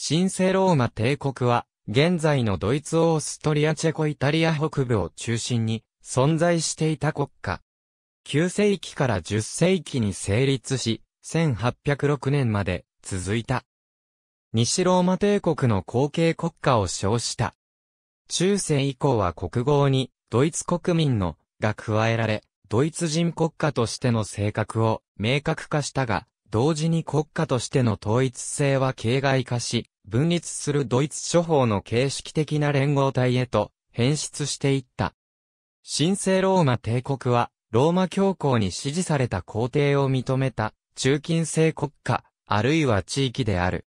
新聖ローマ帝国は、現在のドイツオーストリアチェコイタリア北部を中心に存在していた国家。9世紀から10世紀に成立し、1806年まで続いた。西ローマ帝国の後継国家を称した。中世以降は国号にドイツ国民のが加えられ、ドイツ人国家としての性格を明確化したが、同時に国家としての統一性は形骸化し、分立するドイツ諸法の形式的な連合体へと変質していった。神聖ローマ帝国は、ローマ教皇に支持された皇帝を認めた、中近世国家、あるいは地域である。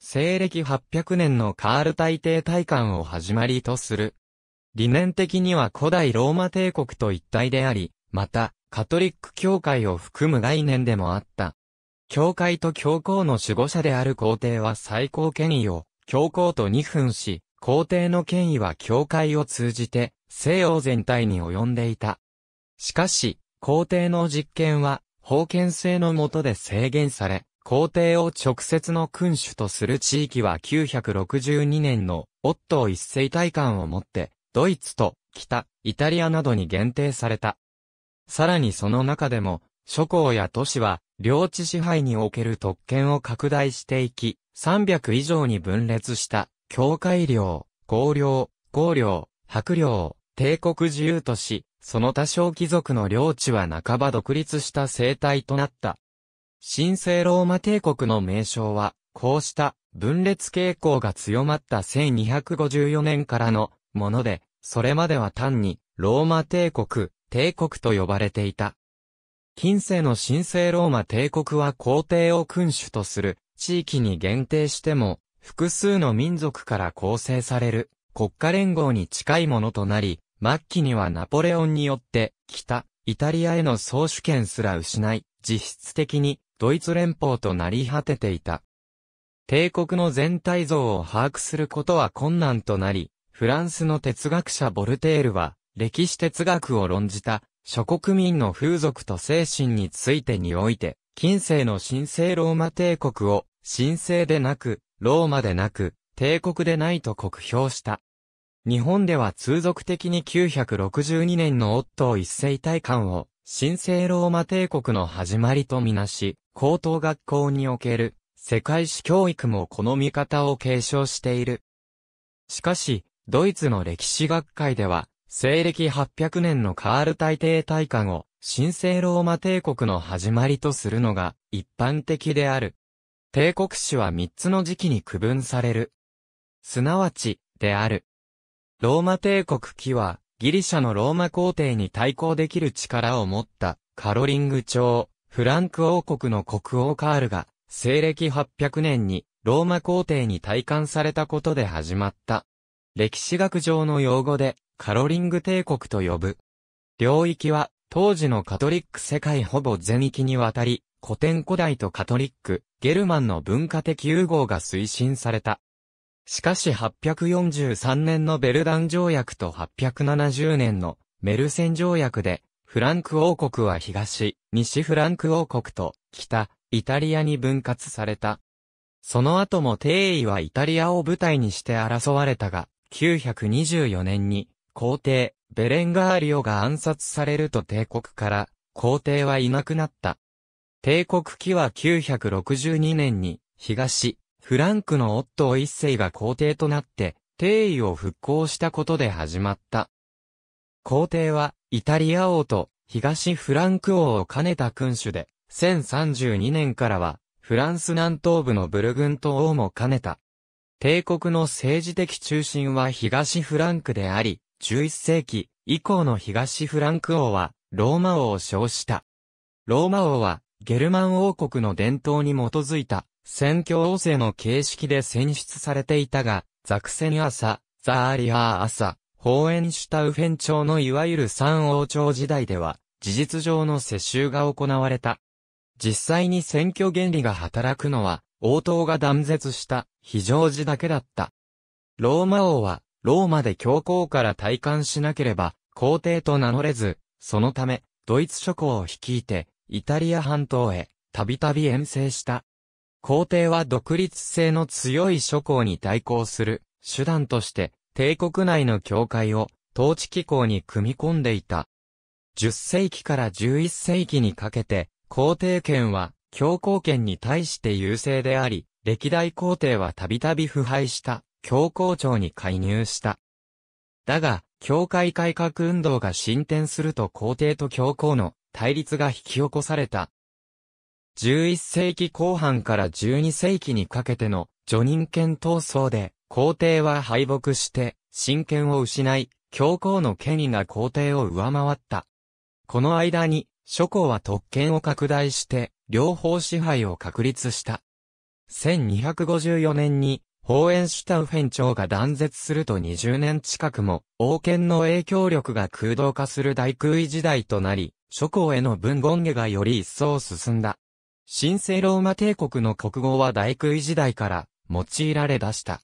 西暦800年のカール大帝大観を始まりとする。理念的には古代ローマ帝国と一体であり、また、カトリック教会を含む概念でもあった。教会と教皇の守護者である皇帝は最高権威を教皇と二分し、皇帝の権威は教会を通じて西欧全体に及んでいた。しかし、皇帝の実権は封建制の下で制限され、皇帝を直接の君主とする地域は962年のオットー一世大官をもって、ドイツと北、イタリアなどに限定された。さらにその中でも、諸侯や都市は領地支配における特権を拡大していき、300以上に分裂した、教会領、公領、公領、白領、帝国自由とし、その多少貴族の領地は半ば独立した生態となった。神聖ローマ帝国の名称は、こうした分裂傾向が強まった1254年からのもので、それまでは単にローマ帝国、帝国と呼ばれていた。近世の神聖ローマ帝国は皇帝を君主とする地域に限定しても、複数の民族から構成される国家連合に近いものとなり、末期にはナポレオンによって北、イタリアへの総主権すら失い、実質的にドイツ連邦となり果てていた。帝国の全体像を把握することは困難となり、フランスの哲学者ボルテールは、歴史哲学を論じた諸国民の風俗と精神についてにおいて、近世の神聖ローマ帝国を、神聖でなく、ローマでなく、帝国でないと酷評した。日本では通俗的に962年のオットー一世大官を、神聖ローマ帝国の始まりとみなし、高等学校における、世界史教育もこの見方を継承している。しかし、ドイツの歴史学会では、西暦800年のカール大帝大化後、神聖ローマ帝国の始まりとするのが一般的である。帝国史は3つの時期に区分される。すなわち、である。ローマ帝国期は、ギリシャのローマ皇帝に対抗できる力を持ったカロリング朝、フランク王国の国王カールが、西暦800年にローマ皇帝に退官されたことで始まった。歴史学上の用語で、カロリング帝国と呼ぶ。領域は、当時のカトリック世界ほぼ全域にわたり、古典古代とカトリック、ゲルマンの文化的融合が推進された。しかし843年のベルダン条約と870年のメルセン条約で、フランク王国は東、西フランク王国と北、イタリアに分割された。その後も帝位はイタリアを舞台にして争われたが、924年に皇帝、ベレンガーリオが暗殺されると帝国から、皇帝はいなくなった。帝国期は962年に、東、フランクの夫を一世が皇帝となって、帝位を復興したことで始まった。皇帝は、イタリア王と、東フランク王を兼ねた君主で、1032年からは、フランス南東部のブルグント王も兼ねた。帝国の政治的中心は東フランクであり、11世紀以降の東フランク王はローマ王を称した。ローマ王はゲルマン王国の伝統に基づいた選挙王政の形式で選出されていたが、ザクセニアサ、ザーリアーアサ、ホーエンシュタウフェン朝のいわゆる三王朝時代では、事実上の世襲が行われた。実際に選挙原理が働くのは、王党が断絶した非常時だけだった。ローマ王はローマで教皇から退官しなければ、皇帝と名乗れず、そのため、ドイツ諸侯を率いて、イタリア半島へ、たびたび遠征した。皇帝は独立性の強い諸侯に対抗する、手段として、帝国内の教会を、統治機構に組み込んでいた。10世紀から11世紀にかけて、皇帝権は、教皇権に対して優勢であり、歴代皇帝はたびたび腐敗した。教皇庁に介入した。だが、教会改革運動が進展すると皇帝と教皇の対立が引き起こされた。11世紀後半から12世紀にかけての叙任権闘争で、皇帝は敗北して、神権を失い、教皇の権威が皇帝を上回った。この間に、諸侯は特権を拡大して、両方支配を確立した。1254年に、ホーエンシュタウフェン朝が断絶すると20年近くも、王権の影響力が空洞化する大空位時代となり、諸侯への文言下がより一層進んだ。神聖ローマ帝国の国語は大空位時代から用いられ出した。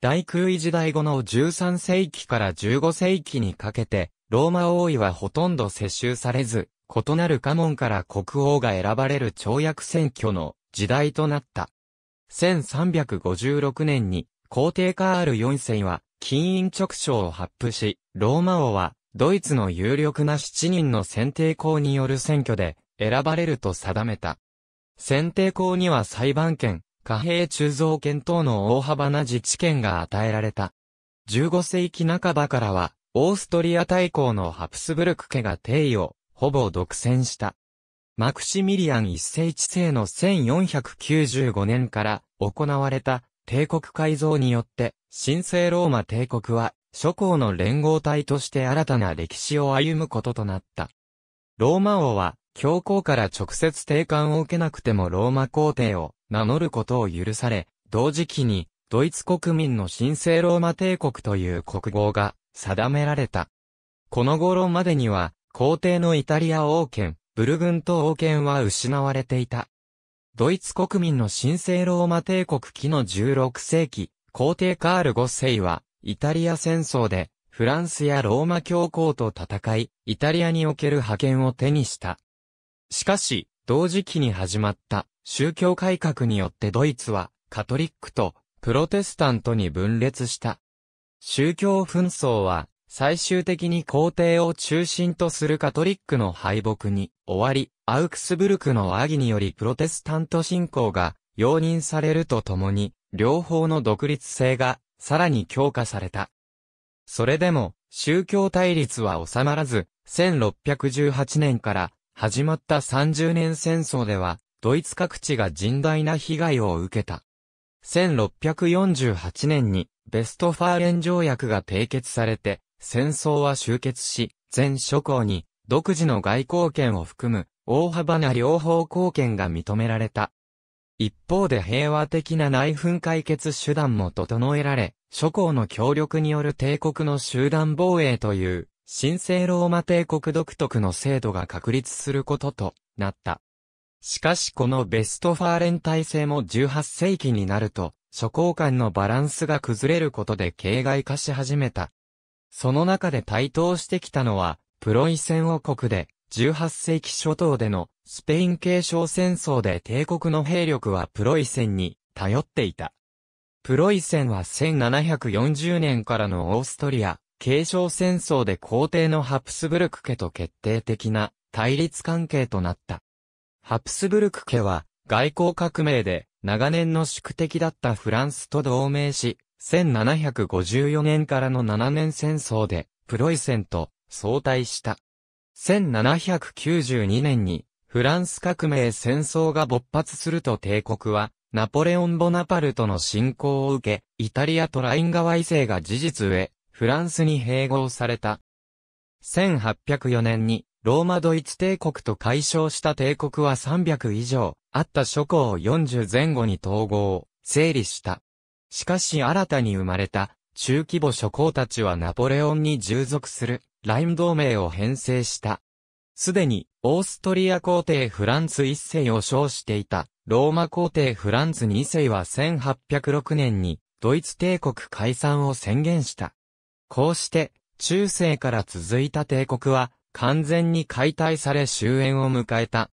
大空位時代後の13世紀から15世紀にかけて、ローマ王位はほとんど接収されず、異なる家紋から国王が選ばれる跳躍選挙の時代となった。1356年に皇帝カール4世は金印直賞を発布し、ローマ王はドイツの有力な7人の選定校による選挙で選ばれると定めた。選定校には裁判権、貨幣鋳造権等の大幅な自治権が与えられた。15世紀半ばからは、オーストリア大公のハプスブルク家が帝位を、ほぼ独占した。マクシミリアン一世治世の1495年から行われた帝国改造によって、神聖ローマ帝国は諸侯の連合体として新たな歴史を歩むこととなった。ローマ王は、教皇から直接定冠を受けなくてもローマ皇帝を名乗ることを許され、同時期に、ドイツ国民の神聖ローマ帝国という国号が定められた。この頃までには、皇帝のイタリア王権、ブルグンと王権は失われていた。ドイツ国民の神聖ローマ帝国期の16世紀、皇帝カール5世は、イタリア戦争で、フランスやローマ教皇と戦い、イタリアにおける覇権を手にした。しかし、同時期に始まった宗教改革によってドイツは、カトリックとプロテスタントに分裂した。宗教紛争は、最終的に皇帝を中心とするカトリックの敗北に終わり、アウクスブルクのアギによりプロテスタント信仰が容認されるとともに、両方の独立性がさらに強化された。それでも、宗教対立は収まらず、1618年から始まった30年戦争では、ドイツ各地が甚大な被害を受けた。1648年にベストファーレン条約が締結されて、戦争は終結し、全諸侯に独自の外交権を含む大幅な両方貢献が認められた。一方で平和的な内紛解決手段も整えられ、諸侯の協力による帝国の集団防衛という、神聖ローマ帝国独特の制度が確立することとなった。しかしこのベストファーレン体制も18世紀になると、諸侯間のバランスが崩れることで形骸化し始めた。その中で台頭してきたのは、プロイセン王国で、18世紀初頭でのスペイン継承戦争で帝国の兵力はプロイセンに頼っていた。プロイセンは1740年からのオーストリア継承戦争で皇帝のハプスブルク家と決定的な対立関係となった。ハプスブルク家は外交革命で長年の宿敵だったフランスと同盟し、1754年からの7年戦争で、プロイセンと相対した。1792年に、フランス革命戦争が勃発すると帝国は、ナポレオン・ボナパルトの侵攻を受け、イタリアとライン川異性が事実上、フランスに併合された。1804年に、ローマドイツ帝国と解消した帝国は300以上、あった諸侯を40前後に統合、整理した。しかし新たに生まれた中規模諸侯たちはナポレオンに従属するライン同盟を編成した。すでにオーストリア皇帝フランツ一世を称していたローマ皇帝フランツ二世は1806年にドイツ帝国解散を宣言した。こうして中世から続いた帝国は完全に解体され終焉を迎えた。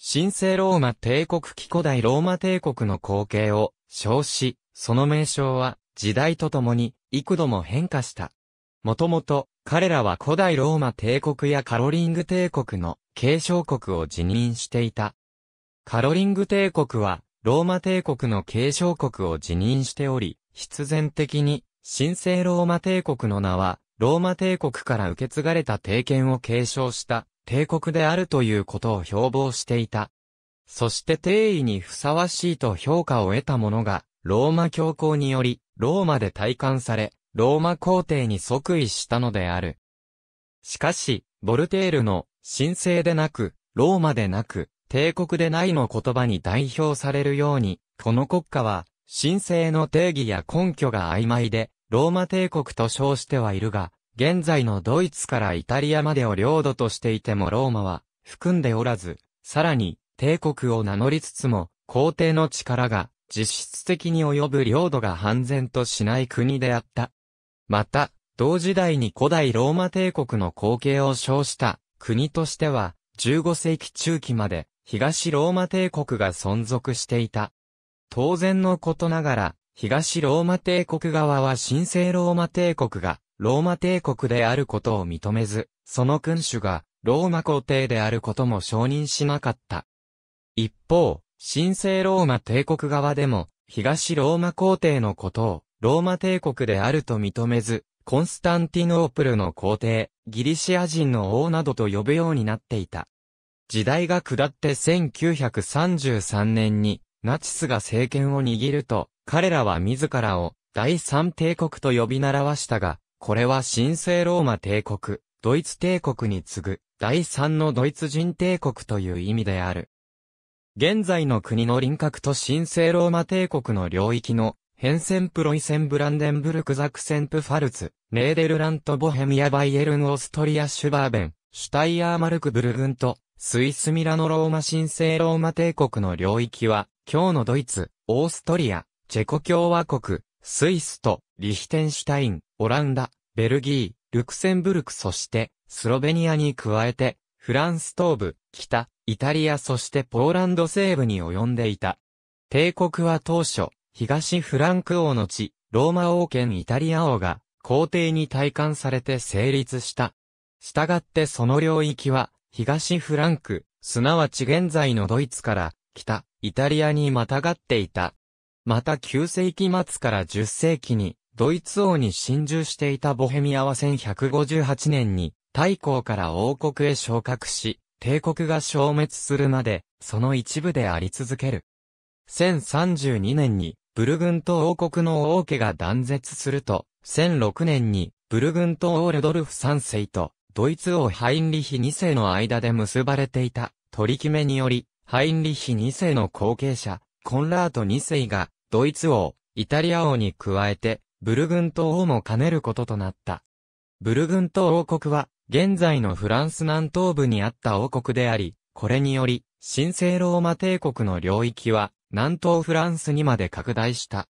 神聖ローマ帝国期古代ローマ帝国の光景を称し、その名称は、時代とともに、幾度も変化した。もともと、彼らは古代ローマ帝国やカロリング帝国の継承国を辞任していた。カロリング帝国は、ローマ帝国の継承国を辞任しており、必然的に、神聖ローマ帝国の名は、ローマ帝国から受け継がれた帝権を継承した帝国であるということを標榜していた。そして帝位にふさわしいと評価を得たものが、ローマ教皇により、ローマで体感され、ローマ皇帝に即位したのである。しかし、ボルテールの、神聖でなく、ローマでなく、帝国でないの言葉に代表されるように、この国家は、神聖の定義や根拠が曖昧で、ローマ帝国と称してはいるが、現在のドイツからイタリアまでを領土としていてもローマは含んでおらず、さらに帝国を名乗りつつも皇帝の力が実質的に及ぶ領土が判然としない国であった。また、同時代に古代ローマ帝国の後継を称した国としては、15世紀中期まで東ローマ帝国が存続していた。当然のことながら、東ローマ帝国側は神聖ローマ帝国がローマ帝国であることを認めず、その君主がローマ皇帝であることも承認しなかった。一方、神聖ローマ帝国側でも、東ローマ皇帝のことを、ローマ帝国であると認めず、コンスタンティノープルの皇帝、ギリシア人の王などと呼ぶようになっていた。時代が下って1933年に、ナチスが政権を握ると、彼らは自らを、第三帝国と呼び習わしたが、これは神聖ローマ帝国、ドイツ帝国に次ぐ、第三のドイツ人帝国という意味である。現在の国の輪郭と神聖ローマ帝国の領域の、ヘンセンプロイセンブランデンブルクザクセンプファルツ、ネーデルラントボヘミアバイエルンオーストリアシュバーベン、シュタイアーマルクブルグンと、スイスミラノローマ神聖ローマ帝国の領域は、今日のドイツ、オーストリア、チェコ共和国、スイスと、リヒテンシュタイン、オランダ、ベルギー、ルクセンブルクそして、スロベニアに加えて、フランス東部、北、イタリアそしてポーランド西部に及んでいた。帝国は当初、東フランク王の地、ローマ王権イタリア王が皇帝に体感されて成立した。したがってその領域は、東フランク、すなわち現在のドイツから北、イタリアにまたがっていた。また9世紀末から10世紀に、ドイツ王に侵入していたボヘミアは1158年に、大公から王国へ昇格し、帝国が消滅するまで、その一部であり続ける。1032年に、ブルグント王国の王家が断絶すると、1006年に、ブルグント王ルドルフ3世と、ドイツ王ハインリヒ2世の間で結ばれていた、取り決めにより、ハインリヒ2世の後継者、コンラート2世が、ドイツ王、イタリア王に加えて、ブルグント王も兼ねることとなった。ブルグント王国は、現在のフランス南東部にあった王国であり、これにより、神聖ローマ帝国の領域は、南東フランスにまで拡大した。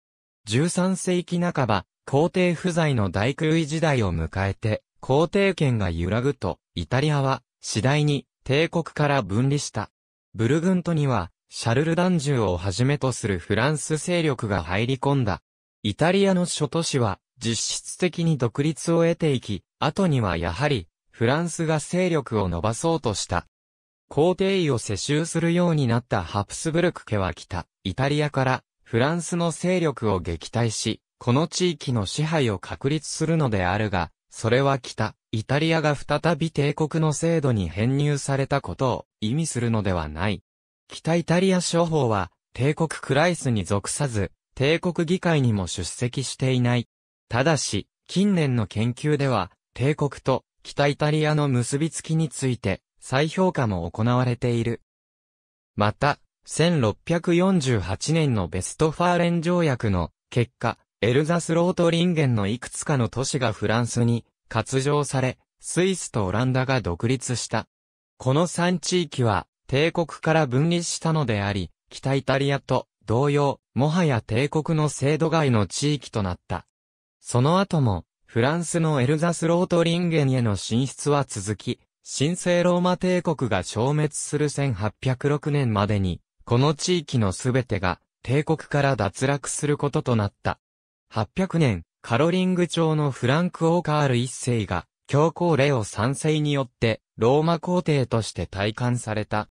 13世紀半ば、皇帝不在の大空位時代を迎えて、皇帝権が揺らぐと、イタリアは、次第に、帝国から分離した。ブルグントには、シャルル・ダンジュをはじめとするフランス勢力が入り込んだ。イタリアの諸都市は、実質的に独立を得ていき、後にはやはり、フランスが勢力を伸ばそうとした。皇帝位を世襲するようになったハプスブルク家は北、イタリアからフランスの勢力を撃退し、この地域の支配を確立するのであるが、それは北、イタリアが再び帝国の制度に編入されたことを意味するのではない。北イタリア諸法は、帝国クライスに属さず、帝国議会にも出席していない。ただし、近年の研究では、帝国と北イタリアの結びつきについて、再評価も行われている。また、1648年のベストファーレン条約の結果、エルザスロートリンゲンのいくつかの都市がフランスに割譲され、スイスとオランダが独立した。この3地域は帝国から分離したのであり、北イタリアと同様、もはや帝国の制度外の地域となった。その後もフランスのエルザスロートリンゲンへの進出は続き、神聖ローマ帝国が消滅する1806年までに、この地域のすべてが帝国から脱落することとなった。800年、カロリング朝のフランク・オーカール一世が、教皇レオ三世によって、ローマ皇帝として体感された。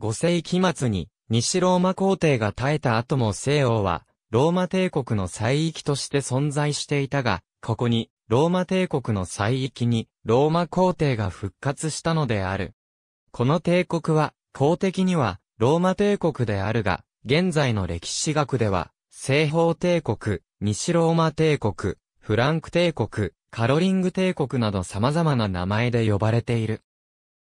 5世紀末に、西ローマ皇帝が耐えた後も西欧は、ローマ帝国の再域として存在していたが、ここに、ローマ帝国の最域にローマ皇帝が復活したのである。この帝国は、公的にはローマ帝国であるが、現在の歴史学では、西方帝国、西ローマ帝国、フランク帝国、カロリング帝国など様々な名前で呼ばれている。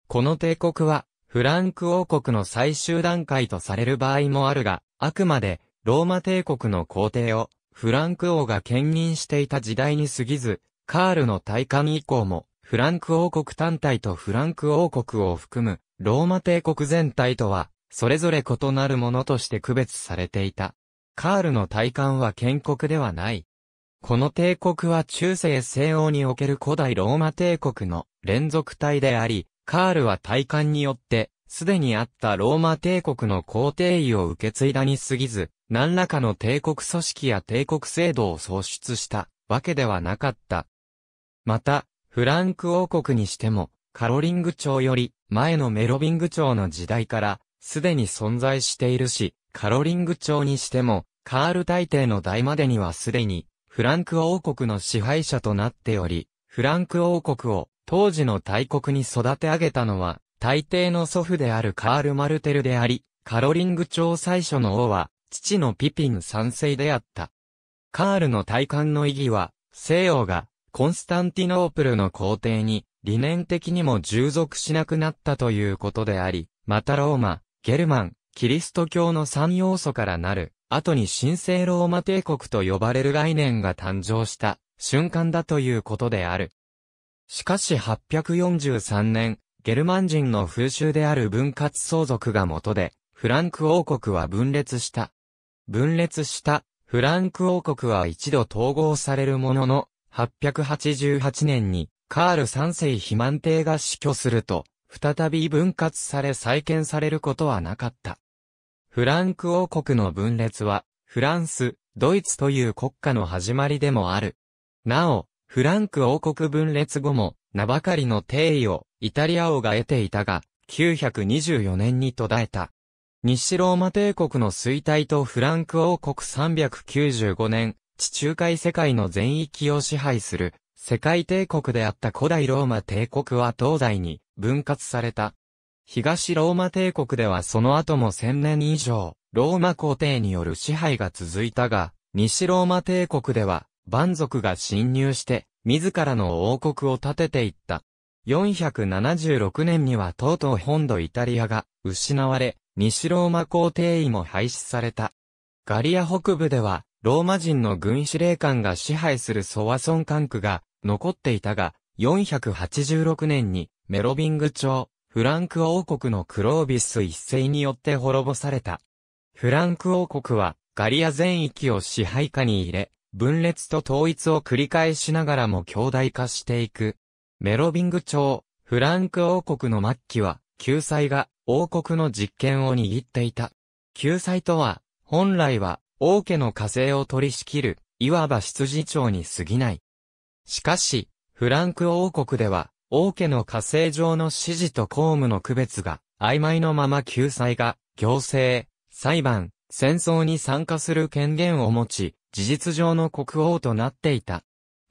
この帝国は、フランク王国の最終段階とされる場合もあるが、あくまで、ローマ帝国の皇帝をフランク王が兼任していた時代に過ぎず、カールの大冠以降も、フランク王国単体とフランク王国を含む、ローマ帝国全体とは、それぞれ異なるものとして区別されていた。カールの大冠は建国ではない。この帝国は中世西欧における古代ローマ帝国の連続体であり、カールは大冠によって、すでにあったローマ帝国の皇帝位を受け継いだに過ぎず、何らかの帝国組織や帝国制度を創出したわけではなかった。また、フランク王国にしても、カロリング朝より前のメロビング朝の時代からすでに存在しているし、カロリング朝にしても、カール大帝の代までにはすでにフランク王国の支配者となっており、フランク王国を当時の大国に育て上げたのは、大帝の祖父であるカール・マルテルであり、カロリング朝最初の王は、父のピピン賛成であった。カールの体感の意義は、西洋がコンスタンティノープルの皇帝に理念的にも従属しなくなったということであり、またローマ、ゲルマン、キリスト教の三要素からなる、後に神聖ローマ帝国と呼ばれる概念が誕生した瞬間だということである。しかし843年、ゲルマン人の風習である分割相続が元で、フランク王国は分裂した。分裂したフランク王国は一度統合されるものの、888年にカール三世肥満帝が死去すると、再び分割され再建されることはなかった。フランク王国の分裂は、フランス、ドイツという国家の始まりでもある。なお、フランク王国分裂後も、名ばかりの帝位を、イタリア王が得ていたが、924年に途絶えた。西ローマ帝国の衰退とフランク王国395年、地中海世界の全域を支配する、世界帝国であった古代ローマ帝国は東西に分割された。東ローマ帝国ではその後も1000年以上、ローマ皇帝による支配が続いたが、西ローマ帝国では、蛮族が侵入して、自らの王国を建てていった。476年にはとうとう本土イタリアが失われ、西ローマ皇帝位も廃止された。ガリア北部では、ローマ人の軍司令官が支配するソワソン管区が残っていたが、486年にメロビング朝、フランク王国のクロービス一世によって滅ぼされた。フランク王国はガリア全域を支配下に入れ、分裂と統一を繰り返しながらも強大化していく。メロビング朝、フランク王国の末期は、救済が王国の実権を握っていた。救済とは、本来は王家の課税を取り仕切る、いわば執事長に過ぎない。しかし、フランク王国では、王家の課税上の指示と公務の区別が曖昧のまま救済が、行政、裁判、戦争に参加する権限を持ち、事実上の国王となっていた。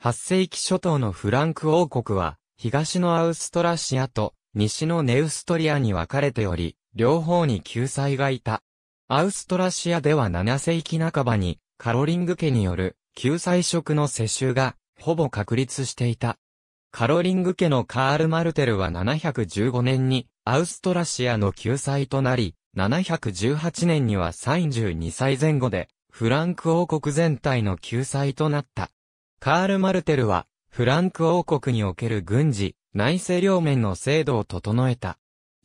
8世紀初頭のフランク王国は、東のアウストラシアと西のネウストリアに分かれており、両方に救済がいた。アウストラシアでは7世紀半ばに、カロリング家による、救済職の世襲が、ほぼ確立していた。カロリング家のカール・マルテルは715年に、アウストラシアの救済となり、718年には32歳前後で、フランク王国全体の救済となった。カール・マルテルは、フランク王国における軍事、内政両面の制度を整えた。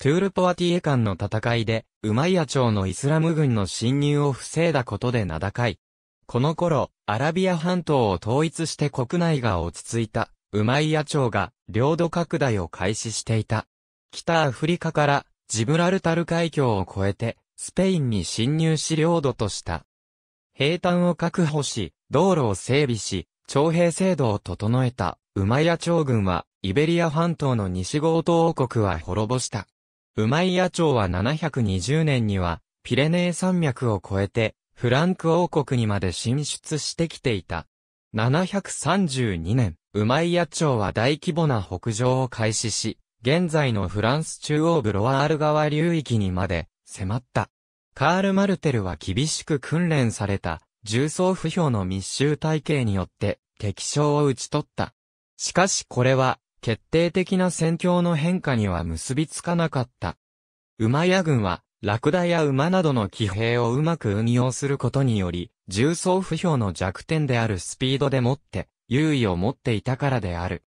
トゥールポワティエ間の戦いで、ウマイヤ朝のイスラム軍の侵入を防いだことで名高い。この頃、アラビア半島を統一して国内が落ち着いた、ウマイヤ朝が領土拡大を開始していた。北アフリカからジブラルタル海峡を越えて、スペインに侵入し領土とした。平坦を確保し、道路を整備し、徴兵制度を整えた、ウマイヤ朝軍は、イベリア半島の西豪島王国は滅ぼした。ウマイヤ朝は720年には、ピレネー山脈を越えて、フランク王国にまで進出してきていた。732年、ウマイヤ朝は大規模な北上を開始し、現在のフランス中央ブロワール川流域にまで迫った。カール・マルテルは厳しく訓練された重装不評の密集体系によって敵将を打ち取った。しかしこれは決定的な戦況の変化には結びつかなかった。馬屋軍は、ラクダや馬などの騎兵をうまく運用することにより、重装不評の弱点であるスピードでもって、優位を持っていたからである。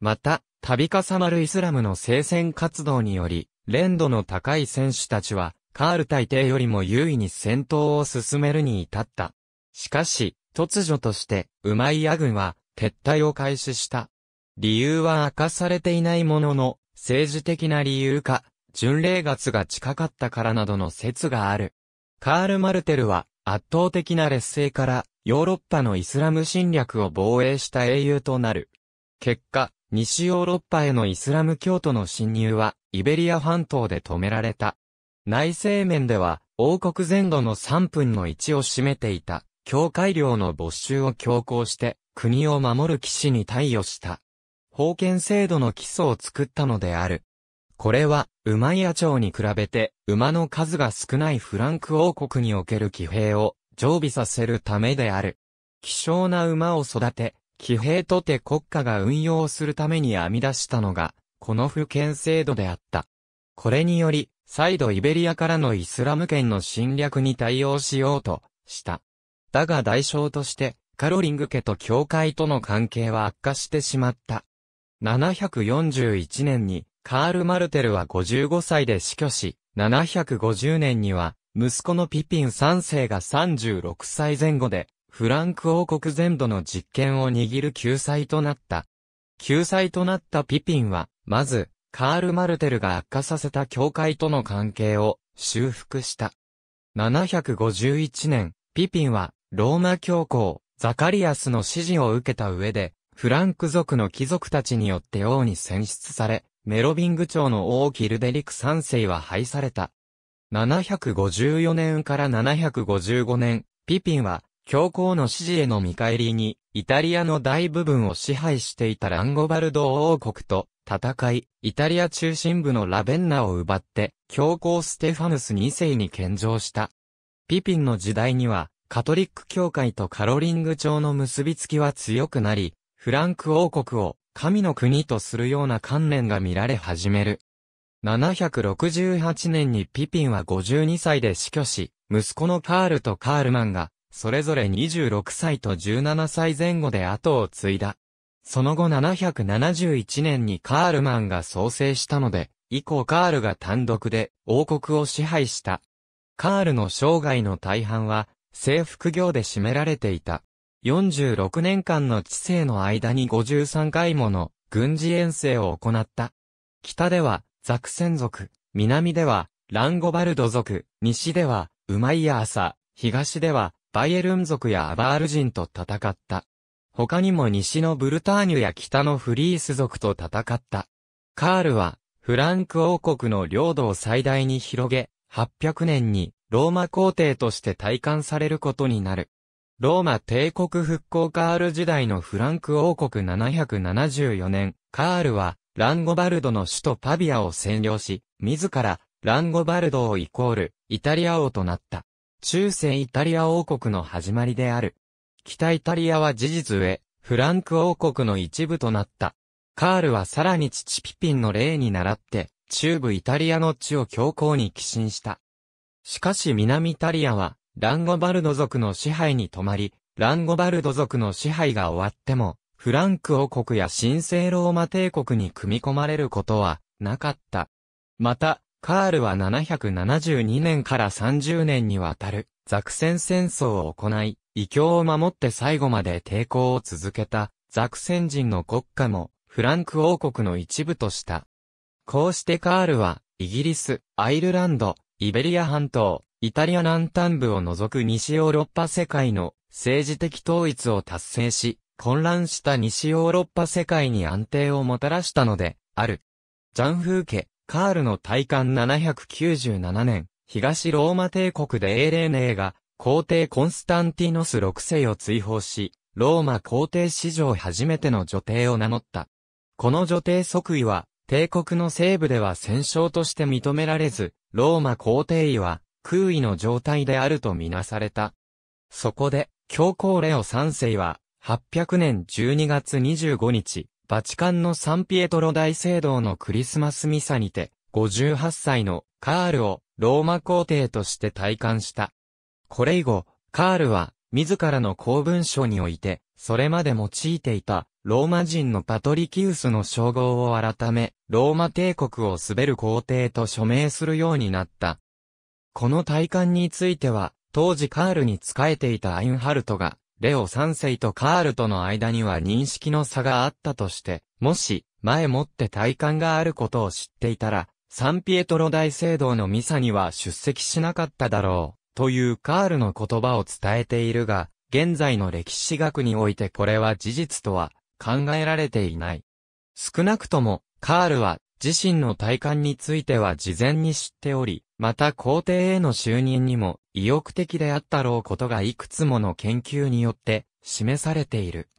また、度重なるイスラムの聖戦活動により、連度の高い選手たちは、カール大帝よりも優位に戦闘を進めるに至った。しかし、突如として、ウマイヤ軍は、撤退を開始した。理由は明かされていないものの、政治的な理由か、巡礼月が近かったからなどの説がある。カール・マルテルは、圧倒的な劣勢から、ヨーロッパのイスラム侵略を防衛した英雄となる。結果、西ヨーロッパへのイスラム教徒の侵入は、イベリア半島で止められた。内政面では、王国全土の3分の1を占めていた、教会領の没収を強行して、国を守る騎士に対応した。封建制度の基礎を作ったのである。これは、馬屋町に比べて、馬の数が少ないフランク王国における騎兵を常備させるためである。希少な馬を育て、騎兵とて国家が運用するために編み出したのが、この府県制度であった。これにより、再度イベリアからのイスラム圏の侵略に対応しようと、した。だが代償として、カロリング家と教会との関係は悪化してしまった。741年に、カール・マルテルは55歳で死去し、750年には、息子のピピン3世が36歳前後で、フランク王国全土の実権を握る救済となった。救済となったピピンは、まず、カール・マルテルが悪化させた教会との関係を修復した。751年、ピピンは、ローマ教皇、ザカリアスの指示を受けた上で、フランク族の貴族たちによって王に選出され、メロビング朝の王キルデリク三世は廃された。754年から755年、ピピンは、教皇の指示への見返りに、イタリアの大部分を支配していたランゴバルド王国と戦い、イタリア中心部のラベンナを奪って、教皇ステファヌス2世に献上した。ピピンの時代には、カトリック教会とカロリング朝の結びつきは強くなり、フランク王国を神の国とするような観念が見られ始める。768年にピピンは52歳で死去し、息子のカールとカールマンが、それぞれ26歳と17歳前後で後を継いだ。その後771年にカールマンが創生したので、以降カールが単独で王国を支配した。カールの生涯の大半は、制服業で占められていた。46年間の知性の間に53回もの軍事遠征を行った。北ではザクセン族、南ではランゴバルド族、西ではウマイヤーサ、東ではバイエルン族やアバール人と戦った。他にも西のブルターニュや北のフリース族と戦った。カールはフランク王国の領土を最大に広げ、800年にローマ皇帝として体感されることになる。ローマ帝国復興カール時代のフランク王国774年、カールは、ランゴバルドの首都パビアを占領し、自ら、ランゴバルドをイコール、イタリア王となった。中世イタリア王国の始まりである。北イタリアは事実上、フランク王国の一部となった。カールはさらに父ピピンの例に倣って、中部イタリアの地を強行に寄進した。しかし南イタリアは、ランゴバルド族の支配に止まり、ランゴバルド族の支配が終わっても、フランク王国や神聖ローマ帝国に組み込まれることはなかった。また、カールは772年から30年にわたるザクセン戦争を行い、異教を守って最後まで抵抗を続けたザクセン人の国家もフランク王国の一部とした。こうしてカールはイギリス、アイルランド、イベリア半島、イタリア南端部を除く西ヨーロッパ世界の政治的統一を達成し、混乱した西ヨーロッパ世界に安定をもたらしたので、ある。ジャンフー家、カールの大観797年、東ローマ帝国で英霊名ネが、皇帝コンスタンティノス6世を追放し、ローマ皇帝史上初めての女帝を名乗った。この女帝即位は、帝国の西部では戦勝として認められず、ローマ皇帝位は、空位の状態であるとみなされた。そこで、教皇レオ三世は、800年12月25日、バチカンのサンピエトロ大聖堂のクリスマスミサにて、58歳のカールをローマ皇帝として退官した。これ以後、カールは自らの公文書において、それまで用いていたローマ人のパトリキウスの称号を改め、ローマ帝国を滑る皇帝と署名するようになった。この体冠については、当時カールに仕えていたアインハルトが、レオ3世とカールとの間には認識の差があったとして、もし、前もって体冠があることを知っていたら、サンピエトロ大聖堂のミサには出席しなかっただろう、というカールの言葉を伝えているが、現在の歴史学においてこれは事実とは考えられていない。少なくとも、カールは自身の体感については事前に知っており、また皇帝への就任にも意欲的であったろうことがいくつもの研究によって示されている。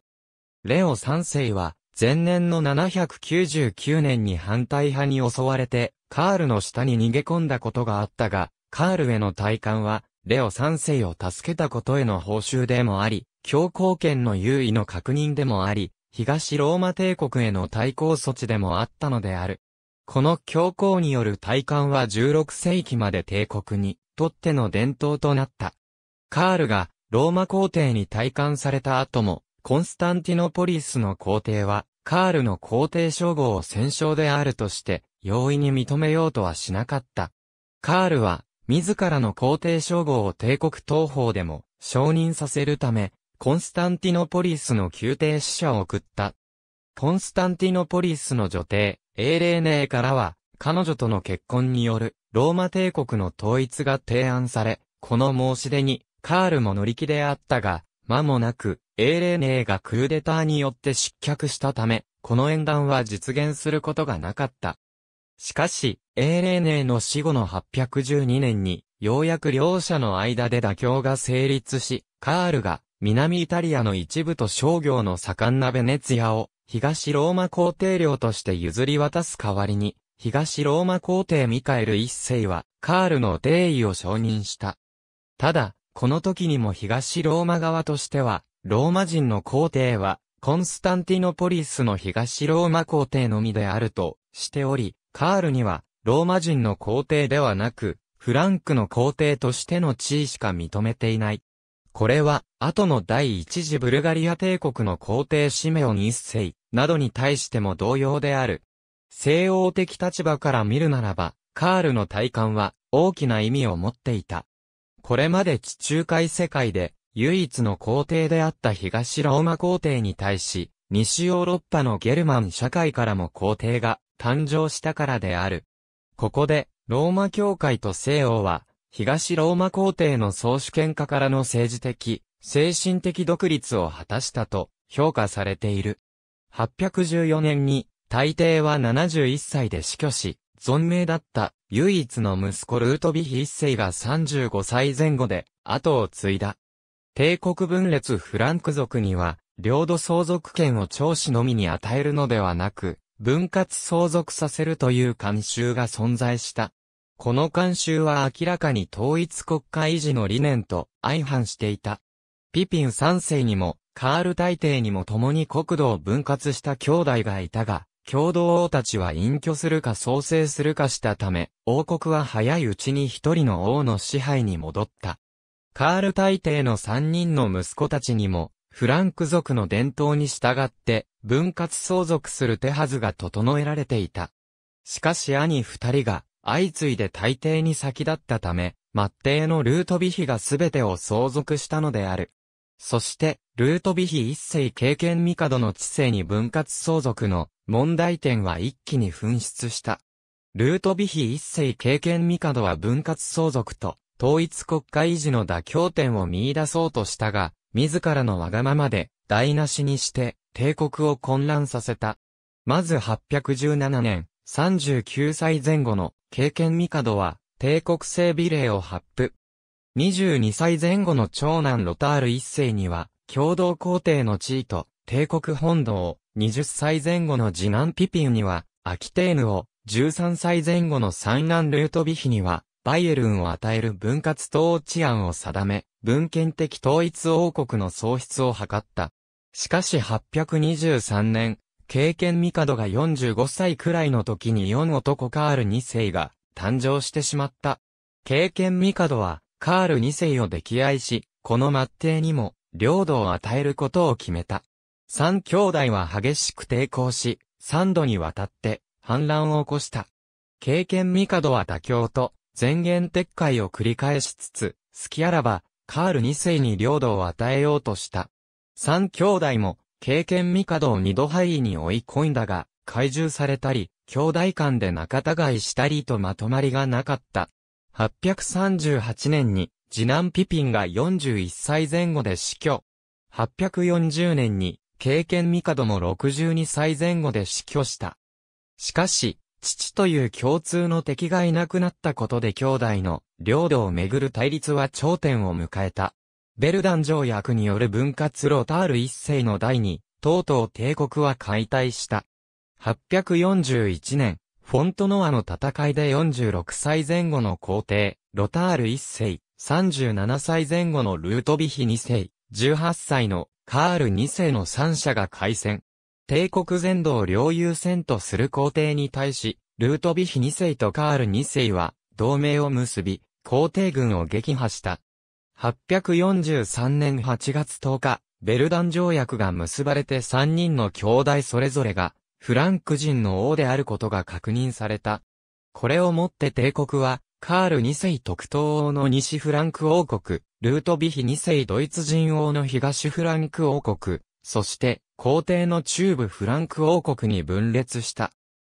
レオ三世は、前年の799年に反対派に襲われて、カールの下に逃げ込んだことがあったが、カールへの体感は、レオ三世を助けたことへの報酬でもあり、強行権の優位の確認でもあり、東ローマ帝国への対抗措置でもあったのである。この教皇による戴冠は16世紀まで帝国にとっての伝統となった。カールがローマ皇帝に戴冠された後も、コンスタンティノポリスの皇帝は、カールの皇帝称号を戦勝であるとして、容易に認めようとはしなかった。カールは、自らの皇帝称号を帝国東方でも承認させるため、コンスタンティノポリスの宮廷使者を送ったコンスタンティノポリスの女帝、エーレーネーからは、彼女との結婚による、ローマ帝国の統一が提案され、この申し出に、カールも乗り気であったが、間もなく、エーレーネーがクーデターによって失脚したため、この縁談は実現することがなかった。しかし、エーレーネーの死後の812年に、ようやく両者の間で妥協が成立し、カールが、南イタリアの一部と商業の盛んなベネツィアを、東ローマ皇帝領として譲り渡す代わりに、東ローマ皇帝ミカエル一世は、カールの帝位を承認した。ただ、この時にも東ローマ側としては、ローマ人の皇帝は、コンスタンティノポリスの東ローマ皇帝のみであるとしており、カールには、ローマ人の皇帝ではなく、フランクの皇帝としての地位しか認めていない。これは、後の第一次ブルガリア帝国の皇帝シメオン一世、などに対しても同様である。西欧的立場から見るならば、カールの体感は大きな意味を持っていた。これまで地中海世界で唯一の皇帝であった東ローマ皇帝に対し、西ヨーロッパのゲルマン社会からも皇帝が誕生したからである。ここで、ローマ教会と西欧は、東ローマ皇帝の総主権下からの政治的、精神的独立を果たしたと評価されている。814年に、大帝は71歳で死去し、存命だった唯一の息子ルートビヒ一世が35歳前後で後を継いだ。帝国分裂フランク族には、領土相続権を長子のみに与えるのではなく、分割相続させるという慣習が存在した。この慣習は明らかに統一国家維持の理念と相反していた。ピピン三世にもカール大帝にも共に国土を分割した兄弟がいたが、共同王たちは隠居するか創生するかしたため、王国は早いうちに一人の王の支配に戻った。カール大帝の三人の息子たちにも、フランク族の伝統に従って、分割相続する手はずが整えられていた。しかし兄二人が、相次いで大帝に先立ったため、末帝のルートビヒが全てを相続したのである。そして、ルートビヒ一世経験帝の知性に分割相続の問題点は一気に噴出した。ルートビヒ一世経験帝は分割相続と統一国家維持の妥協点を見出そうとしたが、自らのわがままで台無しにして帝国を混乱させた。まず817年、39歳前後の経験帝は帝国整備令を発布。22歳前後の長男ロタール一世には、共同皇帝の地位と、帝国本土を、20歳前後の次男ピピンには、アキテーヌを、13歳前後の三男ルートビヒには、バイエルンを与える分割統治案を定め、文献的統一王国の創出を図った。しかし823年、経験帝が45歳くらいの時に4男カール2世が誕生してしまった。経験帝はカール2世を溺愛し、この末帝にも領土を与えることを決めた。三兄弟は激しく抵抗し、三度にわたって反乱を起こした。経験帝は妥協と前言撤回を繰り返しつつ、好きあらば、カール2世に領土を与えようとした。三兄弟も、経験帝を二度範囲に追い込んだが、懐柔されたり、兄弟間で仲違いしたりとまとまりがなかった。838年に次男ピピンが41歳前後で死去。840年に経験帝も62歳前後で死去した。しかし、父という共通の敵がいなくなったことで兄弟の領土をめぐる対立は頂点を迎えた。ベルダン条約による分割ロタール一世の代に、とうとう帝国は解体した。841年、フォントノアの戦いで46歳前後の皇帝、ロタール1世、37歳前後のルートビヒ2世、18歳のカール2世の3者が開戦。帝国全土を領有戦とする皇帝に対し、ルートビヒ2世とカール2世は同盟を結び、皇帝軍を撃破した。843年8月10日、ベルダン条約が結ばれて3人の兄弟それぞれがフランク人の王であることが確認された。これをもって帝国は、カール2世特等王の西フランク王国、ルートビヒ2世ドイツ人王の東フランク王国、そして皇帝の中部フランク王国に分裂した。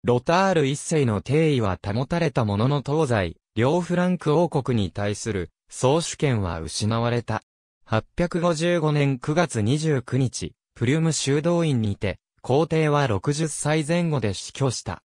ロタール1世の帝位は保たれたものの東西、両フランク王国に対する総主権は失われた。855年9月29日、プリュム修道院にて、皇帝は60歳前後で死去した。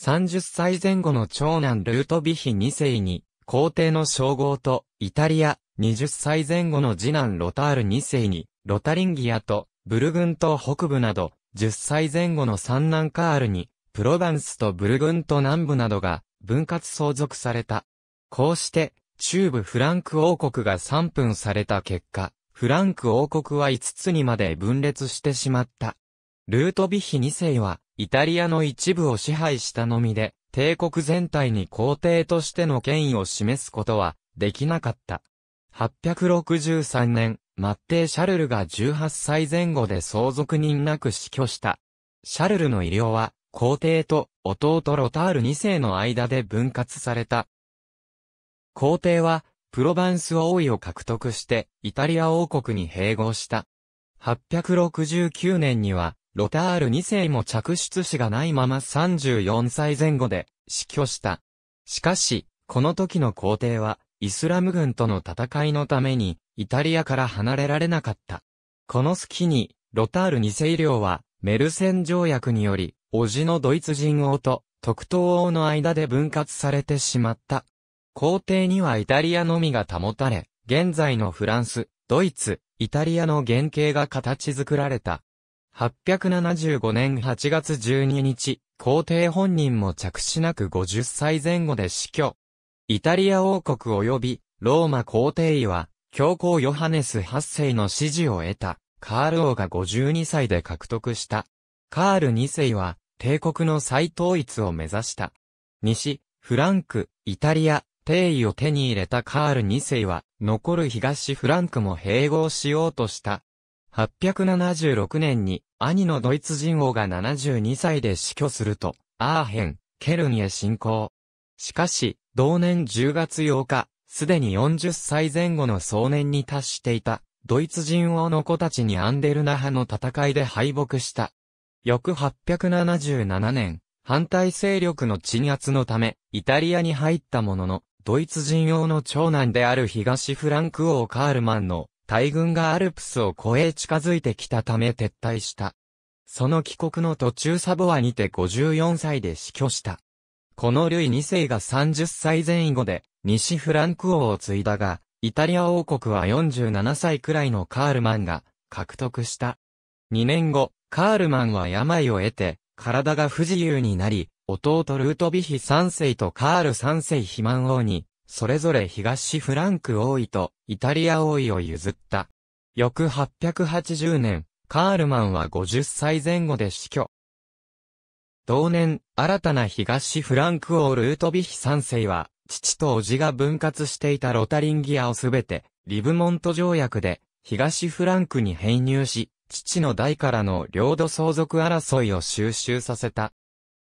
30歳前後の長男ルートビヒ2世に、皇帝の称号と、イタリア、20歳前後の次男ロタール2世に、ロタリンギアと、ブルグント北部など、10歳前後の三男カールに、プロヴァンスとブルグント南部などが、分割相続された。こうして、中部フランク王国が3分された結果、フランク王国は5つにまで分裂してしまった。ルートヴィヒ2世は、イタリアの一部を支配したのみで、帝国全体に皇帝としての権威を示すことは、できなかった。863年、マッテイ・シャルルが18歳前後で相続人なく死去した。シャルルの医療は、皇帝と弟ロタール2世の間で分割された。皇帝は、プロヴァンス王位を獲得して、イタリア王国に併合した。869年には、ロタール2世も着出子がないまま34歳前後で死去した。しかし、この時の皇帝は、イスラム軍との戦いのために、イタリアから離れられなかった。この隙に、ロタール2世領は、メルセン条約により、叔父のドイツ人王と、特等王の間で分割されてしまった。皇帝にはイタリアのみが保たれ、現在のフランス、ドイツ、イタリアの原型が形作られた。875年8月12日、皇帝本人も着手なく50歳前後で死去。イタリア王国及びローマ皇帝位は、教皇ヨハネス8世の支持を得た、カール王が52歳で獲得した。カール2世は、帝国の再統一を目指した。西、フランク、イタリア、帝位を手に入れたカール2世は、残る東フランクも併合しようとした。876年に兄のドイツ人王が72歳で死去すると、アーヘン、ケルンへ侵攻。しかし、同年10月8日、すでに40歳前後の壮年に達していた、ドイツ人王の子たちにアンデルナ派の戦いで敗北した。翌877年、反対勢力の鎮圧のため、イタリアに入ったものの、ドイツ人王の長男である東フランク王カールマンの大軍がアルプスを越え近づいてきたため撤退した。その帰国の途中サボアにて54歳で死去した。このルイ2世が30歳前後で、西フランク王を継いだが、イタリア王国は47歳くらいのカールマンが獲得した。2年後、カールマンは病を得て、体が不自由になり、弟ルートビヒ3世とカール3世肥満王にそれぞれ東フランク王位とイタリア王位を譲った。翌880年、カールマンは50歳前後で死去。同年、新たな東フランク王ルートビヒ三世は、父と叔父が分割していたロタリンギアをすべて、リブモント条約で、東フランクに編入し、父の代からの領土相続争いを収集させた。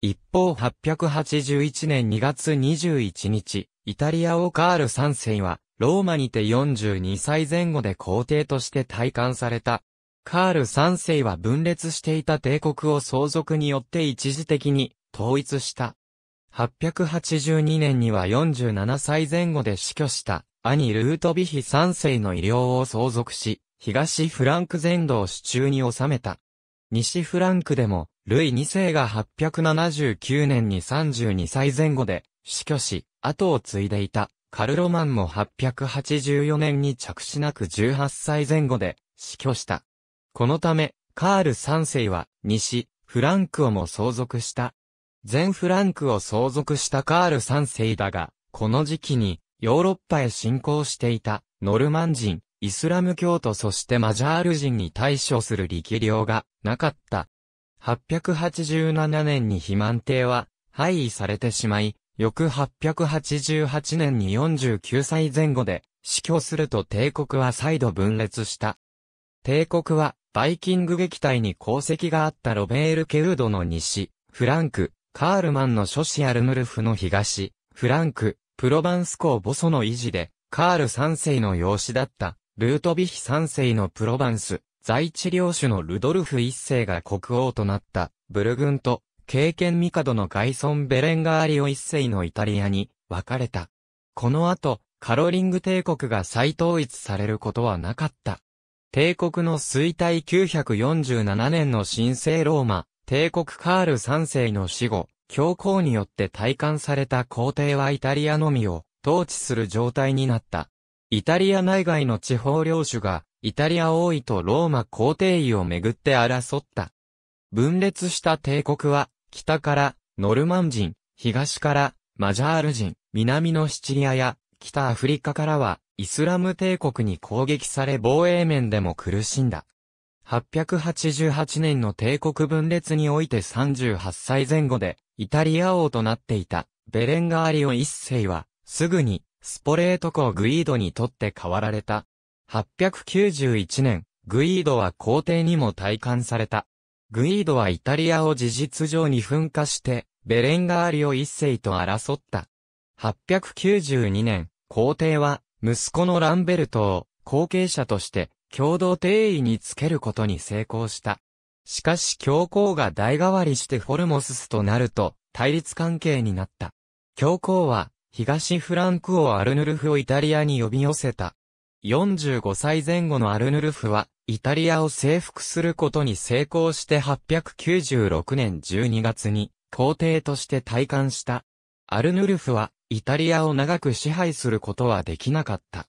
一方881年2月21日、イタリア王カール3世は、ローマにて42歳前後で皇帝として体感された。カール3世は分裂していた帝国を相続によって一時的に統一した。882年には47歳前後で死去した兄ルートビヒ3世の医療を相続し、東フランク全土を手中に収めた。西フランクでも、ルイ2世が879年に32歳前後で死去し、後を継いでいた、カルロマンも884年に着手なく18歳前後で死去した。このため、カール3世は西、フランクをも相続した。全フランクを相続したカール3世だが、この時期にヨーロッパへ侵攻していたノルマン人、イスラム教徒そしてマジャール人に対処する力量がなかった。887年に肥満帝は廃位されてしまい、翌888年に49歳前後で死去すると帝国は再度分裂した。帝国はバイキング撃退に功績があったロベール・ケウードの西、フランク、カールマンの諸子アルヌルフの東、フランク、プロバンス公ボソの維持で、カール三世の養子だった、ルートビヒ三世のプロバンス、在地領主のルドルフ一世が国王となった、ブルグント、経験帝の外孫ベレンガーリオ一世のイタリアに分かれた。この後、カロリング帝国が再統一されることはなかった。帝国の衰退947年の神聖ローマ、帝国カール三世の死後、教皇によって退官された皇帝はイタリアのみを統治する状態になった。イタリア内外の地方領主が、イタリア王位とローマ皇帝位をめぐって争った。分裂した帝国は、北からノルマン人、東からマジャール人、南のシチリアや北アフリカからはイスラム帝国に攻撃され防衛面でも苦しんだ。888年の帝国分裂において38歳前後でイタリア王となっていたベレンガーリオ一世はすぐにスポレート公グイードにとって代わられた。891年、グイードは皇帝にも退官された。グイードはイタリアを事実上に噴火して、ベレンガーリオ一世と争った。892年、皇帝は、息子のランベルトを、後継者として、共同定位につけることに成功した。しかし教皇が代替わりしてフォルモススとなると、対立関係になった。教皇は、東フランクをアルヌルフをイタリアに呼び寄せた。45歳前後のアルヌルフは、イタリアを征服することに成功して896年12月に、皇帝として退官した。アルヌルフは、イタリアを長く支配することはできなかった。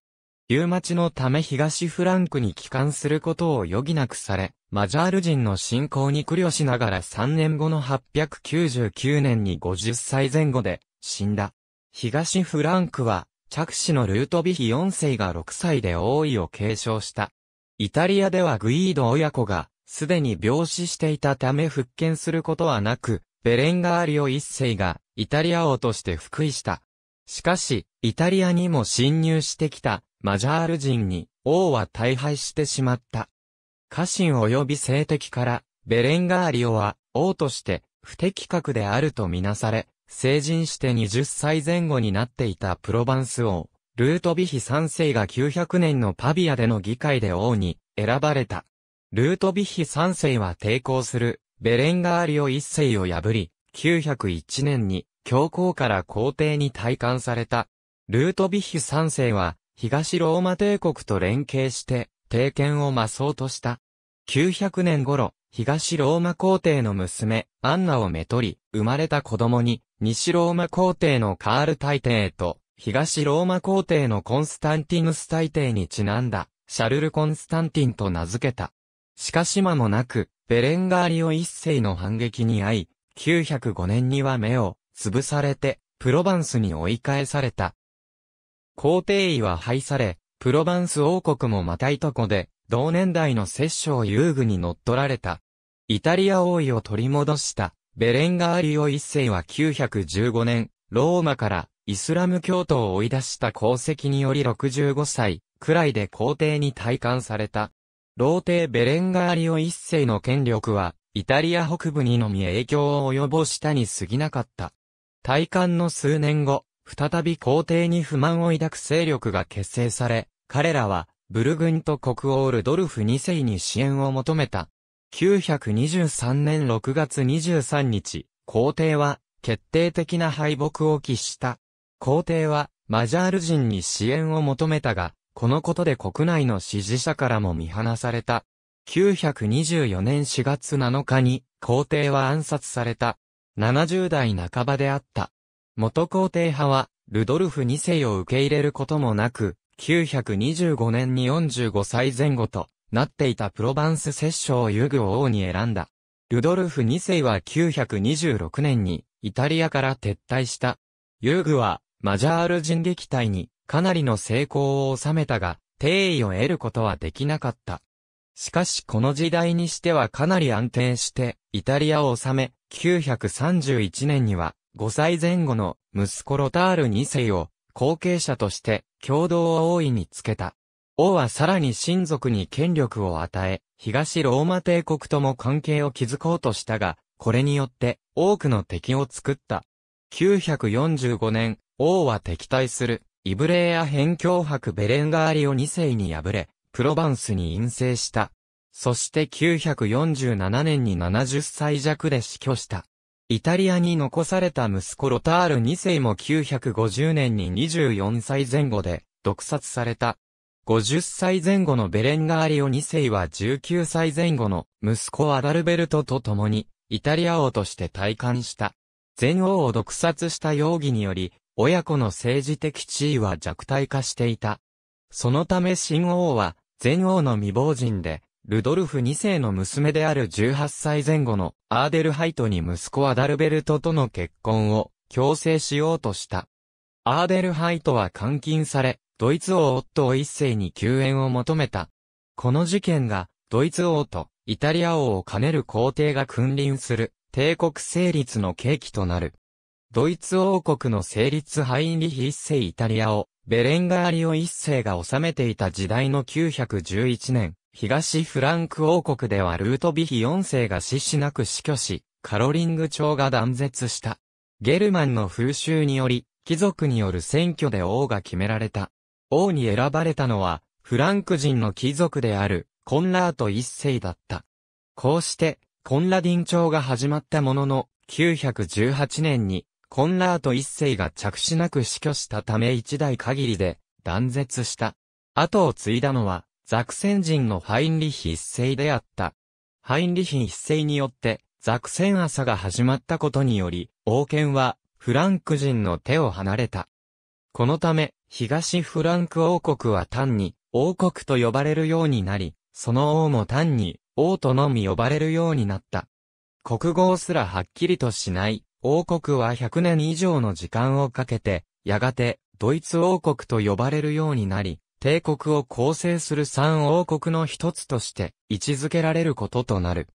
夕町のため東フランクに帰還することを余儀なくされ、マジャール人の侵攻に苦慮しながら3年後の899年に50歳前後で死んだ。東フランクは着手のルートビヒ4世が6歳で王位を継承した。イタリアではグイード親子が、すでに病死していたため復権することはなく、ベレンガーリオ1世が、イタリア王として復位した。しかし、イタリアにも侵入してきた、マジャール人に、王は大敗してしまった。家臣及び政敵から、ベレンガーリオは、王として、不適格であるとみなされ、成人して20歳前後になっていたプロバンス王、ルートビヒ3世が900年のパビアでの議会で王に選ばれた。ルートビヒ3世は抵抗するベレンガーリオ1世を破り、901年に教皇から皇帝に退官された。ルートビヒ3世は東ローマ帝国と連携して帝権を増そうとした。900年頃、東ローマ皇帝の娘、アンナをめとり、生まれた子供に、西ローマ皇帝のカール大帝と、東ローマ皇帝のコンスタンティヌス大帝にちなんだ、シャルル・コンスタンティンと名付けた。しかし間もなく、ベレンガーリオ一世の反撃に遭い、905年には目を潰されて、プロヴァンスに追い返された。皇帝位は廃され、プロヴァンス王国もまたいとこで、同年代の摂政遊具に乗っ取られた。イタリア王位を取り戻した、ベレンガーリオ一世は915年、ローマからイスラム教徒を追い出した功績により65歳くらいで皇帝に退官された。老帝ベレンガーリオ一世の権力は、イタリア北部にのみ影響を及ぼしたに過ぎなかった。退官の数年後、再び皇帝に不満を抱く勢力が結成され、彼らは、ブルグンと国王ルドルフ二世に支援を求めた。923年6月23日、皇帝は決定的な敗北を喫した。皇帝はマジャール人に支援を求めたが、このことで国内の支持者からも見放された。924年4月7日に皇帝は暗殺された。70代半ばであった。元皇帝派は、ルドルフ2世を受け入れることもなく、925年に45歳前後と、なっていたプロヴァンス摂政をユグを王に選んだ。ルドルフ2世は926年にイタリアから撤退した。ユ具グはマジャール人撃隊にかなりの成功を収めたが、定位を得ることはできなかった。しかしこの時代にしてはかなり安定して、イタリアを治め、931年には5歳前後の息子ロタール2世を後継者として共同を大いにつけた。王はさらに親族に権力を与え、東ローマ帝国とも関係を築こうとしたが、これによって多くの敵を作った。945年、王は敵対するイブレーア辺境伯ベレンガーリオ2世に敗れ、プロヴァンスに陰性した。そして947年に70歳弱で死去した。イタリアに残された息子ロタール2世も950年に24歳前後で毒殺された。50歳前後のベレンガーリオ2世は19歳前後の息子アダルベルトと共にイタリア王として退官した。前王を毒殺した容疑により、親子の政治的地位は弱体化していた。そのため新王は前王の未亡人で、ルドルフ2世の娘である18歳前後のアーデルハイトに息子アダルベルトとの結婚を強制しようとした。アーデルハイトは監禁され、ドイツ王オットー一世に救援を求めた。この事件が、ドイツ王とイタリア王を兼ねる皇帝が君臨する帝国成立の契機となる。ドイツ王国の成立ハインリヒ一世イタリアを、ベレンガーリオ一世が治めていた時代の911年、東フランク王国ではルートビヒ四世が死死なく死去し、カロリング朝が断絶した。ゲルマンの風習により、貴族による選挙で王が決められた。王に選ばれたのは、フランク人の貴族である、コンラート一世だった。こうして、コンラディン朝が始まったものの、918年に、コンラート一世が着手なく死去したため一代限りで、断絶した。後を継いだのは、ザクセン人のハインリヒ一世であった。ハインリヒ一世によって、ザクセン朝が始まったことにより、王権は、フランク人の手を離れた。このため、東フランク王国は単に王国と呼ばれるようになり、その王も単に王とのみ呼ばれるようになった。国語すらはっきりとしない王国は100年以上の時間をかけて、やがてドイツ王国と呼ばれるようになり、帝国を構成する三王国の一つとして位置づけられることとなる。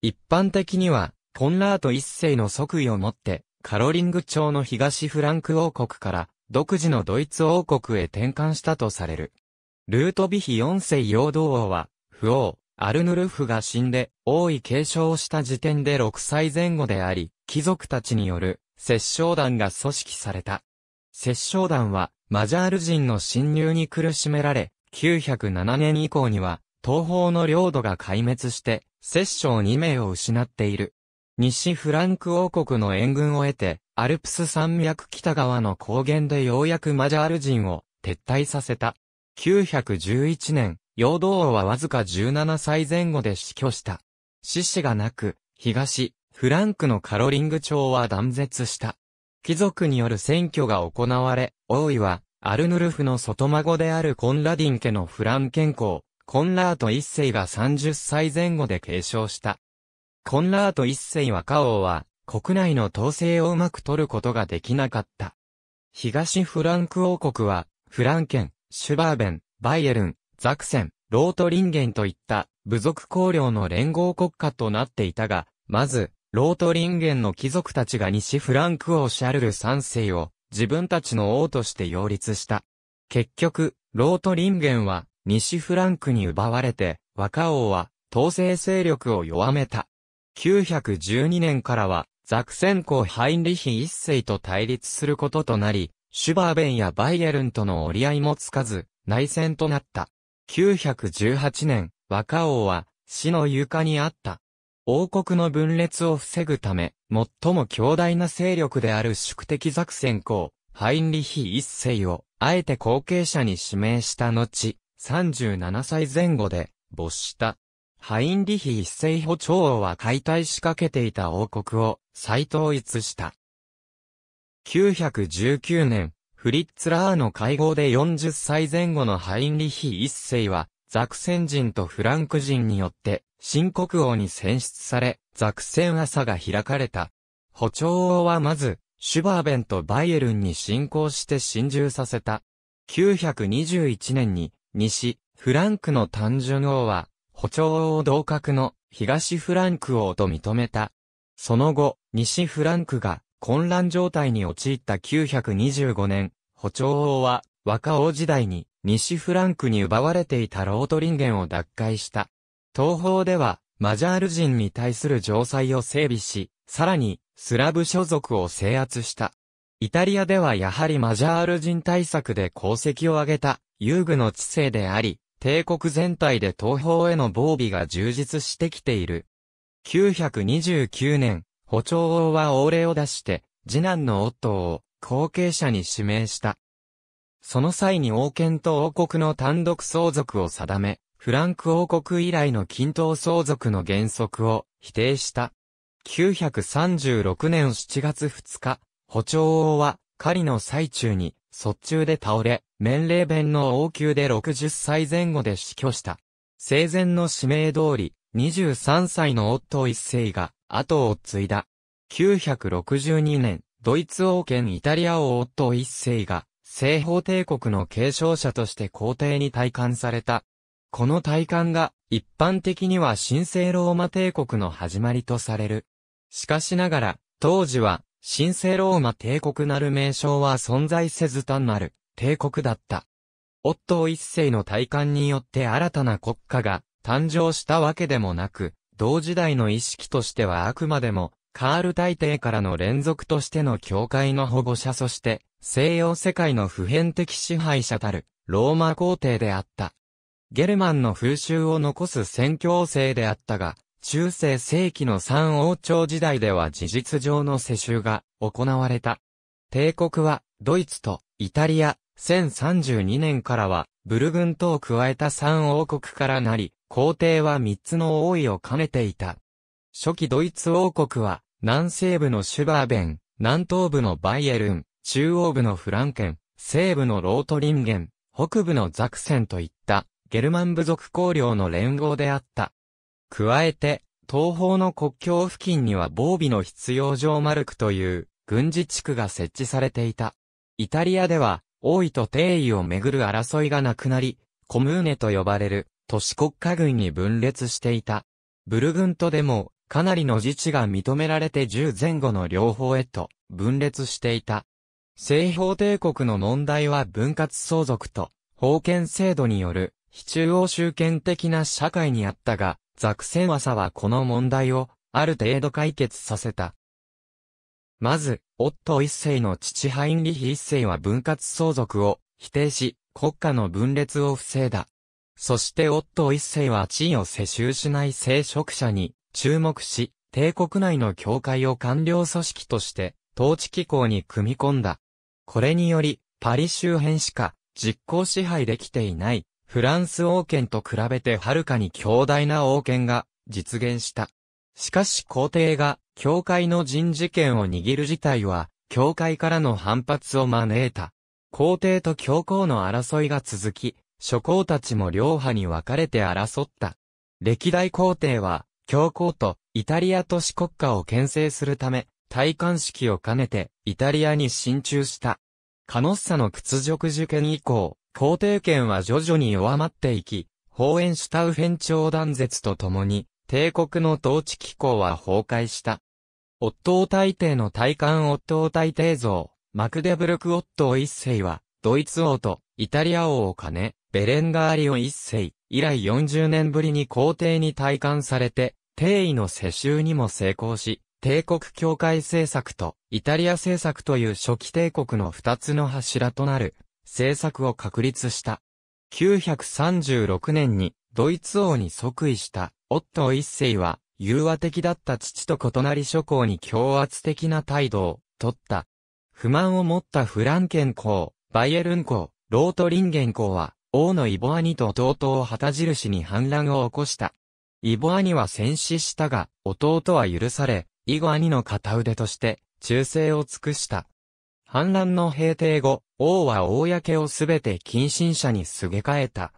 一般的には、コンラート一世の即位をもって、カロリング朝の東フランク王国から独自のドイツ王国へ転換したとされる。ルートビヒ4世陽道王は、不王、アルヌルフが死んで、王位継承をした時点で6歳前後であり、貴族たちによる、摂政団が組織された。摂政団は、マジャール人の侵入に苦しめられ、907年以降には、東方の領土が壊滅して、摂政2名を失っている。西フランク王国の援軍を得て、アルプス山脈北側の高原でようやくマジャール人を撤退させた。911年、陽道王はわずか17歳前後で死去した。死死がなく、東、フランクのカロリング朝は断絶した。貴族による選挙が行われ、王位は、アルヌルフの外孫であるコンラディン家のフラン健康、コンラート一世が30歳前後で継承した。コンラート一世若王は、国内の統制をうまく取ることができなかった。東フランク王国は、フランケン、シュバーベン、バイエルン、ザクセン、ロートリンゲンといった部族公領の連合国家となっていたが、まず、ロートリンゲンの貴族たちが西フランク王シャルル三世を自分たちの王として擁立した。結局、ロートリンゲンは西フランクに奪われて、若王は統制勢力を弱めた。912年からは、ザクセン公ハインリヒ一世と対立することとなり、シュバーベンやバイエルンとの折り合いもつかず、内戦となった。918年、若王は死の床にあった。王国の分裂を防ぐため、最も強大な勢力である宿敵ザクセン公、ハインリヒ一世を、あえて後継者に指名した後、37歳前後で、没した。ハインリヒ一世補長王は解体しかけていた王国を再統一した。919年、フリッツラーの会合で40歳前後のハインリヒ一世は、ザクセン人とフランク人によって、新国王に選出され、ザクセン朝が開かれた。補長王はまず、シュバーベンとバイエルンに侵攻して侵入させた。921年に、西、フランクの単純王は、補聴王同格の東フランク王と認めた。その後、西フランクが混乱状態に陥った925年、補聴王は若王時代に西フランクに奪われていたロートリンゲンを奪回した。東方ではマジャール人に対する城塞を整備し、さらにスラブ諸族を制圧した。イタリアではやはりマジャール人対策で功績を挙げた遊具の知性であり、帝国全体で東方への防備が充実してきている。929年、補聴王は王令を出して、次男の夫を後継者に指名した。その際に王権と王国の単独相続を定め、フランク王国以来の均等相続の原則を否定した。936年7月2日、補聴王は狩りの最中に卒中で倒れ、免令弁の応急で60歳前後で死去した。生前の指名通り、23歳の夫一世が後を継いだ。962年、ドイツ王権イタリア王夫一世が西方帝国の継承者として皇帝に退官された。この退官が一般的には神聖ローマ帝国の始まりとされる。しかしながら、当時は神聖ローマ帝国なる名称は存在せず単なる帝国だった。オットー一世の体感によって新たな国家が誕生したわけでもなく、同時代の意識としてはあくまでも、カール大帝からの連続としての教会の保護者そして、西洋世界の普遍的支配者たる、ローマ皇帝であった。ゲルマンの風習を残す宣教制であったが、中世世紀の三王朝時代では事実上の世襲が行われた。帝国はドイツとイタリア、1032年からはブルグントを加えた三王国からなり、皇帝は三つの王位を兼ねていた。初期ドイツ王国は南西部のシュバーベン、南東部のバイエルン、中央部のフランケン、西部のロートリンゲン、北部のザクセンといったゲルマン部族公領の連合であった。加えて、東方の国境付近には防備の必要上マルクという軍事地区が設置されていた。イタリアでは、王位と帝位をめぐる争いがなくなり、コムーネと呼ばれる都市国家軍に分裂していた。ブルグンとでも、かなりの自治が認められて10前後の両方へと分裂していた。西方帝国の問題は分割相続と、封建制度による非中央集権的な社会にあったが、ザクセンワサはこの問題を、ある程度解決させた。まず、オット一世の父ハインリヒ一世は分割相続を否定し、国家の分裂を防いだ。そしてオット一世は地位を世襲しない聖職者に注目し、帝国内の教会を官僚組織として統治機構に組み込んだ。これにより、パリ周辺しか実効支配できていないフランス王権と比べてはるかに強大な王権が実現した。しかし皇帝が教会の人事権を握る事態は、教会からの反発を招いた。皇帝と教皇の争いが続き、諸皇たちも両派に分かれて争った。歴代皇帝は、教皇とイタリア都市国家を牽制するため、戴冠式を兼ねてイタリアに進駐した。カノッサの屈辱事件以降、皇帝権は徐々に弱まっていき、ホーエンシュタウフェン朝断絶とともに、帝国の統治機構は崩壊した。オットー大帝の大艦オットー大帝像、マクデブルクオットー一世は、ドイツ王とイタリア王を兼ね、ベレンガーリオン一世、以来40年ぶりに皇帝に退官されて、帝位の世襲にも成功し、帝国境界政策とイタリア政策という初期帝国の二つの柱となる政策を確立した。936年にドイツ王に即位したオット一世は融和的だった父と異なり諸侯に強圧的な態度を取った。不満を持ったフランケン公、バイエルン公、ロートリンゲン公は王のイボアニと弟を旗印に反乱を起こした。イボアニは戦死したが、弟は許され、イゴアニの片腕として忠誠を尽くした。反乱の平定後、王は公をすべて近親者にすげ替えた。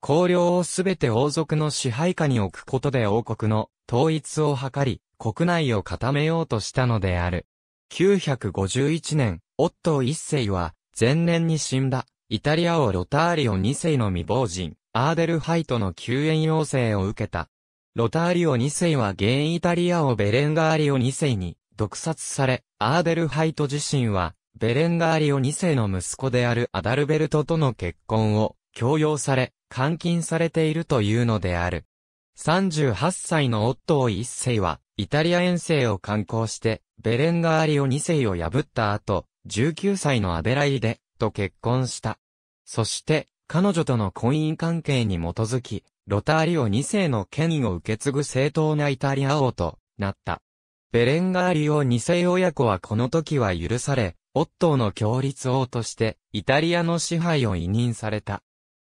公領をすべて王族の支配下に置くことで王国の統一を図り、国内を固めようとしたのである。951年、オットー一世は、前年に死んだ、イタリア王ロターリオ二世の未亡人、アーデルハイトの救援要請を受けた。ロターリオ二世は現イタリア王ベレンガーリオ二世に、毒殺され、アーデルハイト自身は、ベレンガーリオ2世の息子であるアダルベルトとの結婚を強要され、監禁されているというのである。38歳のオットー1世は、イタリア遠征を観光して、ベレンガーリオ2世を破った後、19歳のアデライデ、と結婚した。そして、彼女との婚姻関係に基づき、ロターリオ2世の権威を受け継ぐ正当なイタリア王となった。ベレンガーリオ2世親子はこの時は許され、オットーの強立王として、イタリアの支配を委任された。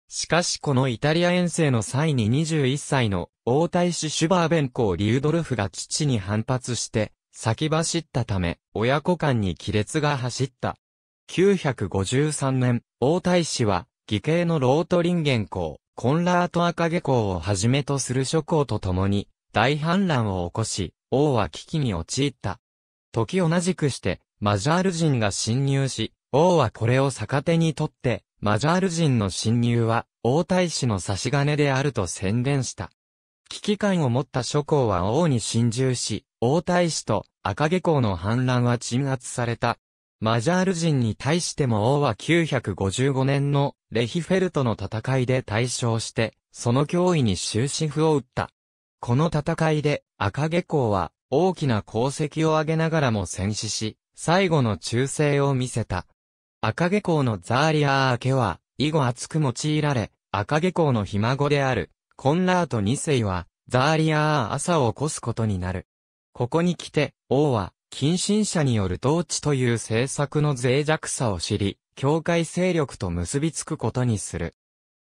しかしこのイタリア遠征の際に21歳の王太子シュバーベン公リュードルフが父に反発して、先走ったため、親子間に亀裂が走った。953年、王太子は、義兄のロートリンゲン公、コンラート赤下公をはじめとする諸公と共に、大反乱を起こし、王は危機に陥った。時同じくして、マジャール人が侵入し、王はこれを逆手にとって、マジャール人の侵入は、王太子の差し金であると宣伝した。危機感を持った諸侯は王に侵入し、王太子と赤下校の反乱は鎮圧された。マジャール人に対しても王は955年のレヒフェルトの戦いで大勝して、その脅威に終止符を打った。この戦いで赤下校は大きな功績を挙げながらも戦死し、最後の忠誠を見せた。赤下校のザーリアー家は、以後厚く用いられ、赤下校のひ孫である、コンラート二世は、ザーリアー朝を起こすことになる。ここに来て、王は、近親者による統治という政策の脆弱さを知り、教会勢力と結びつくことにする。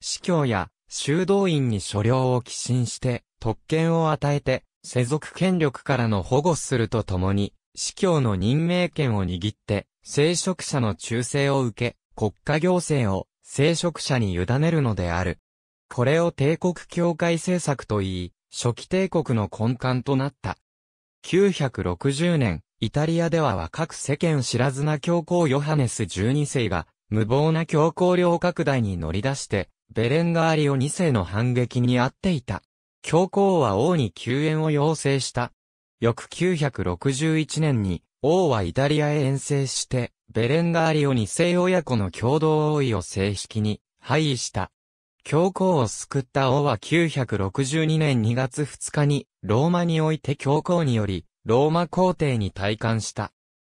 司教や修道院に所領を寄進して、特権を与えて、世俗権力からの保護するとともに、司教の任命権を握って、聖職者の忠誠を受け、国家行政を聖職者に委ねるのである。これを帝国教会政策と言い、初期帝国の根幹となった。960年、イタリアでは若く世間知らずな教皇ヨハネス12世が、無謀な教皇領拡大に乗り出して、ベレンガーリオ2世の反撃に遭っていた。教皇は王に救援を要請した。翌961年に、王はイタリアへ遠征して、ベレンガーリオに聖親子の共同王位を正式に廃位した。教皇を救った王は962年2月2日に、ローマにおいて教皇により、ローマ皇帝に退官した。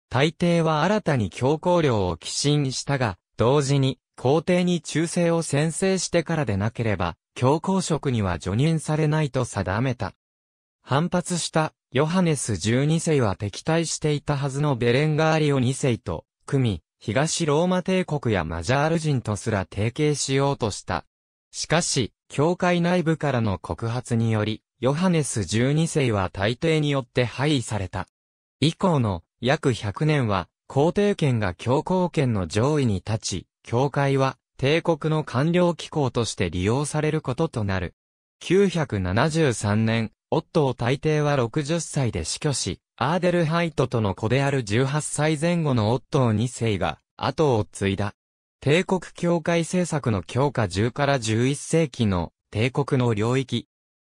大帝は新たに教皇領を寄進したが、同時に、皇帝に忠誠を宣誓してからでなければ、教皇職には除任されないと定めた。反発したヨハネス12世は敵対していたはずのベレンガーリオ2世と組み、東ローマ帝国やマジャール人とすら提携しようとした。しかし、教会内部からの告発により、ヨハネス12世は大帝によって廃位された。以降の約100年は、皇帝権が教皇権の上位に立ち、教会は帝国の官僚機構として利用されることとなる。973年、オットー大帝は60歳で死去し、アーデルハイトとの子である18歳前後のオットー2世が、後を継いだ。帝国教会政策の強化10から11世紀の帝国の領域。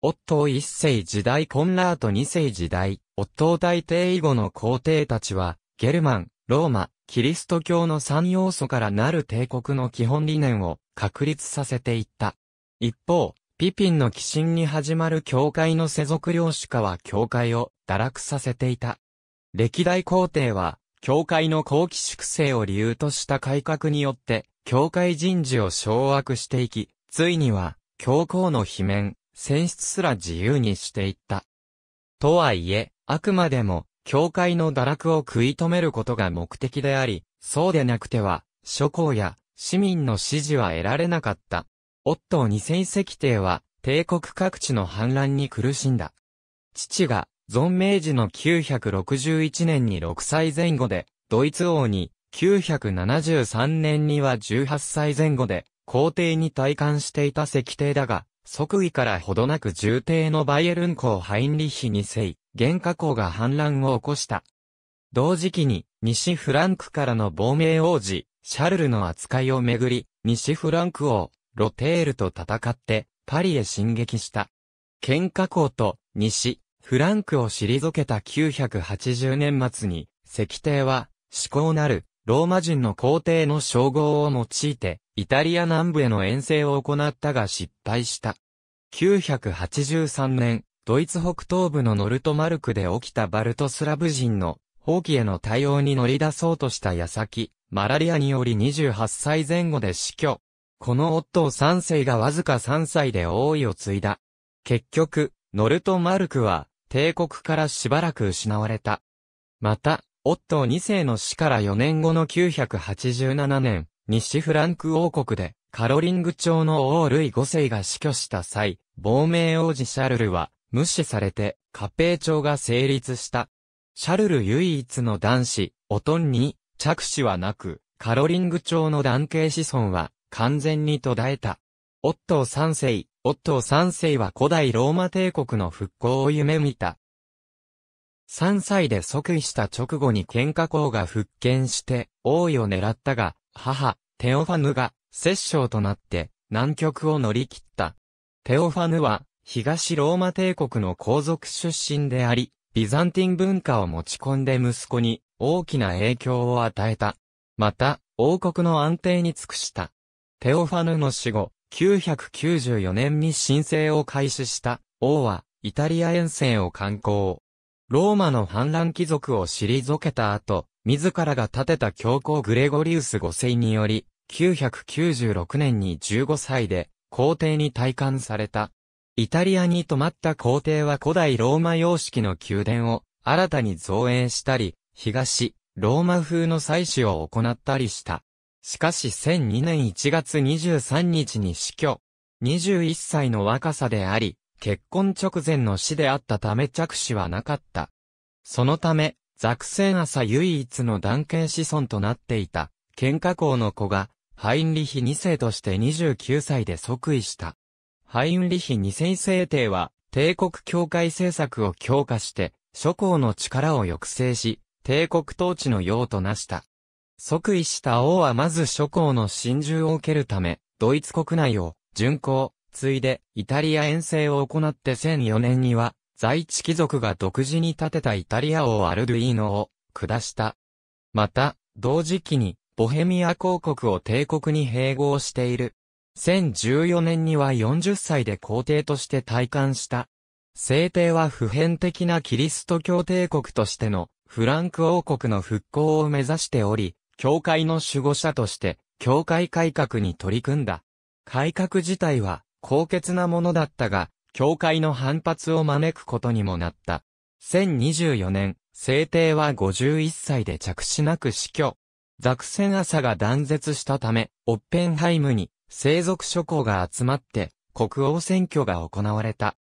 オットー1世時代コンラート2世時代、オットー大帝以後の皇帝たちは、ゲルマン、ローマ、キリスト教の3要素からなる帝国の基本理念を確立させていった。一方、ピピンの寄進に始まる教会の世俗領主家は教会を堕落させていた。歴代皇帝は、教会の後期粛清を理由とした改革によって、教会人事を掌握していき、ついには、教皇の罷免、選出すら自由にしていった。とはいえ、あくまでも、教会の堕落を食い止めることが目的であり、そうでなくては、諸侯や市民の支持は得られなかった。夫ット二石帝は、帝国各地の反乱に苦しんだ。父が、存命時の961年に6歳前後で、ドイツ王に、973年には18歳前後で、皇帝に退官していた石帝だが、即位からほどなく重帝のバイエルン公ハインリッヒ2世、原価公が反乱を起こした。同時期に、西フランクからの亡命王子、シャルルの扱いをめぐり、西フランク王、ロテールと戦って、パリへ進撃した。喧嘩校と西、フランクを退けた980年末に、石帝は、至高なる、ローマ人の皇帝の称号を用いて、イタリア南部への遠征を行ったが失敗した。983年、ドイツ北東部のノルトマルクで起きたバルトスラブ人の放棄への対応に乗り出そうとした矢先、マラリアにより28歳前後で死去。この夫を3世がわずか3歳で王位を継いだ。結局、ノルト・マルクは、帝国からしばらく失われた。また、夫二2世の死から4年後の987年、西フランク王国で、カロリング朝の王類五5世が死去した際、亡命王子シャルルは、無視されて、カペイ朝が成立した。シャルル唯一の男子、オトンに、着手はなく、カロリング朝の男系子孫は、完全に途絶えた。オットー三世、オットー三世は古代ローマ帝国の復興を夢見た。三歳で即位した直後に喧嘩公が復権して、王位を狙ったが、母、テオファヌが、摂政となって、南極を乗り切った。テオファヌは、東ローマ帝国の皇族出身であり、ビザンティン文化を持ち込んで息子に大きな影響を与えた。また、王国の安定に尽くした。テオファヌの死後、994年に申請を開始した王は、イタリア沿線を観光。ローマの反乱貴族を退けた後、自らが建てた教皇グレゴリウス5世により、996年に15歳で皇帝に退官された。イタリアに泊まった皇帝は古代ローマ様式の宮殿を新たに造園したり、東、ローマ風の祭祀を行ったりした。しかし1002年1月23日に死去。21歳の若さであり、結婚直前の死であったため着手はなかった。そのため、ザクセン朝唯一の断権子孫となっていた、喧嘩校の子が、ハインリヒ2世として29歳で即位した。ハインリヒ2世制定は、帝国教会政策を強化して、諸侯の力を抑制し、帝国統治の用となした。即位した王はまず諸侯の侵入を受けるため、ドイツ国内を巡行、ついでイタリア遠征を行って1004年には、在地貴族が独自に建てたイタリア王アルドゥイーノを下した。また、同時期に、ボヘミア公国を帝国に併合している。1014年には40歳で皇帝として退官した。聖帝は普遍的なキリスト教帝国としてのフランク王国の復興を目指しており、教会の守護者として、教会改革に取り組んだ。改革自体は、高潔なものだったが、教会の反発を招くことにもなった。1024年、聖帝は51歳で着死なく死去。ザクセン朝が断絶したため、オッペンハイムに生族諸侯が集まって、国王選挙が行われた。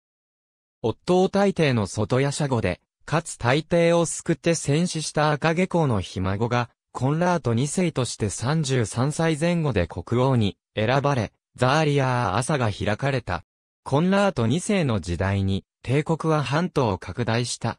夫を大帝の外や社後で、かつ大帝を救って戦死した赤下校のひ孫が、コンラート2世として33歳前後で国王に選ばれ、ザーリアー朝が開かれた。コンラート2世の時代に、帝国は半島を拡大した。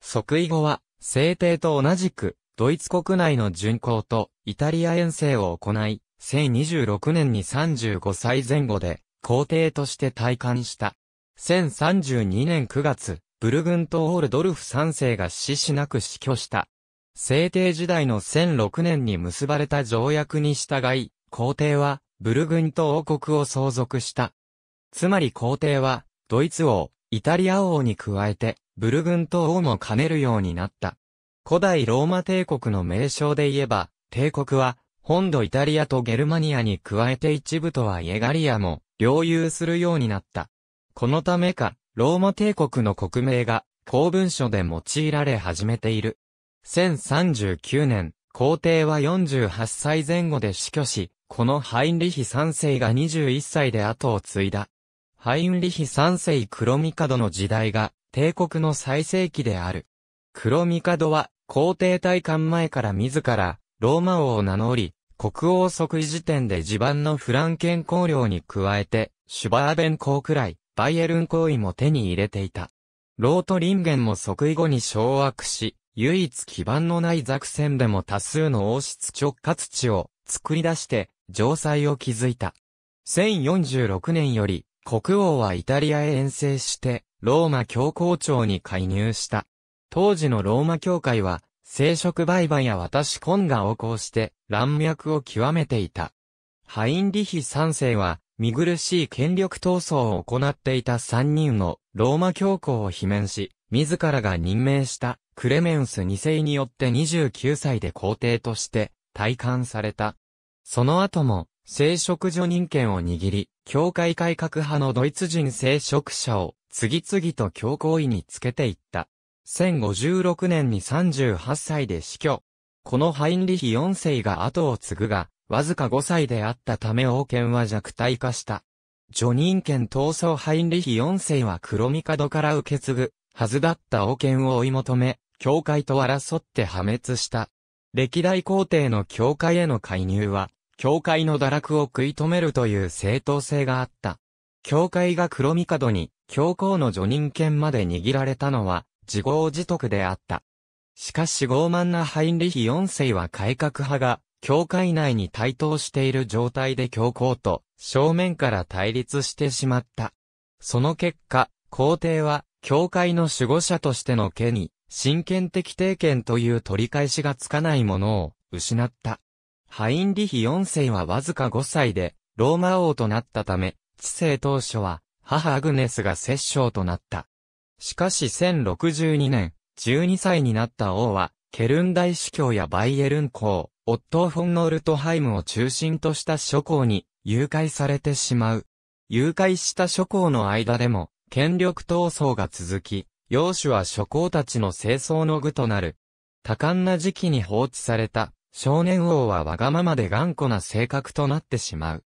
即位後は、聖帝と同じく、ドイツ国内の巡航とイタリア遠征を行い、1026年に35歳前後で、皇帝として退官した。1032年9月、ブルグント・オールドルフ3世が死しなく死去した。制定時代の1006年に結ばれた条約に従い、皇帝は、ブルグンと王国を相続した。つまり皇帝は、ドイツ王、イタリア王に加えて、ブルグンと王も兼ねるようになった。古代ローマ帝国の名称で言えば、帝国は、本土イタリアとゲルマニアに加えて一部とはイエガリアも、領有するようになった。このためか、ローマ帝国の国名が、公文書で用いられ始めている。1039年、皇帝は48歳前後で死去し、このハインリヒ3世が21歳で後を継いだ。ハインリヒ3世黒帝の時代が帝国の最盛期である。黒帝は皇帝退官前から自らローマ王を名乗り、国王即位時点で地盤のフランケン公領に加えて、シュバーベン公くらい、バイエルン公位も手に入れていた。ロートリンゲンも即位後に掌握し、唯一基盤のない作戦でも多数の王室直轄地を作り出して城塞を築いた。1046年より国王はイタリアへ遠征してローマ教皇庁に介入した。当時のローマ教会は生殖売買や私婚が横行して乱脈を極めていた。ハインリヒ三世は見苦しい権力闘争を行っていた三人のローマ教皇を罷免し、自らが任命したクレメンス2世によって29歳で皇帝として退官された。その後も、聖職女人権を握り、教会改革派のドイツ人聖職者を次々と教皇位につけていった。1056年に38歳で死去。このハインリヒ4世が後を継ぐが、わずか5歳であったため王権は弱体化した。助人権闘争ハインリヒ4世は黒帝から受け継ぐ、はずだった王権を追い求め、教会と争って破滅した。歴代皇帝の教会への介入は、教会の堕落を食い止めるという正当性があった。教会が黒帝に、教皇の助任権まで握られたのは、自業自得であった。しかし傲慢なハインリヒ4世は改革派が、教会内に対等している状態で教皇と正面から対立してしまった。その結果、皇帝は教会の守護者としての権威、真剣的提見という取り返しがつかないものを失った。ハインリヒ4世はわずか5歳でローマ王となったため、知性当初は母アグネスが摂政となった。しかし1062年、12歳になった王は、ケルン大司教やバイエルン公、オットー・フォン・ノルトハイムを中心とした諸公に誘拐されてしまう。誘拐した諸公の間でも、権力闘争が続き、幼種は諸侯たちの清掃の具となる。多感な時期に放置された少年王はわがままで頑固な性格となってしまう。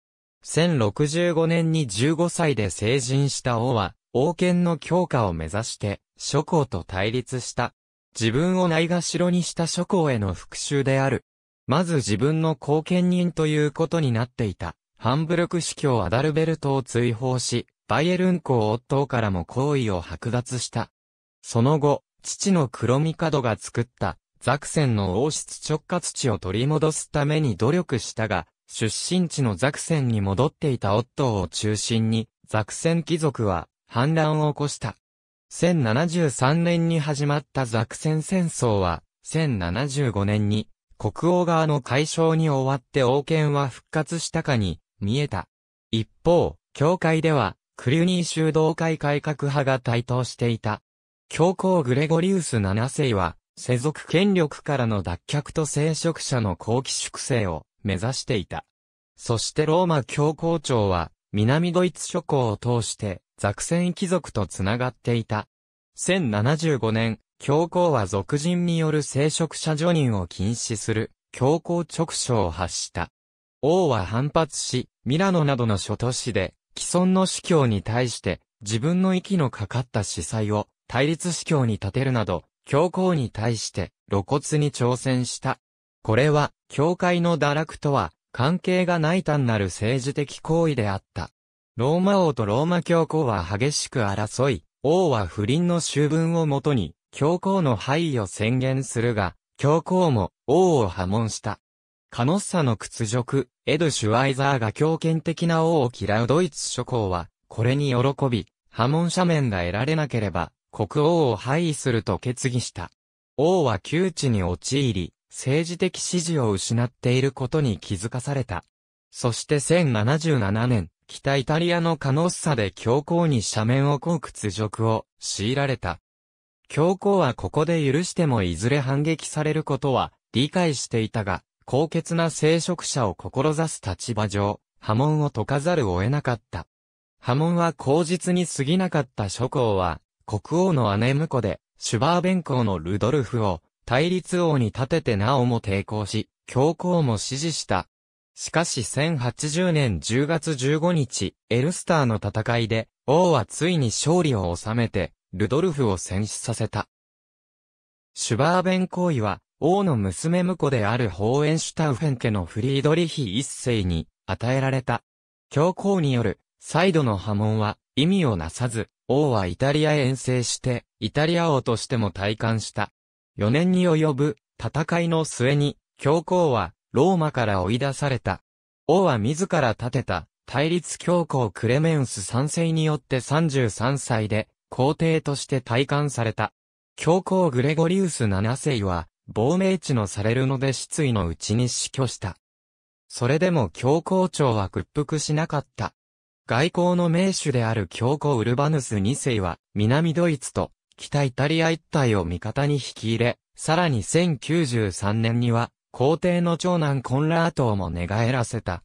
1065年に15歳で成人した王は、王権の強化を目指して、諸侯と対立した。自分をないがしろにした諸侯への復讐である。まず自分の後見人ということになっていた。ハンブルク司教アダルベルトを追放し、バイエルン公夫からも好意を剥奪した。その後、父の黒帝が作ったザクセンの王室直轄地を取り戻すために努力したが、出身地のザクセンに戻っていた夫を中心に、ザクセン貴族は反乱を起こした。1073年に始まったザクセン戦争は、1075年に国王側の解消に終わって王権は復活したかに見えた。一方、教会では、クリュニー修道会改革派が台頭していた。教皇グレゴリウス7世は、世俗権力からの脱却と聖職者の後期粛清を目指していた。そしてローマ教皇庁は、南ドイツ諸港を通して、ザクセン貴族とつながっていた。1075年、教皇は俗人による聖職者助任を禁止する、教皇直書を発した。王は反発し、ミラノなどの諸都市で、既存の司教に対して、自分の息のかかった司祭を対立司教に立てるなど、教皇に対して露骨に挑戦した。これは、教会の堕落とは、関係がない単なる政治的行為であった。ローマ王とローマ教皇は激しく争い、王は不倫の修文をもとに、教皇の敗位を宣言するが、教皇も王を破門した。カノッサの屈辱、エド・シュワイザーが強権的な王を嫌うドイツ諸侯は、これに喜び、破門斜面が得られなければ、国王を廃位すると決議した。王は窮地に陥り、政治的支持を失っていることに気づかされた。そして1077年、北イタリアのカノッサで教皇に斜面をこく屈辱を強いられた。教皇はここで許してもいずれ反撃されることは理解していたが、高潔な聖職者を志す立場上、波紋を解かざるを得なかった。波紋は口実に過ぎなかった諸侯は、国王の姉婿で、シュバーベン公のルドルフを、対立王に立ててなおも抵抗し、教皇も支持した。しかし1080年10月15日、エルスターの戦いで、王はついに勝利を収めて、ルドルフを戦死させた。シュバーベン公位は、王の娘婿であるホーエンシュタウフェン家のフリードリヒ一世に与えられた。教皇によるサイドの波紋は意味をなさず、王はイタリアへ遠征して、イタリア王としても体感した。4年に及ぶ戦いの末に、教皇はローマから追い出された。王は自ら立てた対立教皇クレメンス3世によって33歳で皇帝として体感された。教皇グレゴリウス7世は亡命地のされるので失意のうちに死去した。それでも教皇庁は屈服しなかった。外交の名手である教皇ウルバヌス2世は、南ドイツと北イタリア一帯を味方に引き入れ、さらに1093年には、皇帝の長男コンラートをも寝返らせた。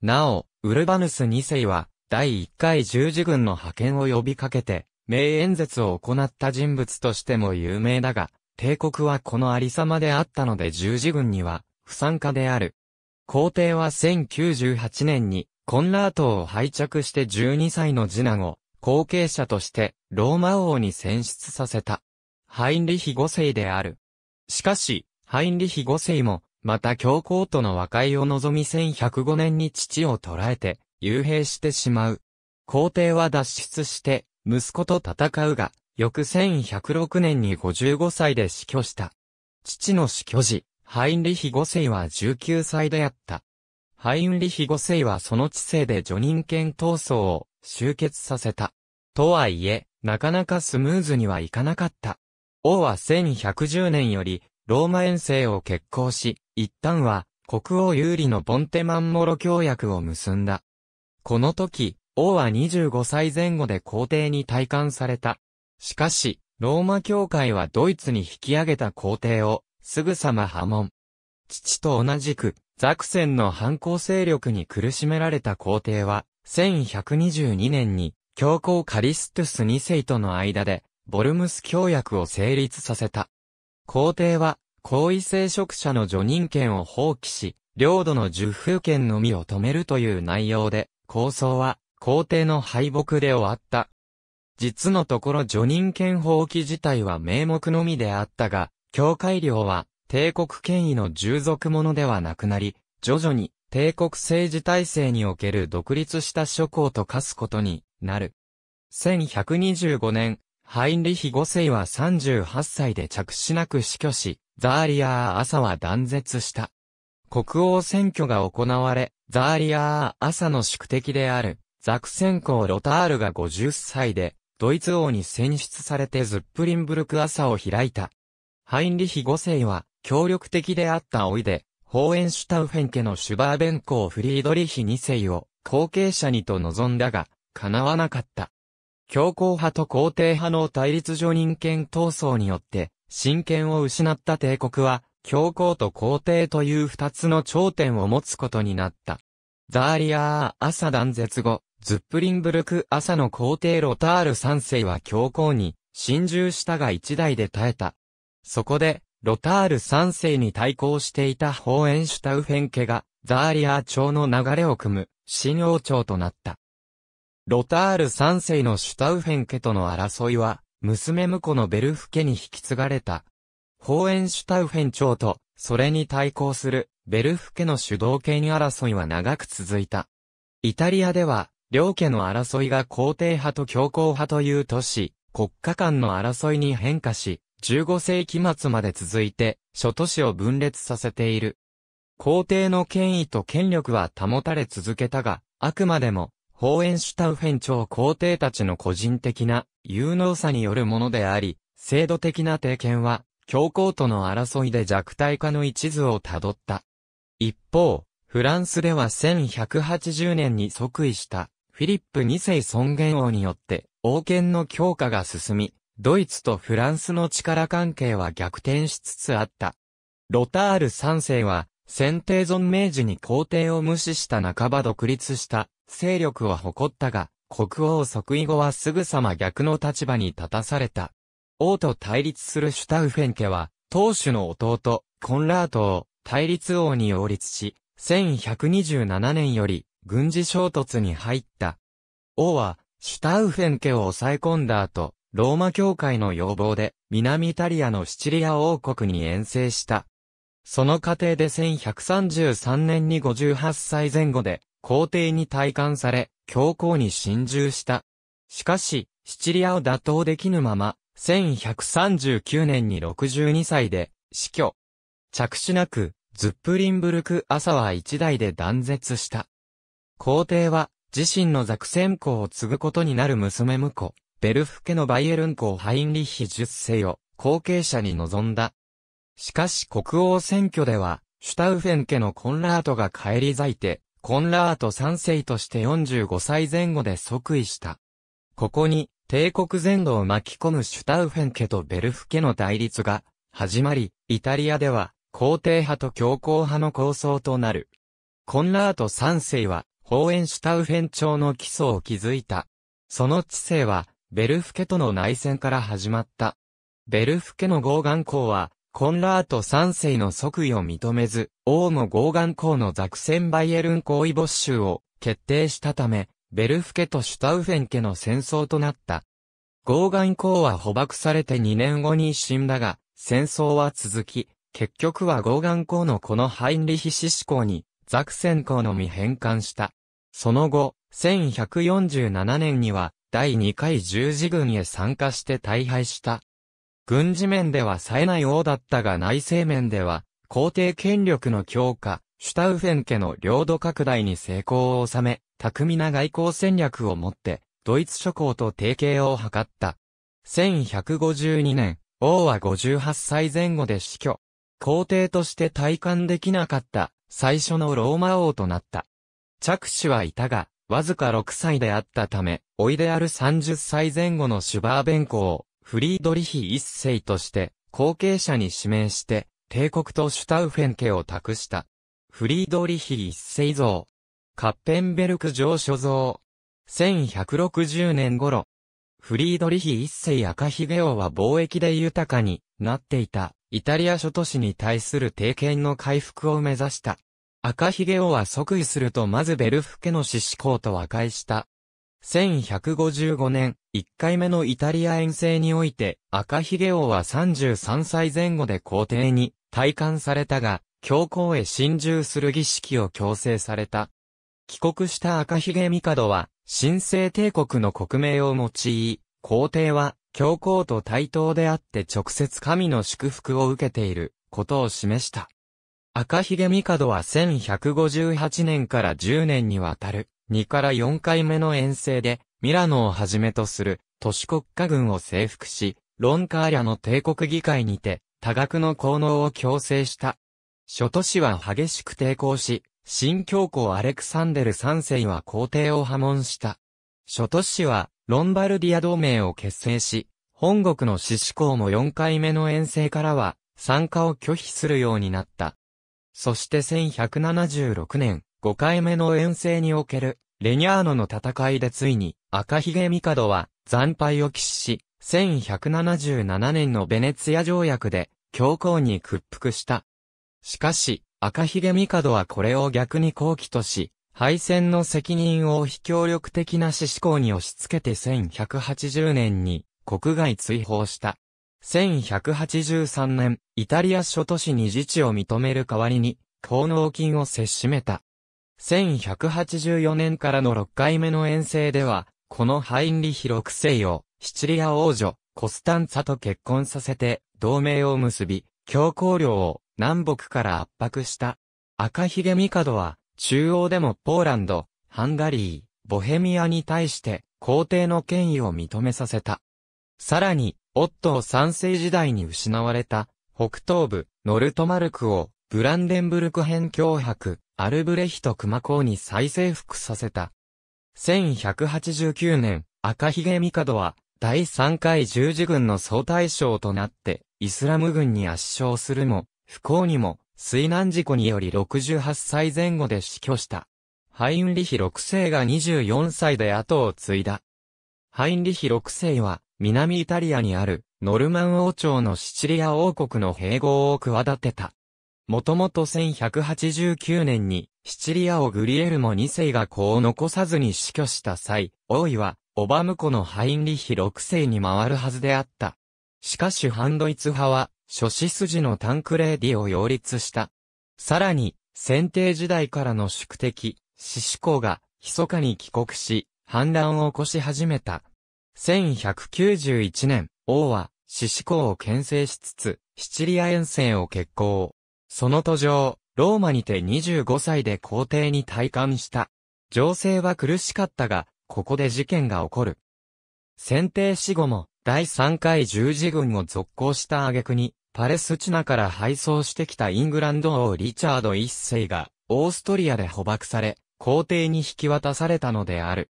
なお、ウルバヌス2世は、第1回十字軍の派遣を呼びかけて、名演説を行った人物としても有名だが、帝国はこのありさまであったので十字軍には、不参加である。皇帝は1098年に、コンラートを拝着して12歳の次男を、後継者として、ローマ王に選出させた。ハインリヒ5世である。しかし、ハインリヒ5世も、また教皇との和解を望み1105年に父を捕らえて、幽閉してしまう。皇帝は脱出して、息子と戦うが、翌1106年に55歳で死去した。父の死去時、ハインリヒ5世は19歳であった。ハインリヒ5世はその知性で助人権闘争を終結させた。とはいえ、なかなかスムーズにはいかなかった。王は1110年より、ローマ遠征を決行し、一旦は、国王有利のボンテマンモロ協約を結んだ。この時、王は25歳前後で皇帝に退官された。しかし、ローマ教会はドイツに引き上げた皇帝を、すぐさま破門。父と同じく、ザクセンの反抗勢力に苦しめられた皇帝は、1122年に、教皇カリストゥス2世との間で、ボルムス教約を成立させた。皇帝は、皇位聖職者の除任権を放棄し、領土の受封権のみを止めるという内容で、構想は、皇帝の敗北で終わった。実のところ除任権放棄自体は名目のみであったが、教会領は、帝国権威の従属者ではなくなり、徐々に帝国政治体制における独立した諸侯と化すことになる。1125年、ハインリヒ5世は38歳で着死なく死去し、ザーリアー朝は断絶した。国王選挙が行われ、ザーリアー朝の宿敵である、ザクセン公ロタールが50歳で、ドイツ王に選出されてズップリンブルク朝を開いた。ハインリヒ5世は、協力的であったおいで、ホーエンシュタウフェン家のシュバーベン公フリードリヒ2世を後継者にと望んだが、叶わなかった。強硬派と皇帝派の対立上人権闘争によって、神権を失った帝国は、教皇と皇帝という二つの頂点を持つことになった。ザーリアー朝断絶後、ズップリンブルク朝の皇帝ロタール三世は教皇に、心中したが一代で耐えた。そこで、ロタール3世に対抗していたホーエンシュタウフェン家が、ザーリアー朝の流れを組む、新王朝となった。ロタール3世のシュタウフェン家との争いは、娘婿のベルフ家に引き継がれた。ホーエンシュタウフェン朝と、それに対抗する、ベルフ家の主導権争いは長く続いた。イタリアでは、両家の争いが皇帝派と教皇派という都市、国家間の争いに変化し、15世紀末まで続いて、諸都市を分裂させている。皇帝の権威と権力は保たれ続けたが、あくまでも、ホーエンシュタウフェン朝皇帝たちの個人的な有能さによるものであり、制度的な定権は、教皇との争いで弱体化の一途をたどった。一方、フランスでは1180年に即位したフィリップ2世尊厳王によって王権の強化が進み、ドイツとフランスの力関係は逆転しつつあった。ロタール三世は、先帝存命時に皇帝を無視した半ば独立した勢力は誇ったが、国王即位後はすぐさま逆の立場に立たされた。王と対立するシュタウフェン家は、当主の弟、コンラートを対立王に擁立し、1127年より軍事衝突に入った。王は、シュタウフェン家を抑え込んだ後、ローマ教会の要望で、南イタリアのシチリア王国に遠征した。その過程で1133年に58歳前後で、皇帝に退官され、教皇に侵入した。しかし、シチリアを打倒できぬまま、1139年に62歳で死去。着手なく、ズップリンブルク朝は一代で断絶した。皇帝は、自身のザクセン公を継ぐことになる娘婿、ベルフ家のバイエルン公ハインリッヒ10世を後継者に臨んだ。しかし国王選挙では、シュタウフェン家のコンラートが帰り咲いて、コンラート3世として45歳前後で即位した。ここに、帝国全土を巻き込むシュタウフェン家とベルフ家の対立が始まり、イタリアでは皇帝派と強硬派の構想となる。コンラート3世は、法ーシュタウフェン朝の基礎を築いた。その知性は、ベルフケとの内戦から始まった。ベルフケのゴーガン公は、コンラート三世の即位を認めず、王のゴーガン公のザクセンバイエルン公位没収を決定したため、ベルフ家とシュタウフェン家の戦争となった。ゴーガン公は捕獲されて2年後に死んだが、戦争は続き、結局はゴーガン公のこのハインリヒシシ公に、ザクセン公のみ返還した。その後、1147年には、第2回十字軍へ参加して大敗した。軍事面では冴えない王だったが内政面では、皇帝権力の強化、シュタウフェン家の領土拡大に成功を収め、巧みな外交戦略をもって、ドイツ諸侯と提携を図った。1152年、王は58歳前後で死去。皇帝として体感できなかった、最初のローマ王となった。着手はいたが、わずか6歳であったため、老いである30歳前後のシュバーベンコを、フリードリヒ一世として、後継者に指名して、帝国とシュタウフェン家を託した。フリードリヒ一世像。カッペンベルク城所像。1160年頃。フリードリヒ一世赤ひげ王は貿易で豊かになっていたイタリア諸都市に対する帝権の回復を目指した。赤ひげ王は即位するとまずベルフ家の獅子公と和解した。1155年、1回目のイタリア遠征において、赤ひげ王は33歳前後で皇帝に退官されたが、教皇へ侵入する儀式を強制された。帰国した赤ひげ帝は、神聖帝国の国名を用い、皇帝は、教皇と対等であって直接神の祝福を受けていることを示した。赤ひげ帝は1158年から10年にわたる、2から4回目の遠征で、ミラノをはじめとする都市国家軍を征服し、ロンカーリャの帝国議会にて、多額の功能を強制した。諸都市は激しく抵抗し、新教皇アレクサンデル3世は皇帝を破門した。諸都市は、ロンバルディア同盟を結成し、本国の獅子公も4回目の遠征からは、参加を拒否するようになった。そして1176年、5回目の遠征における、レニャーノの戦いでついに、赤ひげ帝は、惨敗を喫し、1177年のベネツィア条約で、強行に屈服した。しかし、赤ひげ帝はこれを逆に後期とし、敗戦の責任を非協力的な志士校に押し付けて1180年に国外追放した。1183年、イタリア諸都市に自治を認める代わりに、高納金をせしめた。1184年からの6回目の遠征では、このハインリヒ6世を、シチリア王女、コスタンツァと結婚させて、同盟を結び、強行領を南北から圧迫した。赤ひげ帝は、中央でもポーランド、ハンガリー、ボヘミアに対して、皇帝の権威を認めさせた。さらに、オットー世時代に失われた、北東部、ノルトマルクを、ブランデンブルク編脅迫、アルブレヒト熊公に再征服させた。1189年、赤ひげ帝は、第3回十字軍の総大将となって、イスラム軍に圧勝するも、不幸にも、水難事故により68歳前後で死去した。ハインリヒ6世が24歳で後を継いだ。ハインリヒ6世は、南イタリアにあるノルマン王朝のシチリア王国の併合を企てた。もともと1189年にシチリアをグリエルモ2世が子を残さずに死去した際、王位はオバムコのハインリヒ6世に回るはずであった。しかしハンドイツ派は、諸子筋のタンクレーディを擁立した。さらに、先帝時代からの宿敵、獅子公が、密かに帰国し、反乱を起こし始めた。1191年、王は、獅子港を牽制しつつ、シチリア遠征を決行。その途上、ローマにて25歳で皇帝に退官した。情勢は苦しかったが、ここで事件が起こる。選定死後も、第3回十字軍を続行した挙句に、パレスチナから敗走してきたイングランド王リチャード一世が、オーストリアで捕獲され、皇帝に引き渡されたのである。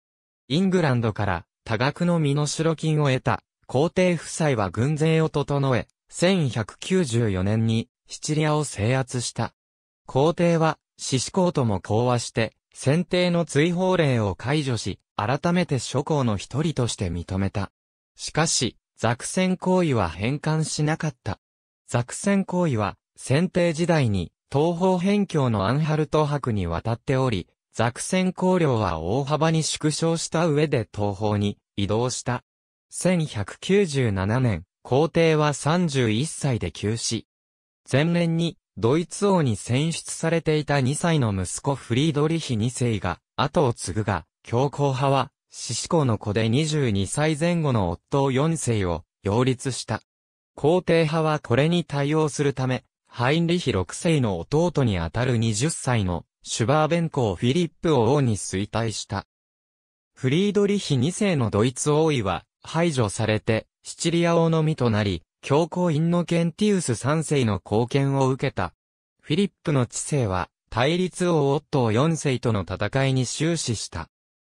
イングランドから、多額の身代金を得た、皇帝夫妻は軍勢を整え、1194年にシチリアを制圧した。皇帝は、獅子公とも講和して、選定の追放令を解除し、改めて諸皇の一人として認めた。しかし、ザクセン行為は返還しなかった。ザクセン行為は、選定時代に、東方辺境のアンハルト博に渡っており、ザクセン公領は大幅に縮小した上で東方に移動した。1197年、皇帝は31歳で急死。前年に、ドイツ王に選出されていた2歳の息子フリードリヒ2世が、後を継ぐが、強硬派は、獅子子の子で22歳前後の夫4世を、擁立した。皇帝派はこれに対応するため、ハインリヒ6世の弟にあたる20歳のシュバーベン公フィリップを王に衰退した。フリードリヒ2世のドイツ王位は排除されて、シチリア王のみとなり、教皇インノケンティウス3世の貢献を受けた。フィリップの知性は、対立王オットー4世との戦いに終始した。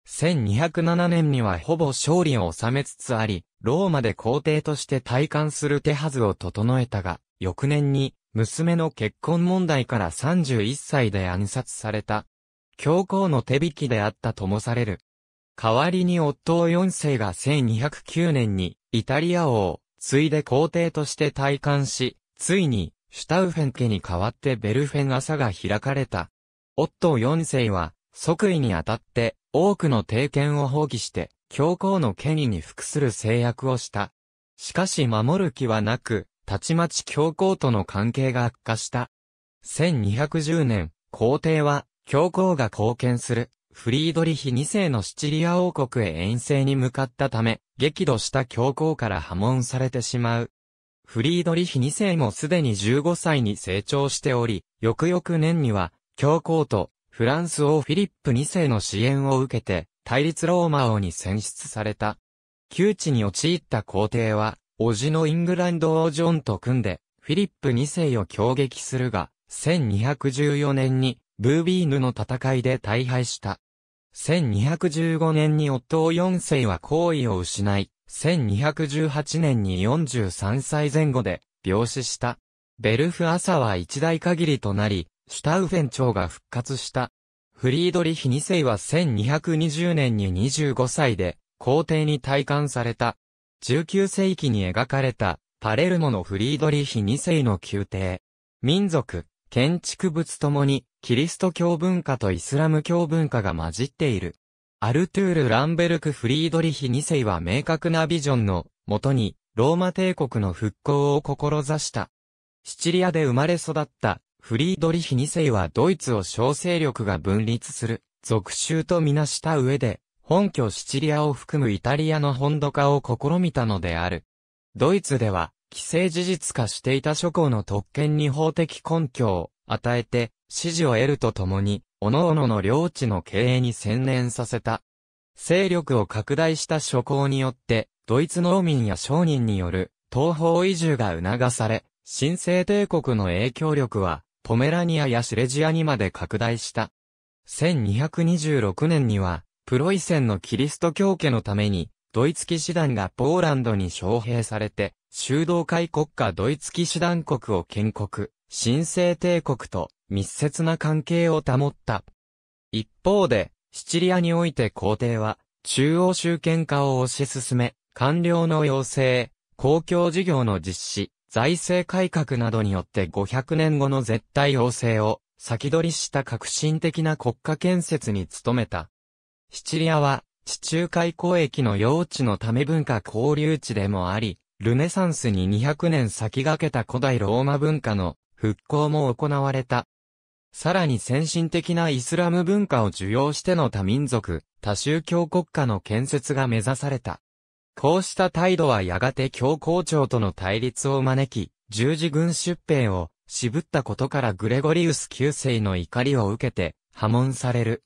1207年にはほぼ勝利を収めつつあり、ローマで皇帝として退官する手はずを整えたが、翌年に娘の結婚問題から31歳で暗殺された。教皇の手引きであったともされる。代わりに夫を4世が1209年にイタリア王、ついで皇帝として退官し、ついにシュタウフェン家に代わってベルフェン朝が開かれた。夫を4世は即位にあたって多くの帝権を放棄して教皇の権威に服する制約をした。しかし守る気はなく、たちまち教皇との関係が悪化した。1210年、皇帝は、教皇が貢献する、フリードリヒ2世のシチリア王国へ遠征に向かったため、激怒した教皇から破門されてしまう。フリードリヒ2世もすでに15歳に成長しており、翌々年には、教皇とフランス王フィリップ2世の支援を受けて、対立ローマ王に選出された。窮地に陥った皇帝は、叔父のイングランド王ジョンと組んで、フィリップ2世を攻撃するが、1214年に、ブービーヌの戦いで大敗した。1215年に夫を4世は皇位を失い、1218年に43歳前後で病死した。ベルフ朝は一代限りとなり、シュタウフェン朝が復活した。フリードリヒ2世は1220年に25歳で皇帝に退官された。19世紀に描かれた、パレルモのフリードリヒ2世の宮廷。民族、建築物ともに、キリスト教文化とイスラム教文化が混じっている。アルトゥール・ランベルク・フリードリヒ2世は明確なビジョンの、もとに、ローマ帝国の復興を志した。シチリアで生まれ育った、フリードリヒ2世はドイツを小勢力が分立する、属州とみなした上で、本拠シチリアを含むイタリアの本土化を試みたのである。ドイツでは、既成事実化していた諸侯の特権に法的根拠を与えて、支持を得るとともに、各々の領地の経営に専念させた。勢力を拡大した諸侯によって、ドイツ農民や商人による東方移住が促され、新生帝国の影響力は、ポメラニアやシレジアにまで拡大した。1226年には、プロイセンのキリスト教家のために、ドイツ騎士団がポーランドに招聘されて、修道会国家ドイツ騎士団国を建国、新生帝国と密接な関係を保った。一方で、シチリアにおいて皇帝は、中央集権化を推し進め、官僚の要請、公共事業の実施、財政改革などによって500年後の絶対要請を先取りした革新的な国家建設に努めた。シチリアは、地中海交易の用地のため文化交流地でもあり、ルネサンスに200年先駆けた古代ローマ文化の復興も行われた。さらに先進的なイスラム文化を受容しての多民族、多宗教国家の建設が目指された。こうした態度はやがて教皇庁との対立を招き、十字軍出兵を渋ったことからグレゴリウス9世の怒りを受けて破門される。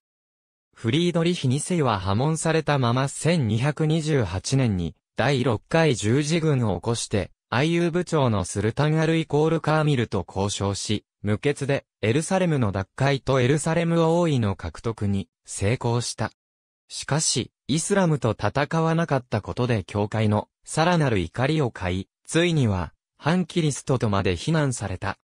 フリードリヒ2世は破門されたまま1228年に第6回十字軍を起こして、IU 部長のスルタンアルイコールカーミルと交渉し、無血でエルサレムの奪回とエルサレム王位の獲得に成功した。しかし、イスラムと戦わなかったことで教会のさらなる怒りを買い、ついには、反キリストとまで非難された。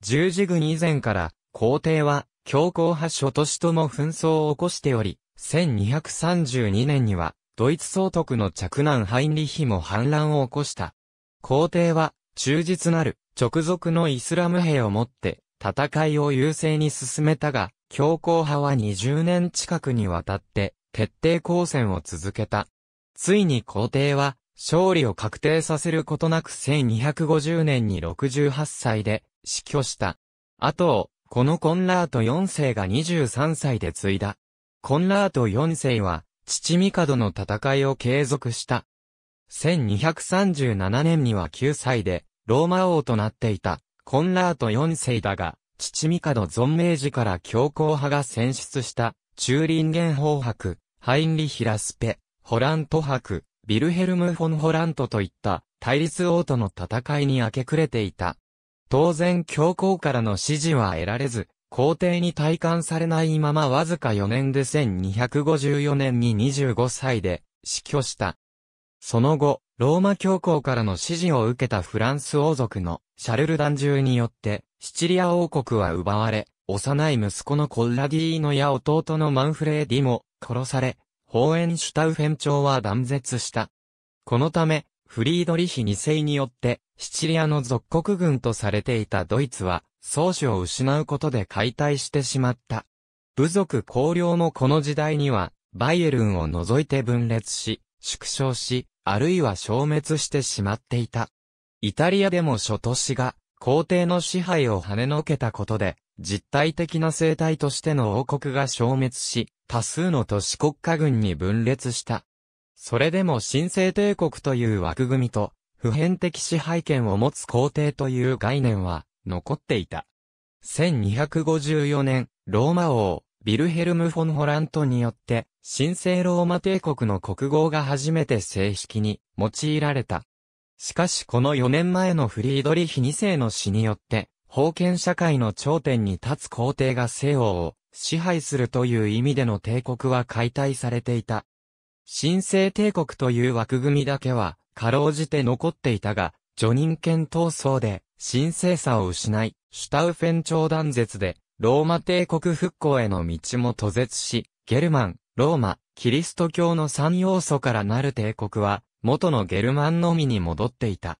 十字軍以前から、皇帝は強硬派諸都市とも紛争を起こしており、1232年には、ドイツ総督の着難ハインリヒも反乱を起こした。皇帝は、忠実なる、直属のイスラム兵をもって、戦いを優勢に進めたが、強硬派は20年近くにわたって、徹底抗戦を続けた。ついに皇帝は、勝利を確定させることなく1250年に68歳で死去した。後をこのコンラート4世が23歳で継いだ。コンラート4世は、父ミカドの戦いを継続した。1237年には9歳で、ローマ王となっていた、コンラート4世だが、父ミカド存命時から強硬派が選出した、チューリンゲン法博、ハインリヒラスペ、ホラント博、ビルヘルム・フォン・ホラントといった、対立王との戦いに明け暮れていた。当然教皇からの指示は得られず、皇帝に退官されないままわずか4年で1254年に25歳で死去した。その後、ローマ教皇からの指示を受けたフランス王族のシャルル・ダンジによって、シチリア王国は奪われ、幼い息子のコッラディーノや弟のマンフレーディも殺され、ホーエンシュタウフェン朝は断絶した。このため、フリードリヒ2世によって、シチリアの属国軍とされていたドイツは、宗主を失うことで解体してしまった。部族公領もこの時代には、バイエルンを除いて分裂し、縮小し、あるいは消滅してしまっていた。イタリアでも諸都市が、皇帝の支配を跳ねのけたことで、実体的な生態としての王国が消滅し、多数の都市国家軍に分裂した。それでも新生帝国という枠組みと、普遍的支配権を持つ皇帝という概念は残っていた。1254年、ローマ王、ビルヘルム・フォン・ホラントによって、神聖ローマ帝国の国号が初めて正式に用いられた。しかしこの4年前のフリードリヒ2世の死によって、封建社会の頂点に立つ皇帝が西欧を支配するという意味での帝国は解体されていた。神聖帝国という枠組みだけはかろうじて残っていたが、除人権闘争で、神聖さを失い、シュタウフェン朝断絶で、ローマ帝国復興への道も途絶し、ゲルマン、ローマ、キリスト教の三要素からなる帝国は、元のゲルマンのみに戻っていた。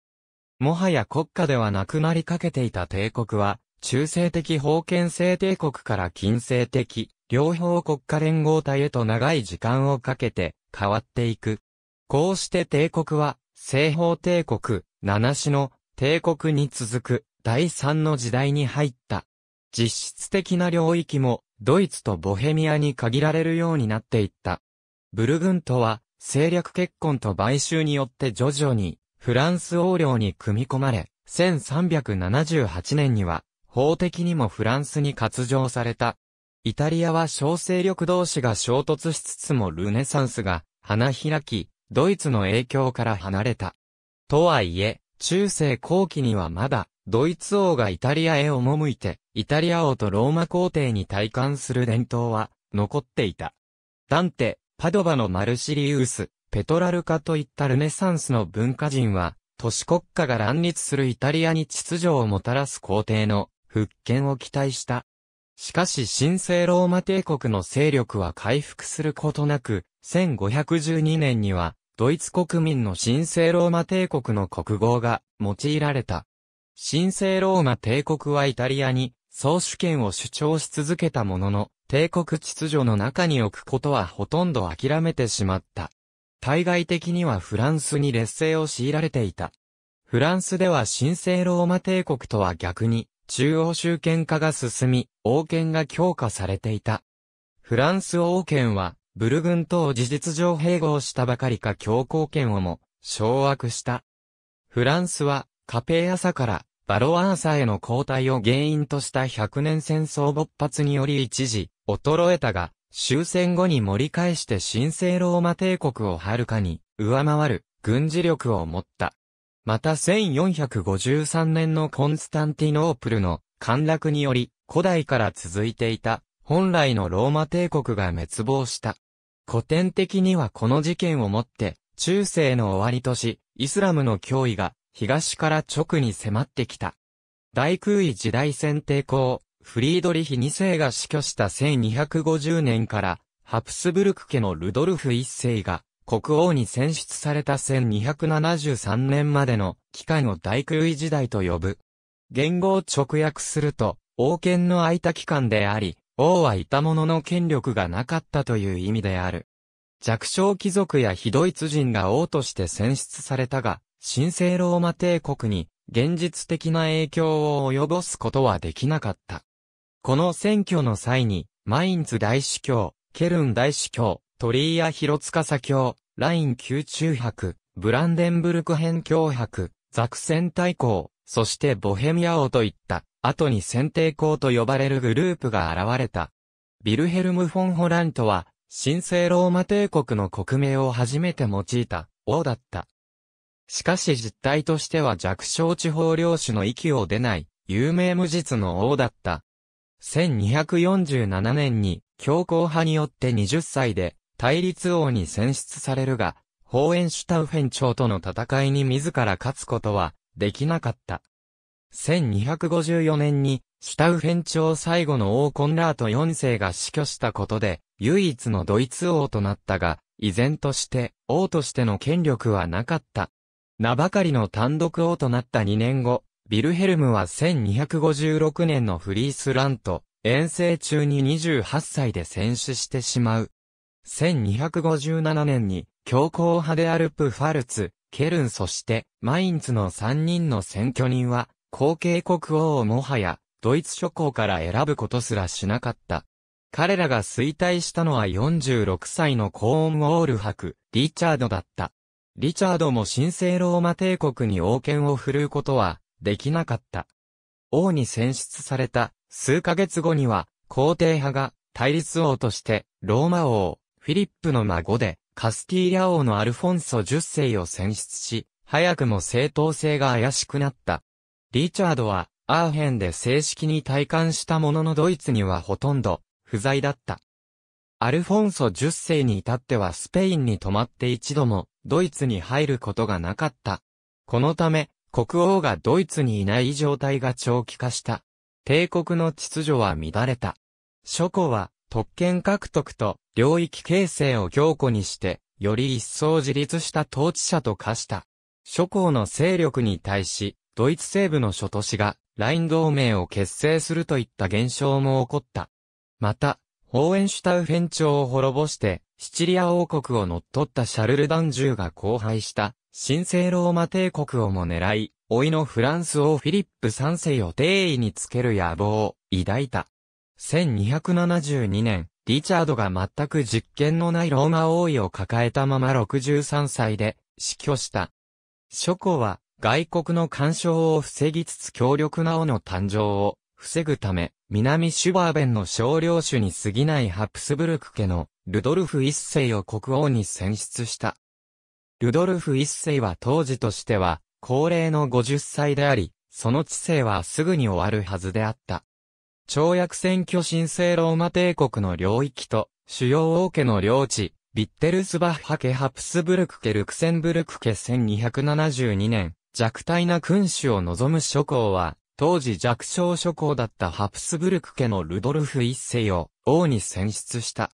もはや国家ではなくなりかけていた帝国は、中世的封建制帝国から近世的、両方国家連合体へと長い時間をかけて変わっていく。こうして帝国は西方帝国、七種の帝国に続く第三の時代に入った。実質的な領域もドイツとボヘミアに限られるようになっていった。ブルグントは政略結婚と買収によって徐々にフランス王領に組み込まれ、1378年には法的にもフランスに割譲された。イタリアは小勢力同士が衝突しつつもルネサンスが花開き、ドイツの影響から離れた。とはいえ、中世後期にはまだ、ドイツ王がイタリアへ赴いて、イタリア王とローマ皇帝に対感する伝統は、残っていた。ダンテ、パドバのマルシリウス、ペトラルカといったルネサンスの文化人は、都市国家が乱立するイタリアに秩序をもたらす皇帝の復権を期待した。しかし神聖ローマ帝国の勢力は回復することなく、1512年には、ドイツ国民の神聖ローマ帝国の国号が用いられた。神聖ローマ帝国はイタリアに総主権を主張し続けたものの、帝国秩序の中に置くことはほとんど諦めてしまった。対外的にはフランスに劣勢を強いられていた。フランスでは神聖ローマ帝国とは逆に、中央集権化が進み、王権が強化されていた。フランス王権は、ブルグンとを事実上併合したばかりか強行権をも掌握した。フランスはカペーアサからバロアーサへの交代を原因とした100年戦争勃発により一時衰えたが終戦後に盛り返して神聖ローマ帝国をはるかに上回る軍事力を持った。また1453年のコンスタンティノープルの陥落により古代から続いていた本来のローマ帝国が滅亡した。古典的にはこの事件をもって、中世の終わりとし、イスラムの脅威が東から直に迫ってきた。大空位時代選定校、フリードリヒ2世が死去した1250年から、ハプスブルク家のルドルフ1世が国王に選出された1273年までの期間を大空位時代と呼ぶ。言語を直訳すると、王権の空いた期間であり、王はいたものの権力がなかったという意味である。弱小貴族や非ドイツ人が王として選出されたが、神聖ローマ帝国に現実的な影響を及ぼすことはできなかった。この選挙の際に、マインツ大司教、ケルン大司教、トヒロツ広サ教、ライン宮中博、ブランデンブルク編教博、ザクセン大公、そしてボヘミア王といった後に選定校と呼ばれるグループが現れた。ビルヘルム・フォン・ホラントは、神聖ローマ帝国の国名を初めて用いた、王だった。しかし実態としては弱小地方領主の息を出ない、有名無実の王だった。1247年に、強硬派によって20歳で、対立王に選出されるが、ホーエンシュタウフェン朝との戦いに自ら勝つことは、できなかった。1254年に、シュタウフェン朝最後の王コンラート4世が死去したことで、唯一のドイツ王となったが、依然として、王としての権力はなかった。名ばかりの単独王となった2年後、ビルヘルムは1256年のフリースラント、遠征中に28歳で戦死してしまう。1257年に、強硬派であるプファルツ、ケルンそして、マインツの3人の選挙人は、後継国王をもはや、ドイツ諸侯から選ぶことすらしなかった。彼らが衰退したのは46歳のコーンウォール博、リチャードだった。リチャードも神聖ローマ帝国に王権を振るうことは、できなかった。王に選出された、数ヶ月後には、皇帝派が、対立王として、ローマ王、フィリップの孫で、カスティーリャ王のアルフォンソ10世を選出し、早くも正当性が怪しくなった。リチャードは、アーヘンで正式に退官したもののドイツにはほとんど、不在だった。アルフォンソ10世に至ってはスペインに泊まって一度も、ドイツに入ることがなかった。このため、国王がドイツにいない状態が長期化した。帝国の秩序は乱れた。諸侯は、特権獲得と領域形成を強固にして、より一層自立した統治者と化した。諸侯の勢力に対し、ドイツ西部の諸都市が、ライン同盟を結成するといった現象も起こった。また、ホーエンシュタウフェン朝を滅ぼして、シチリア王国を乗っ取ったシャルルダンジュが荒廃した、神聖ローマ帝国をも狙い、老いのフランス王フィリップ三世を帝位につける野望を抱いた。1272年、リチャードが全く実権のないローマ王位を抱えたまま63歳で死去した。諸子は外国の干渉を防ぎつつ強力なおの誕生を防ぐため、南シュバーベンの少量種に過ぎないハプスブルク家のルドルフ一世を国王に選出した。ルドルフ一世は当時としては高齢の50歳であり、その知性はすぐに終わるはずであった。跳約選挙申請ローマ帝国の領域と主要王家の領地、ビッテルスバッハ家ハプスブルク家ルクセンブルク家1272年、弱体な君主を望む諸侯は、当時弱小諸侯だったハプスブルク家のルドルフ一世を王に選出した。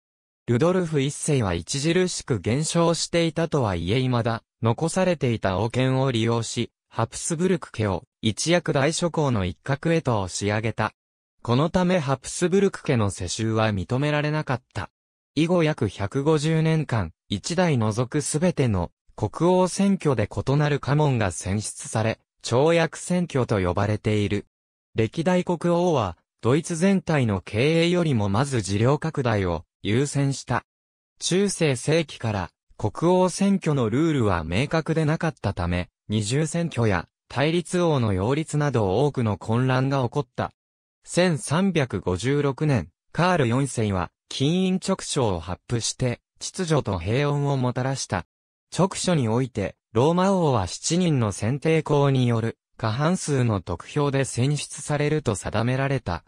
ルドルフ一世は著しく減少していたとはいえ未だ、残されていた王権を利用し、ハプスブルク家を一躍大諸侯の一角へと押し上げた。このためハプスブルク家の世襲は認められなかった。以後約150年間、一代除くすべての国王選挙で異なる家紋が選出され、跳躍選挙と呼ばれている。歴代国王は、ドイツ全体の経営よりもまず事業拡大を優先した。中世世紀から国王選挙のルールは明確でなかったため、二重選挙や対立王の擁立など多くの混乱が起こった。1356年、カール4世は、金印直書を発布して、秩序と平穏をもたらした。直書において、ローマ王は7人の選定校による過半数の得票で選出されると定められた。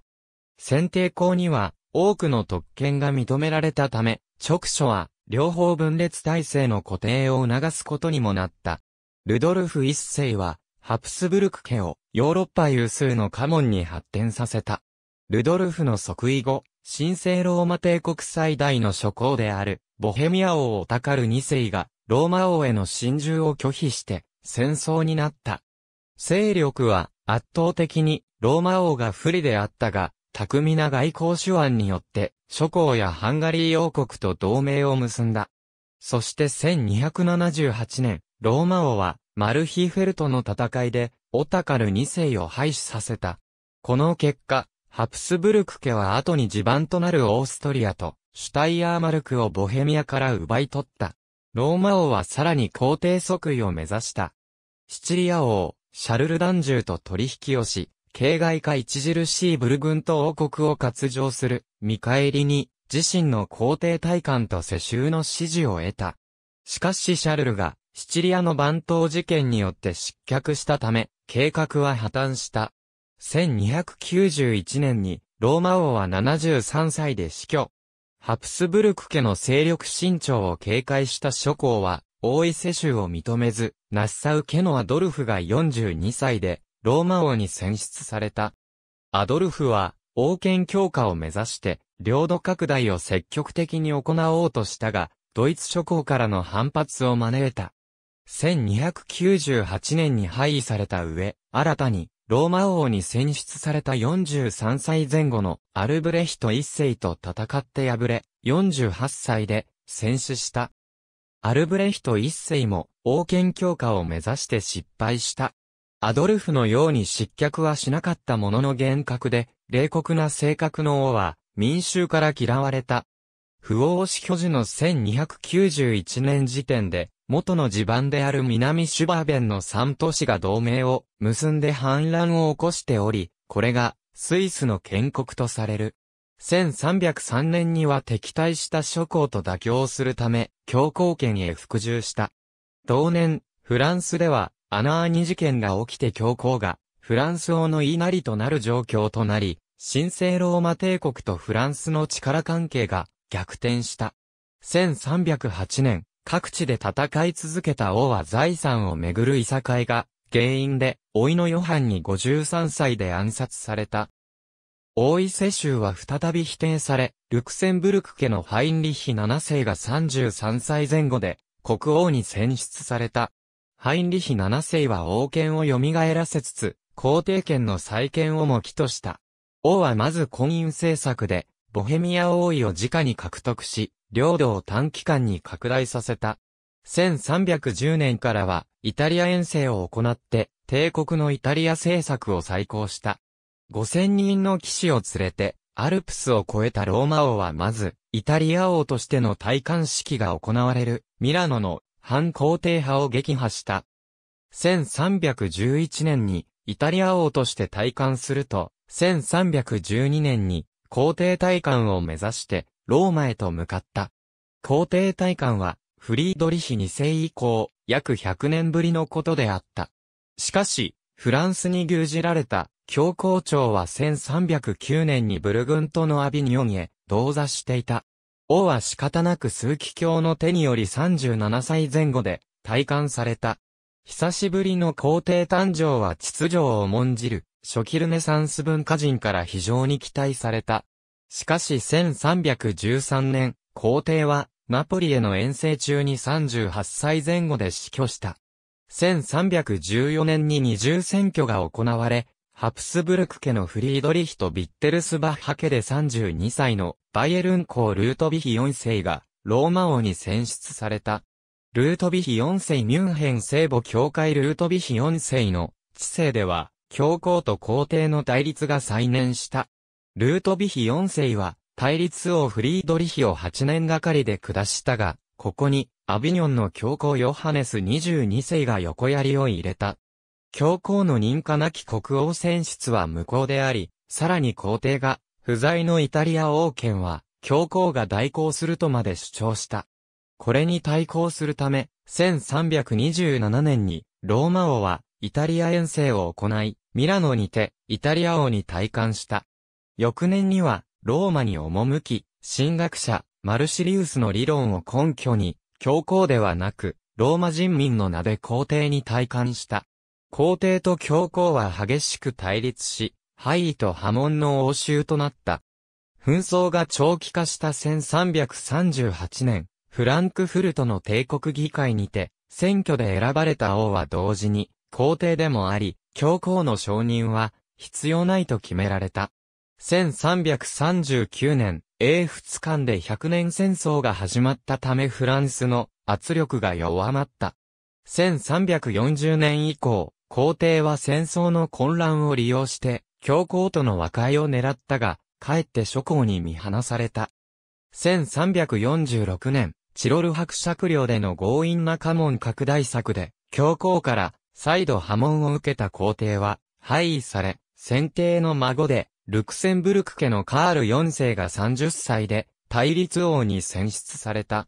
選定校には多くの特権が認められたため、直書は両方分裂体制の固定を促すことにもなった。ルドルフ一世は、ハプスブルク家をヨーロッパ有数の家紋に発展させた。ルドルフの即位後、神聖ローマ帝国最大の諸侯である、ボヘミア王オタカル2世が、ローマ王への侵入を拒否して戦争になった。勢力は圧倒的にローマ王が不利であったが、巧みな外交手腕によって諸侯やハンガリー王国と同盟を結んだ。そして1278年、ローマ王はマルヒフェルトの戦いでオタカル2世を廃止させた。この結果、ハプスブルク家は後に地盤となるオーストリアとシュタイアーマルクをボヘミアから奪い取った。ローマ王はさらに皇帝即位を目指した。シチリア王、シャルル男獣と取引をし、形外化著しいブルグント王国を割譲する、見返りに、自身の皇帝体官と世襲の支持を得た。しかしシャルルが、シチリアの番頭事件によって失脚したため、計画は破綻した。1291年に、ローマ王は73歳で死去。ハプスブルク家の勢力伸長を警戒した諸侯は、大伊勢州を認めず、ナッサウ家のアドルフが42歳で、ローマ王に選出された。アドルフは、王権強化を目指して、領土拡大を積極的に行おうとしたが、ドイツ諸侯からの反発を招いた。1298年に廃位された上、新たに、ローマ王に選出された43歳前後のアルブレヒト一世と戦って敗れ、48歳で戦死した。アルブレヒト一世も王権強化を目指して失敗した。アドルフのように失脚はしなかったものの厳格で、冷酷な性格の王は民衆から嫌われた。不王死巨樹の1291年時点で、元の地盤である南シュバーベンの3都市が同盟を結んで反乱を起こしており、これがスイスの建国とされる。1303年には敵対した諸侯と妥協するため、強行圏へ服従した。同年、フランスでは、アナーニ事件が起きて教皇が、フランス王の言いなりとなる状況となり、神聖ローマ帝国とフランスの力関係が逆転した。1308年、各地で戦い続けた王は財産をめぐるいさかいが原因で、老いのヨハンに53歳で暗殺された。王位世襲は再び否定され、ルクセンブルク家のハインリッヒ7世が33歳前後で国王に選出された。ハインリヒ7世は王権を蘇らせつつ、皇帝権の再建をも起とした。王はまず婚姻政策で、ボヘミア王位を直に獲得し、領土を短期間に拡大させた。1310年からは、イタリア遠征を行って、帝国のイタリア政策を再考した。5000人の騎士を連れて、アルプスを越えたローマ王はまず、イタリア王としての戴冠式が行われる、ミラノの反皇帝派を撃破した。1311年に、イタリア王として戴冠すると、1312年に、皇帝戴冠を目指して、ローマへと向かった。皇帝大官は、フリードリヒ2世以降、約100年ぶりのことであった。しかし、フランスに牛耳られた、教皇庁は1309年にブルグントのアビニオンへ、同座していた。王は仕方なく枢機卿の手により37歳前後で、体感された。久しぶりの皇帝誕生は秩序を重んじる、初期ルネサンス文化人から非常に期待された。しかし1313年、皇帝は、ナポリへの遠征中に38歳前後で死去した。1314年に二重選挙が行われ、ハプスブルク家のフリードリヒとビッテルスバッハ家で32歳のバイエルン公ルートビヒ4世がローマ王に選出された。ルートビヒ4世ミュンヘン聖母教会ルートビヒ4世の知性では教皇と皇帝の対立が再燃した。ルートビヒ4世は、対立王フリードリヒを8年がかりで下したが、ここに、アビニョンの教皇ヨハネス22世が横槍を入れた。教皇の認可なき国王選出は無効であり、さらに皇帝が、不在のイタリア王権は、教皇が代行するとまで主張した。これに対抗するため、1327年に、ローマ王は、イタリア遠征を行い、ミラノにて、イタリア王に退官した。翌年には、ローマに赴き、神学者、マルシリウスの理論を根拠に、教皇ではなく、ローマ人民の名で皇帝に体感した。皇帝と教皇は激しく対立し、敗位と波紋の応酬となった。紛争が長期化した1338年、フランクフルトの帝国議会にて、選挙で選ばれた王は同時に、皇帝でもあり、教皇の承認は必要ないと決められた。1339年、英仏間で100年戦争が始まったためフランスの圧力が弱まった。1340年以降、皇帝は戦争の混乱を利用して、教皇との和解を狙ったが、かえって諸侯に見放された。1346年、チロル伯爵領での強引な家門拡大策で、教皇から再度波紋を受けた皇帝は、廃位され、先帝の孫で、ルクセンブルク家のカール4世が30歳で、対立王に選出された。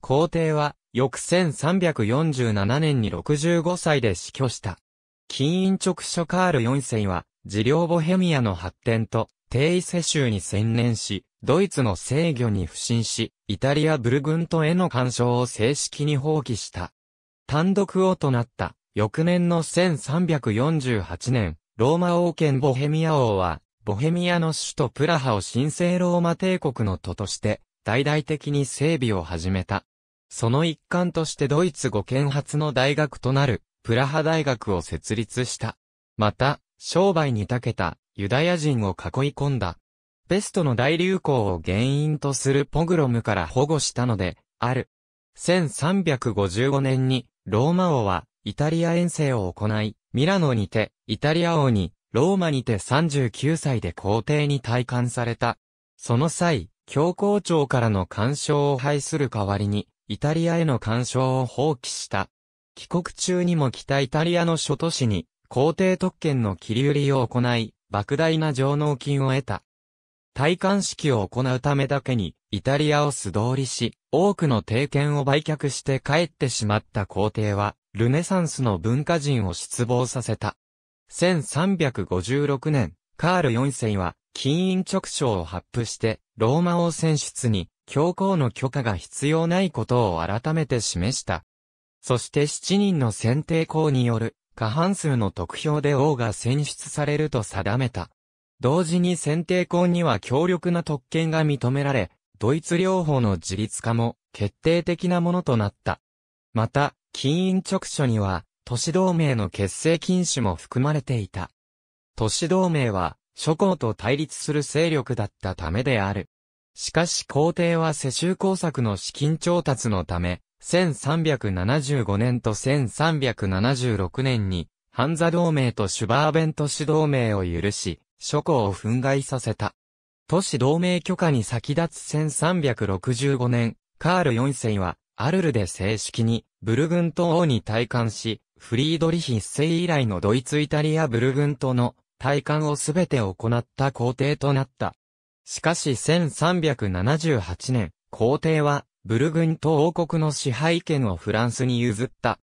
皇帝は、翌1347年に65歳で死去した。金印直書カール4世は、治療ボヘミアの発展と、定位世襲に専念し、ドイツの制御に不信し、イタリアブルグントへの干渉を正式に放棄した。単独王となった、翌年の1348年、ローマ王権ボヘミア王は、ボヘミアの首都プラハを神聖ローマ帝国の都として、大々的に整備を始めた。その一環としてドイツ語圏発の大学となる、プラハ大学を設立した。また、商売に長けたユダヤ人を囲い込んだ。ペストの大流行を原因とするポグロムから保護したので、ある。1355年に、ローマ王は、イタリア遠征を行い、ミラノにて、イタリア王に、ローマにて39歳で皇帝に戴冠された。その際、教皇庁からの干渉を排する代わりに、イタリアへの干渉を放棄した。帰国中にも北イタリアの諸都市に、皇帝特権の切り売りを行い、莫大な上納金を得た。戴冠式を行うためだけに、イタリアを素通りし、多くの帝権を売却して帰ってしまった皇帝は、ルネサンスの文化人を失望させた。1356年、カール4世は、金印直章を発布して、ローマ王選出に、教皇の許可が必要ないことを改めて示した。そして7人の選定校による、過半数の得票で王が選出されると定めた。同時に選定校には強力な特権が認められ、ドイツ両方の自立化も決定的なものとなった。また、金印直書には、都市同盟の結成禁止も含まれていた。都市同盟は、諸侯と対立する勢力だったためである。しかし皇帝は世襲工作の資金調達のため、1375年と1376年に、ハンザ同盟とシュバーベン都市同盟を許し、諸侯を憤慨させた。都市同盟許可に先立つ1365年、カール4世は、アルルで正式に、ブルグント王に退官し、フリードリヒ一世以来のドイツイタリアブルグンとの対艦をすべて行った皇帝となった。しかし1378年、皇帝はブルグンと王国の支配権をフランスに譲った。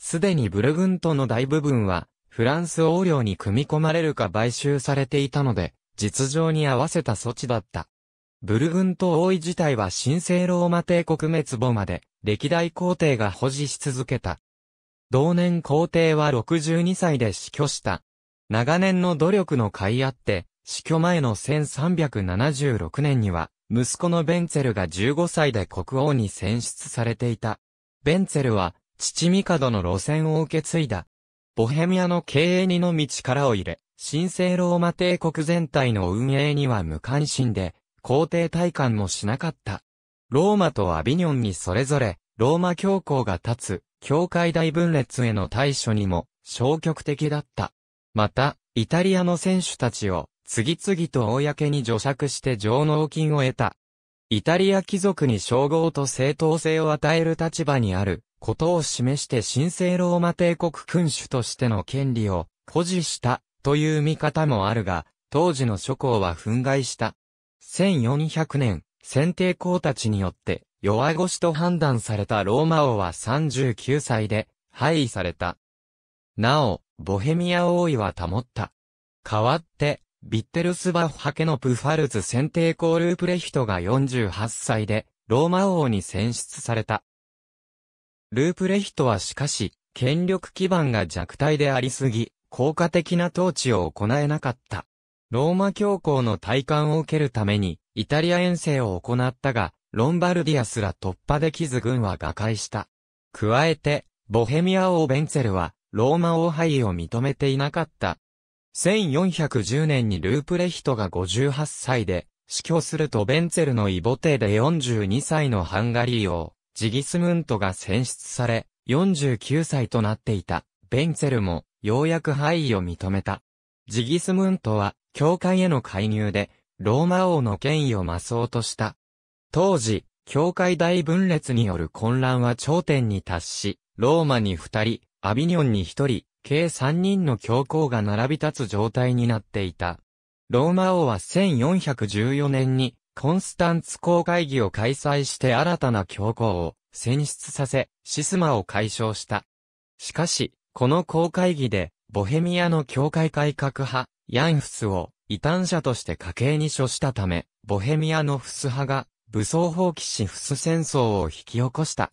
すでにブルグンとの大部分はフランス王領に組み込まれるか買収されていたので、実情に合わせた措置だった。ブルグンと王位自体は神聖ローマ帝国滅亡まで歴代皇帝が保持し続けた。同年皇帝は62歳で死去した。長年の努力の甲斐あって、死去前の1376年には、息子のベンツェルが15歳で国王に選出されていた。ベンツェルは、父ミカドの路線を受け継いだ。ボヘミアの経営にのみ力を入れ、神聖ローマ帝国全体の運営には無関心で、皇帝体感もしなかった。ローマとアビニョンにそれぞれ、ローマ教皇が立つ、教会大分裂への対処にも消極的だった。また、イタリアの選手たちを次々と公に除釈して上納金を得た。イタリア貴族に称号と正当性を与える立場にあることを示して神聖ローマ帝国君主としての権利を保持したという見方もあるが、当時の諸侯は憤慨した。1400年、先帝公たちによって弱腰と判断されたローマ王は39歳で、廃位された。なお、ボヘミア王位は保った。代わって、ビッテルスバッハ家のプファルツ選定コーループレヒトが48歳で、ローマ王に選出された。ループレヒトはしかし、権力基盤が弱体でありすぎ、効果的な統治を行えなかった。ローマ教皇の体感を受けるために、イタリア遠征を行ったが、ロンバルディアすら突破できず軍は瓦解した。加えて、ボヘミア王ベンツェルは、ローマ王杯を認めていなかった。1410年にループレヒトが58歳で、死去するとベンツェルのイボテで42歳のハンガリー王、ジギスムントが選出され、49歳となっていた。ベンツェルも、ようやく敗位を認めた。ジギスムントは、教会への介入で、ローマ王の権威を増そうとした。当時、教会大分裂による混乱は頂点に達し、ローマに二人、アビニョンに一人、計三人の教皇が並び立つ状態になっていた。ローマ王は1414年に、コンスタンツ公会議を開催して新たな教皇を選出させ、シスマを解消した。しかし、この公会議で、ボヘミアの教会改革派、ヤンフスを異端者として家計に処したため、ボヘミアのフス派が武装放棄しフス戦争を引き起こした。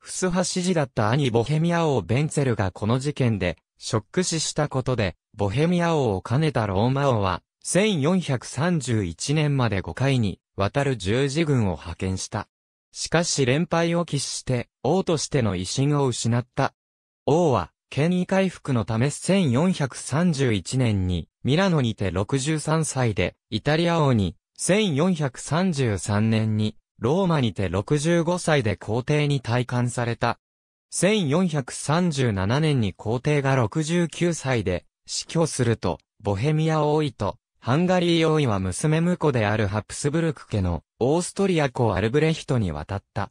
フス派支持だった兄ボヘミア王ベンツェルがこの事件で、ショック死したことで、ボヘミア王を兼ねたローマ王は、1431年まで5回に、渡る十字軍を派遣した。しかし連敗を喫して、王としての威信を失った。王は、権威回復のため1431年に、ミラノにて63歳で、イタリア王に1433年に、ローマにて65歳で皇帝に退官された。1437年に皇帝が69歳で死去すると、ボヘミア王位と、ハンガリー王位は娘婿であるハプスブルク家のオーストリア公アルブレヒトに渡った。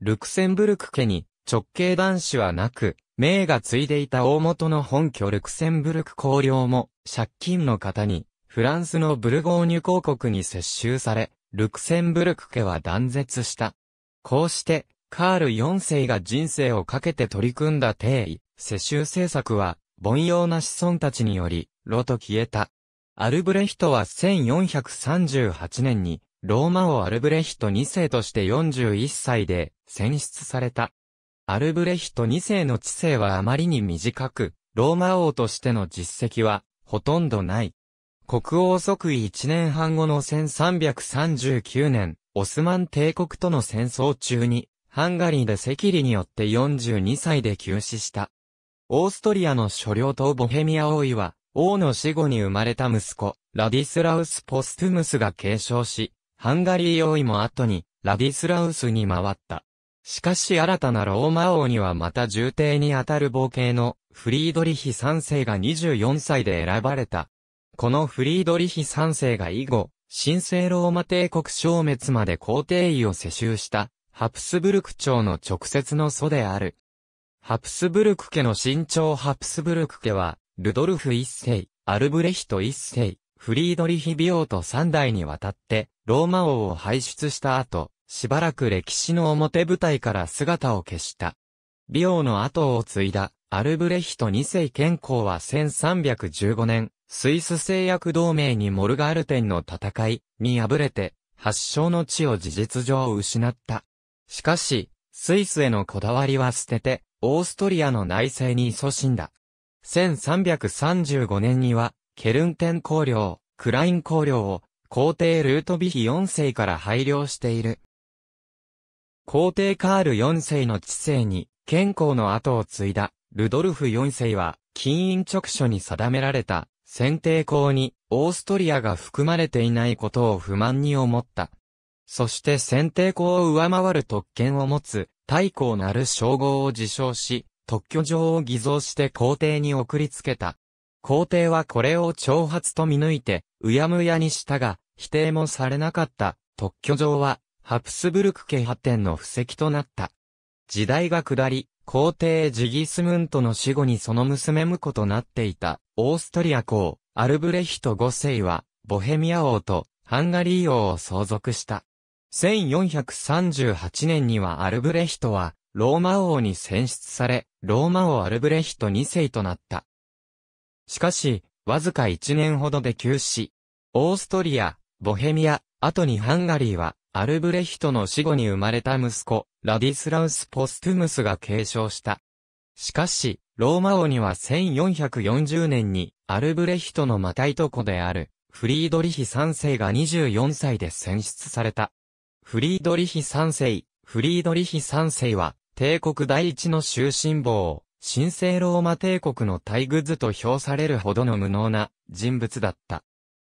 ルクセンブルク家に直系男子はなく、名が継いでいた大元の本拠ルクセンブルク公領も借金の方にフランスのブルゴーニュ公国に接収され、ルクセンブルク家は断絶した。こうして、カール4世が人生をかけて取り組んだ定位、世襲政策は、凡庸な子孫たちにより、ロと消えた。アルブレヒトは1438年に、ローマ王アルブレヒト2世として41歳で、選出された。アルブレヒト2世の知性はあまりに短く、ローマ王としての実績は、ほとんどない。国王即位1年半後の1339年、オスマン帝国との戦争中に、ハンガリーで赤痢によって42歳で急死した。オーストリアの所領とボヘミア王位は、王の死後に生まれた息子、ラディスラウス・ポストゥムスが継承し、ハンガリー王位も後に、ラディスラウスに回った。しかし新たなローマ王にはまた重帝にあたる冒険のフリードリヒ3世が24歳で選ばれた。このフリードリヒ3世が以後、神聖ローマ帝国消滅まで皇帝位を世襲した、ハプスブルク朝の直接の祖である。ハプスブルク家の新朝ハプスブルク家は、ルドルフ一世、アルブレヒト一世、フリードリヒ・ビオーと三代にわたって、ローマ王を輩出した後、しばらく歴史の表舞台から姿を消した。ビオーの後を継いだ、アルブレヒト二世健康は1315年、スイス製薬同盟にモルガールテンの戦いに敗れて発祥の地を事実上失った。しかし、スイスへのこだわりは捨てて、オーストリアの内政に勤しんだ。1335年には、ケルンテン公領、クライン公領を、皇帝ルートビヒ4世から配慮している。皇帝カール4世の治世に、健康の後を継いだ、ルドルフ4世は、金印直書に定められた、選定校にオーストリアが含まれていないことを不満に思った。そして選定校を上回る特権を持つ大公なる称号を自称し、特許状を偽造して皇帝に送りつけた。皇帝はこれを挑発と見抜いて、うやむやにしたが、否定もされなかった特許状は、ハプスブルク家発展の布石となった。時代が下り、皇帝ジギスムントの死後にその娘婿となっていた、オーストリア公、アルブレヒト5世は、ボヘミア王とハンガリー王を相続した。1438年にはアルブレヒトは、ローマ王に選出され、ローマ王アルブレヒト2世となった。しかし、わずか1年ほどで急死。オーストリア、ボヘミア、後にハンガリーは、アルブレヒトの死後に生まれた息子、ラディスラウス・ポストゥムスが継承した。しかし、ローマ王には1440年にアルブレヒトのマタイト子であるフリードリヒ3世が24歳で選出された。フリードリヒ3世、フリードリヒ3世は帝国第一の終身棒を神聖ローマ帝国の大グズと評されるほどの無能な人物だった。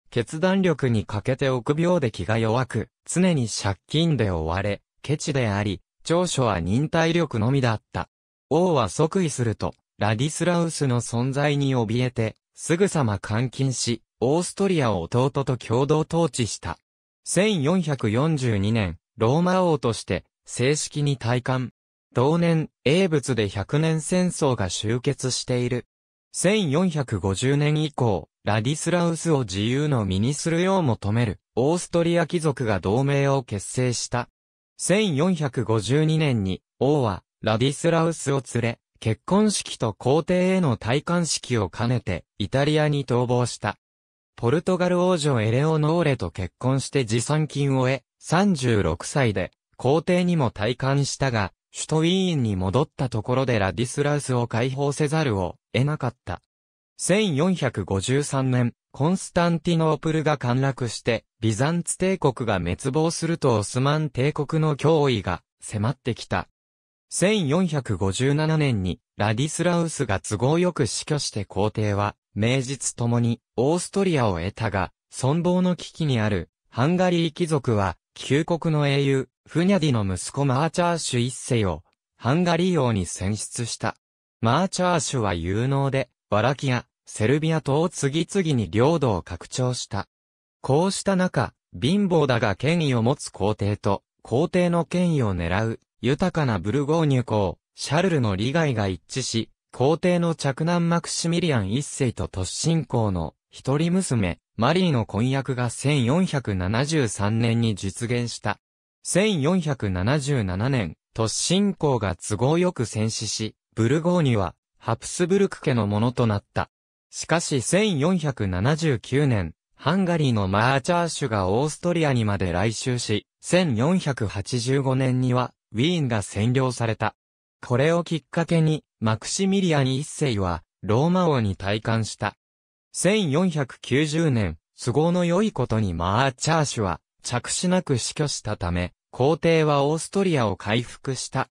決断力に欠けて臆病で気が弱く、常に借金で追われ、ケチであり、長所は忍耐力のみだった。王は即位すると、ラディスラウスの存在に怯えて、すぐさま監禁し、オーストリアを弟と共同統治した。1442年、ローマ王として正式に退官。同年、英仏で100年戦争が終結している。1450年以降、ラディスラウスを自由の身にするよう求める、オーストリア貴族が同盟を結成した。1452年に王はラディスラウスを連れ、結婚式と皇帝への戴冠式を兼ねてイタリアに逃亡した。ポルトガル王女エレオノーレと結婚して持参金を得、36歳で皇帝にも戴冠したが、首都ウィーンに戻ったところでラディスラウスを解放せざるを得なかった。1453年、コンスタンティノープルが陥落して、ビザンツ帝国が滅亡するとオスマン帝国の脅威が迫ってきた。1457年にラディスラウスが都合よく死去して皇帝は、名実ともにオーストリアを得たが、存亡の危機にあるハンガリー貴族は、旧国の英雄、フニャディの息子マーチャーシュ一世を、ハンガリー王に選出した。マーチャーシュは有能で、ワラキア、セルビア島を次々に領土を拡張した。こうした中、貧乏だが権威を持つ皇帝と、皇帝の権威を狙う、豊かなブルゴーニュ公、シャルルの利害が一致し、皇帝の着難マクシミリアン一世と突進公の一人娘、マリーの婚約が1473年に実現した。1477年、突進公が都合よく戦死し、ブルゴーニュは、ハプスブルク家のものとなった。しかし1479年、ハンガリーのマーチャーシュがオーストリアにまで来襲し、1485年には、ウィーンが占領された。これをきっかけに、マクシミリアン一世は、ローマ王に退官した。1490年、都合の良いことにマーチャーシュは、着手なく死去したため、皇帝はオーストリアを回復した。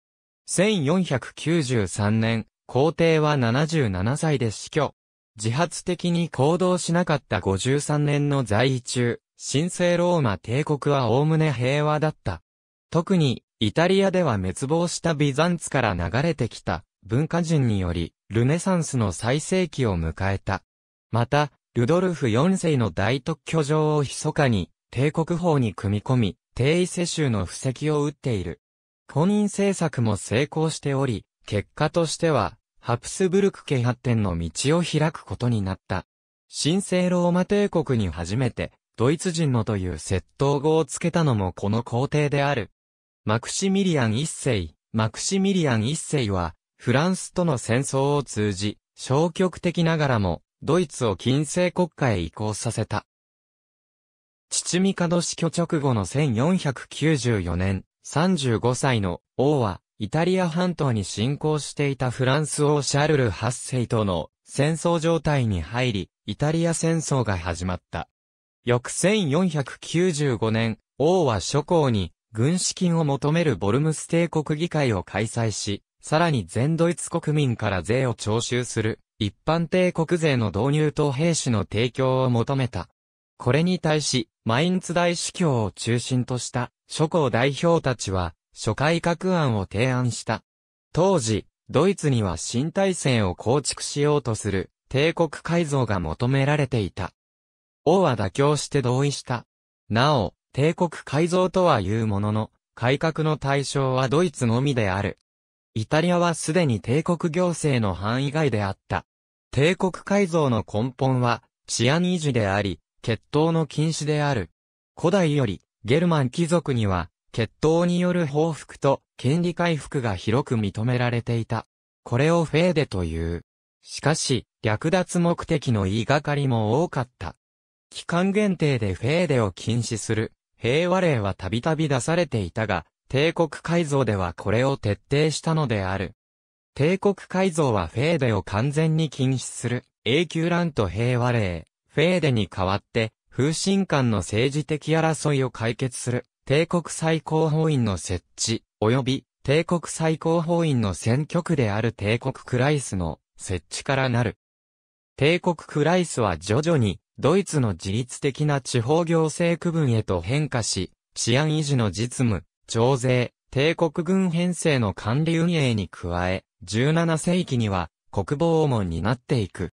1493年、皇帝は77歳で死去。自発的に行動しなかった53年の在位中、神聖ローマ帝国は概ね平和だった。特に、イタリアでは滅亡したビザンツから流れてきた文化人により、ルネサンスの最盛期を迎えた。また、ルドルフ4世の大特許状を密かに、帝国法に組み込み、帝位世襲の布石を打っている。婚姻政策も成功しており、結果としては、ハプスブルク家発展の道を開くことになった。神聖ローマ帝国に初めて、ドイツ人のという窃盗語をつけたのもこの皇帝である。マクシミリアン一世、マクシミリアン一世は、フランスとの戦争を通じ、消極的ながらも、ドイツを近世国家へ移行させた。父ミカド死去直後の1494年、35歳の王は、イタリア半島に侵攻していたフランス王シャルル8世との戦争状態に入り、イタリア戦争が始まった。翌1495年、王は諸侯に軍資金を求めるボルムス帝国議会を開催し、さらに全ドイツ国民から税を徴収する、一般帝国税の導入と兵士の提供を求めた。これに対し、マインツ大司教を中心とした諸侯代表たちは、初改革案を提案した。当時、ドイツには新体制を構築しようとする帝国改造が求められていた。王は妥協して同意した。なお、帝国改造とは言うものの、改革の対象はドイツのみである。イタリアはすでに帝国行政の範囲外であった。帝国改造の根本は治安維持であり、血統の禁止である。古代よりゲルマン貴族には決闘による報復と権利回復が広く認められていた。これをフェーデという。しかし、略奪目的の言いがかりも多かった。期間限定でフェーデを禁止する平和令はたびたび出されていたが、帝国改造ではこれを徹底したのである。帝国改造はフェーデを完全に禁止する永久乱と平和令、フェーデに代わって、風神間の政治的争いを解決する帝国最高法院の設置、及び帝国最高法院の選挙区である帝国クライスの設置からなる。帝国クライスは徐々にドイツの自律的な地方行政区分へと変化し、治安維持の実務、徴税、帝国軍編成の管理運営に加え、17世紀には国防をも担っていく。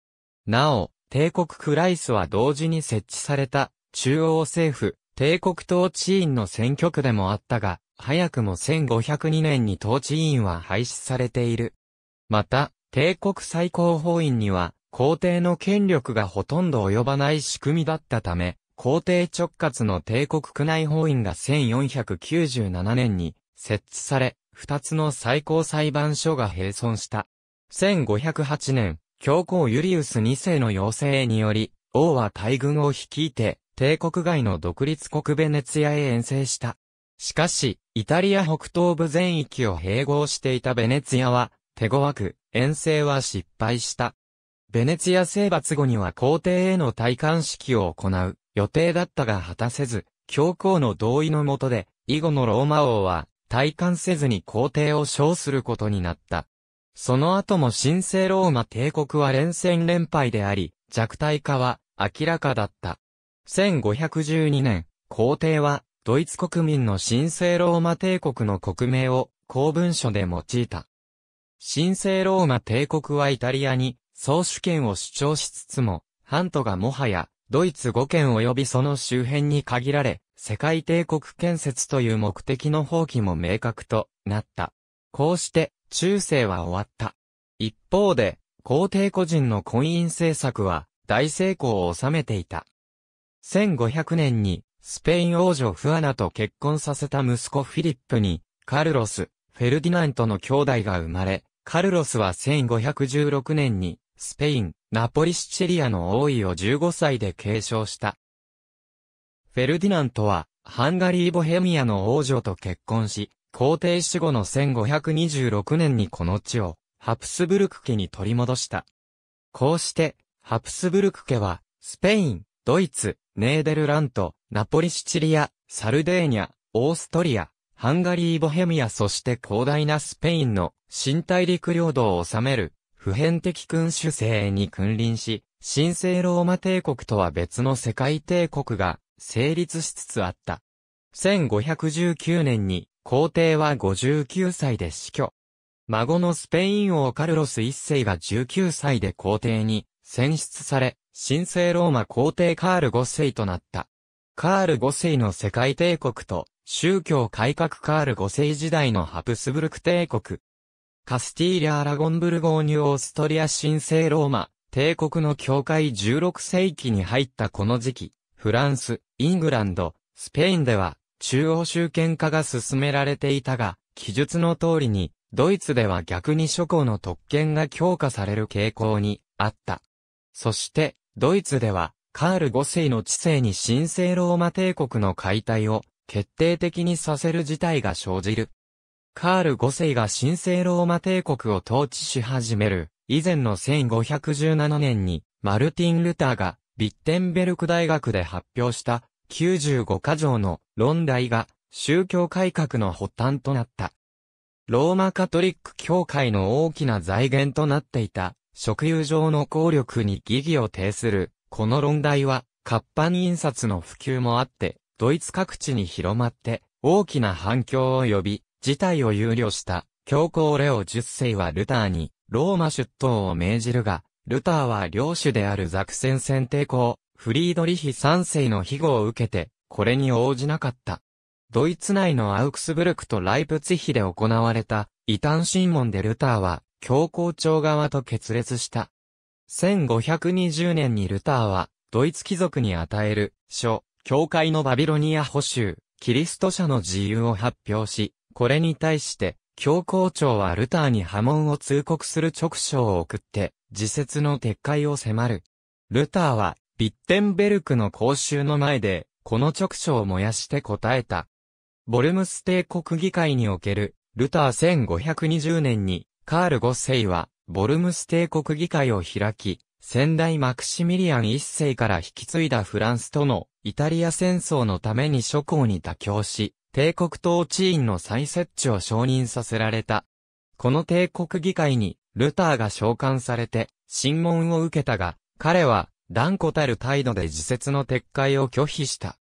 なお、帝国クライスは同時に設置された中央政府、帝国統治院の選挙区でもあったが、早くも1502年に統治院は廃止されている。また、帝国最高法院には、皇帝の権力がほとんど及ばない仕組みだったため、皇帝直轄の帝国区内法院が1497年に設置され、二つの最高裁判所が閉存した。1508年、教皇ユリウス2世の要請により、王は大軍を率いて、帝国外の独立国ベネツィアへ遠征した。しかし、イタリア北東部全域を併合していたベネツィアは、手強く、遠征は失敗した。ベネツィア征伐後には皇帝への戴冠式を行う予定だったが果たせず、教皇の同意のもとで、以後のローマ王は、戴冠せずに皇帝を称することになった。その後も神聖ローマ帝国は連戦連敗であり、弱体化は明らかだった。1512年、皇帝は、ドイツ国民の神聖ローマ帝国の国名を公文書で用いた。神聖ローマ帝国はイタリアに総主権を主張しつつも、ハントがもはやドイツ5県及びその周辺に限られ、世界帝国建設という目的の放棄も明確となった。こうして中世は終わった。一方で、皇帝個人の婚姻政策は大成功を収めていた。1500年に、スペイン王女フアナと結婚させた息子フィリップに、カルロス、フェルディナントの兄弟が生まれ、カルロスは1516年に、スペイン、ナポリシチリアの王位を15歳で継承した。フェルディナントは、ハンガリー・ボヘミアの王女と結婚し、皇帝死後の1526年にこの地を、ハプスブルク家に取り戻した。こうして、ハプスブルク家は、スペイン、ドイツ、ネーデルラント、ナポリシチリア、サルデーニャ、オーストリア、ハンガリー・ボヘミアそして広大なスペインの新大陸領土を治める普遍的君主制に君臨し、神聖ローマ帝国とは別の世界帝国が成立しつつあった。1519年に皇帝は59歳で死去。孫のスペイン王カルロス1世が19歳で皇帝に選出され、神聖ローマ皇帝カール5世となった。カール5世の世界帝国と宗教改革カール5世時代のハプスブルク帝国。カスティーリャ・アラゴンブルゴーニュ・オーストリア神聖ローマ帝国の教会16世紀に入ったこの時期、フランス、イングランド、スペインでは中央集権化が進められていたが、記述の通りに、ドイツでは逆に諸侯の特権が強化される傾向にあった。そして、ドイツでは、カール5世の治世に神聖ローマ帝国の解体を決定的にさせる事態が生じる。カール5世が神聖ローマ帝国を統治し始める、以前の1517年に、マルティン・ルターが、ビッテンベルク大学で発表した、95箇条の論題が、宗教改革の発端となった。ローマカトリック教会の大きな財源となっていた、職有上の効力に疑義を呈する、この論題は、活版印刷の普及もあって、ドイツ各地に広まって、大きな反響を呼び、事態を憂慮した、教皇レオ10世はルターに、ローマ出頭を命じるが、ルターは領主であるザクセン選定公、フリードリヒ3世の庇護を受けて、これに応じなかった。ドイツ内のアウクスブルクとライプツヒで行われた、異端審問でルターは、教皇庁側と決裂した。1520年にルターは、ドイツ貴族に与える、書、教会のバビロニア保守、キリスト社の自由を発表し、これに対して、教皇庁はルターに波紋を通告する直書を送って、自説の撤回を迫る。ルターは、ビッテンベルクの公衆の前で、この直書を燃やして答えた。ボルムス帝国議会における、ルター1520年に、カール5世は、ボルムス帝国議会を開き、先代マクシミリアン1世から引き継いだフランスとのイタリア戦争のために諸侯に妥協し、帝国統治院の再設置を承認させられた。この帝国議会に、ルターが召喚されて、審問を受けたが、彼は、断固たる態度で自説の撤回を拒否した。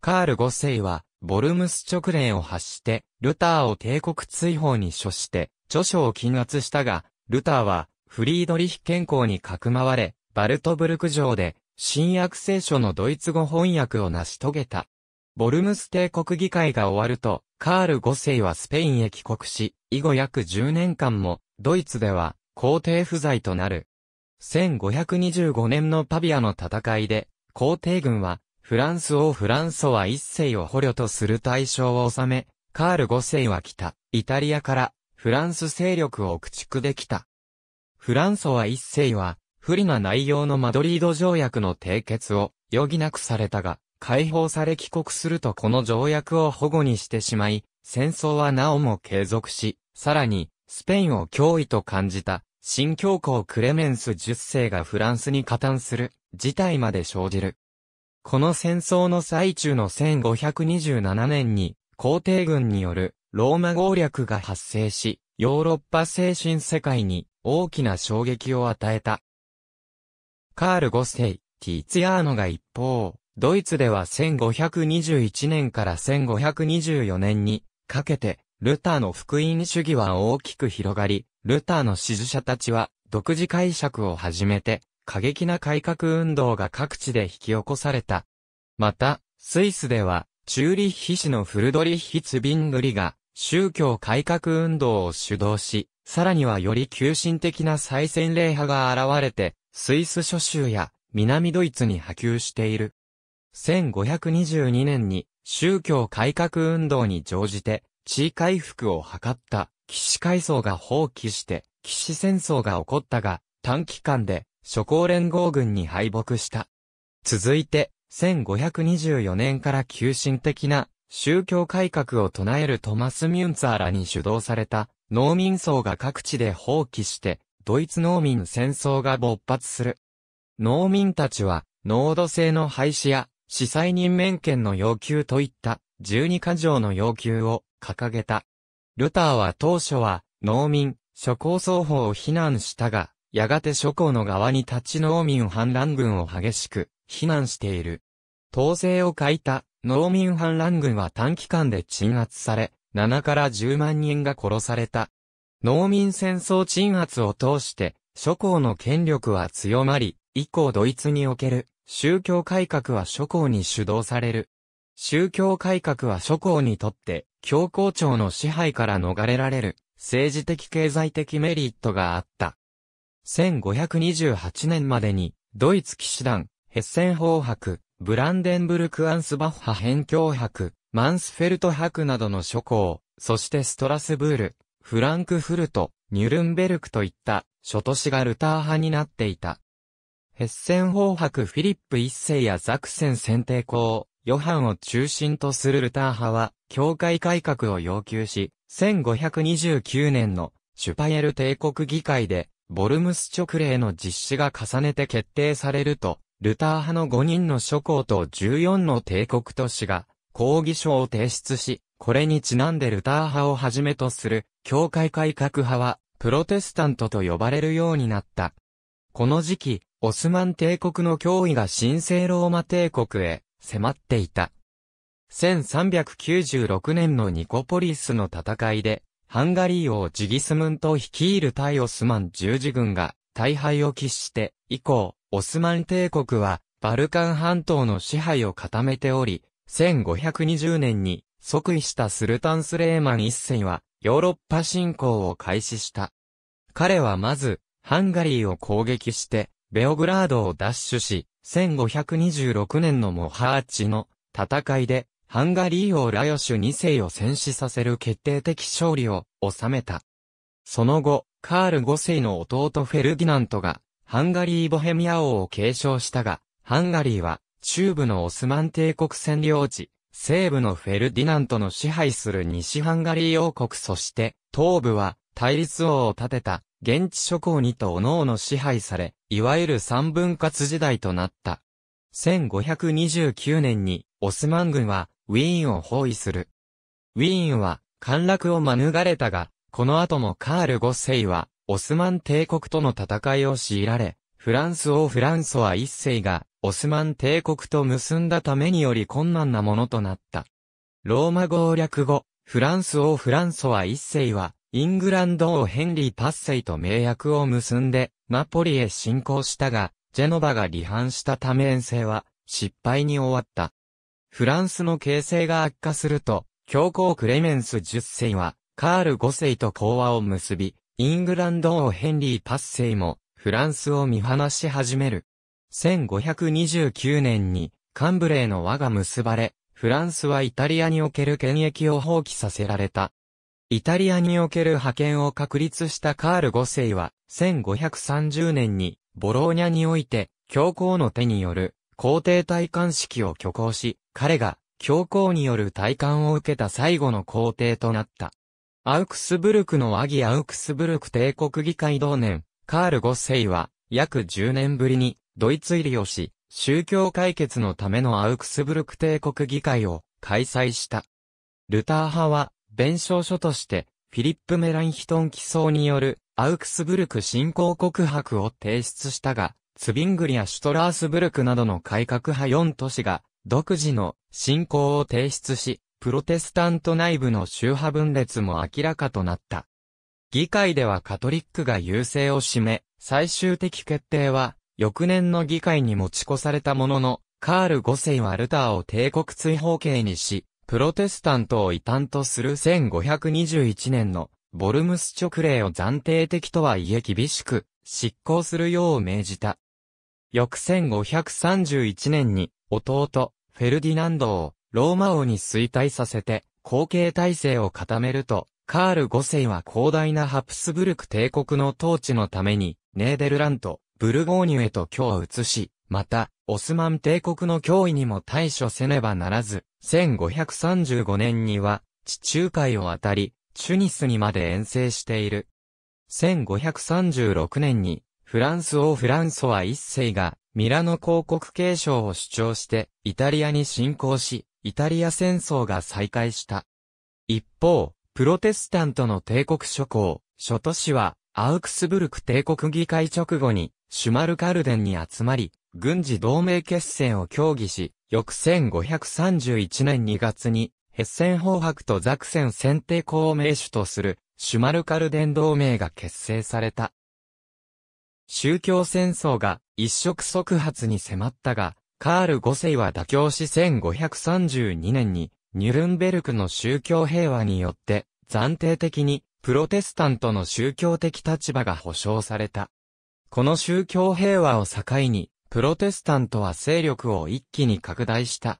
カール5世は、ボルムス直令を発して、ルターを帝国追放に処して、著書を禁圧したが、ルターは、フリードリヒ健康にかくまわれ、バルトブルク城で、新約聖書のドイツ語翻訳を成し遂げた。ボルムス帝国議会が終わると、カール5世はスペインへ帰国し、以後約10年間も、ドイツでは、皇帝不在となる。1525年のパビアの戦いで、皇帝軍は、フランス王フランソは一世を捕虜とする対象を収め、カール5世は来た、イタリアからフランス勢力を駆逐できた。フランソワ一世は、不利な内容のマドリード条約の締結を余儀なくされたが、解放され帰国するとこの条約を保護にしてしまい、戦争はなおも継続し、さらに、スペインを脅威と感じた、新教皇クレメンス10世がフランスに加担する、事態まで生じる。この戦争の最中の1527年に、皇帝軍によるローマ合略が発生し、ヨーロッパ精神世界に大きな衝撃を与えた。カール5世、ティツヤーノが一方、ドイツでは1521年から1524年にかけて、ルターの福音主義は大きく広がり、ルターの支持者たちは独自解釈を始めて、過激な改革運動が各地で引き起こされた。また、スイスでは、チューリッヒ市のフルドリッヒ・ツビングリが、宗教改革運動を主導し、さらにはより急進的な再洗礼派が現れて、スイス諸州や南ドイツに波及している。1522年に宗教改革運動に乗じて地位回復を図った騎士階層が放棄して騎士戦争が起こったが短期間で諸公連合軍に敗北した。続いて1524年から急進的な宗教改革を唱えるトマス・ミュンツァーらに主導された農民層が各地で放棄して、ドイツ農民戦争が勃発する。農民たちは、濃度制の廃止や、司祭人免権の要求といった、12箇条の要求を掲げた。ルターは当初は、農民、諸侯双方を非難したが、やがて諸侯の側に立ち農民反乱軍を激しく、非難している。統制を欠いた農民反乱軍は短期間で鎮圧され、7から10万人が殺された。農民戦争鎮圧を通して、諸侯の権力は強まり、以降ドイツにおける宗教改革は諸侯に主導される。宗教改革は諸侯にとって教皇庁の支配から逃れられる政治的経済的メリットがあった。1528年までにドイツ騎士団、ヘッセン法白、ブランデンブルク・アンスバッハ辺境博、マンスフェルト博などの諸校、そしてストラスブール、フランクフルト、ニュルンベルクといった諸都市がルター派になっていた。ヘッセン法博フィリップ一世やザクセン選定校、ヨハンを中心とするルター派は、教会改革を要求し、1529年のシュパエル帝国議会で、ボルムス勅令の実施が重ねて決定されると、ルター派の5人の諸侯と14の帝国都市が、抗議書を提出し、これにちなんでルター派をはじめとする、教会改革派は、プロテスタントと呼ばれるようになった。この時期、オスマン帝国の脅威が神聖ローマ帝国へ迫っていた。1396年のニコポリスの戦いで、ハンガリー王ジギスムント率いる対オスマン十字軍が大敗を喫して、以降、オスマン帝国は、バルカン半島の支配を固めており、1520年に即位したスルタンスレーマン一世は、ヨーロッパ侵攻を開始した。彼はまず、ハンガリーを攻撃して、ベオグラードを奪取し、1526年のモハーチの戦いで、ハンガリー王ラヨシュ2世を戦死させる決定的勝利を収めた。その後、カール5世の弟フェルディナントがハンガリー・ボヘミア王を継承したが、ハンガリーは、中部のオスマン帝国占領地、西部のフェルディナントの支配する西ハンガリー王国そして、東部は、対立王を立てた、現地諸侯にと各々支配され、いわゆる三分割時代となった。1529年に、オスマン軍は、ウィーンを包囲する。ウィーンは、陥落を免れたが、この後もカール5世は、オスマン帝国との戦いを強いられ、フランス王フランソワ一世が、オスマン帝国と結んだためにより困難なものとなった。ローマ攻略後、フランス王フランソワ一世は、イングランド王ヘンリー八世と盟約を結んで、ナポリへ侵攻したが、ジェノバが離反したため遠征は、失敗に終わった。フランスの形勢が悪化すると、教皇クレメンス十世は、カール五世と講和を結び、イングランド王ヘンリー・パッセイも、フランスを見放し始める。1529年に、カンブレーの輪が結ばれ、フランスはイタリアにおける権益を放棄させられた。イタリアにおける派遣を確立したカール5世は、1530年に、ボローニャにおいて、教皇の手による、皇帝戴冠式を挙行し、彼が、教皇による戴冠を受けた最後の皇帝となった。アウクスブルクのアギアウクスブルク帝国議会同年、カール5世は、約10年ぶりに、ドイツ入りをし、宗教解決のためのアウクスブルク帝国議会を開催した。ルター派は、弁証書として、フィリップ・メランヒトン起草による、アウクスブルク信仰告白を提出したが、ツビングリア・シュトラースブルクなどの改革派4都市が、独自の信仰を提出し、プロテスタント内部の宗派分裂も明らかとなった。議会ではカトリックが優勢を占め、最終的決定は、翌年の議会に持ち越されたものの、カール5世はルターを帝国追放刑にし、プロテスタントを異端とする1521年のボルムス勅令を暫定的とはいえ厳しく執行するよう命じた。翌1531年に弟フェルディナンドをローマ王に衰退させて、後継体制を固めると、カール5世は広大なハプスブルク帝国の統治のために、ネーデルラント、ブルゴーニュへと拠を移し、また、オスマン帝国の脅威にも対処せねばならず、1535年には、地中海を渡り、チュニスにまで遠征している。1536年に、フランス王フランソワ一世が、ミラノ公国継承を主張して、イタリアに侵攻し、イタリア戦争が再開した。一方、プロテスタントの帝国諸侯、諸都市は、アウクスブルク帝国議会直後に、シュマルカルデンに集まり、軍事同盟決戦を協議し、翌1531年2月に、ヘッセン法白とザクセン選定公を名手とする、シュマルカルデン同盟が結成された。宗教戦争が一触即発に迫ったが、カール5世は妥協し1532年に、ニュルンベルクの宗教平和によって、暫定的に、プロテスタントの宗教的立場が保障された。この宗教平和を境に、プロテスタントは勢力を一気に拡大した。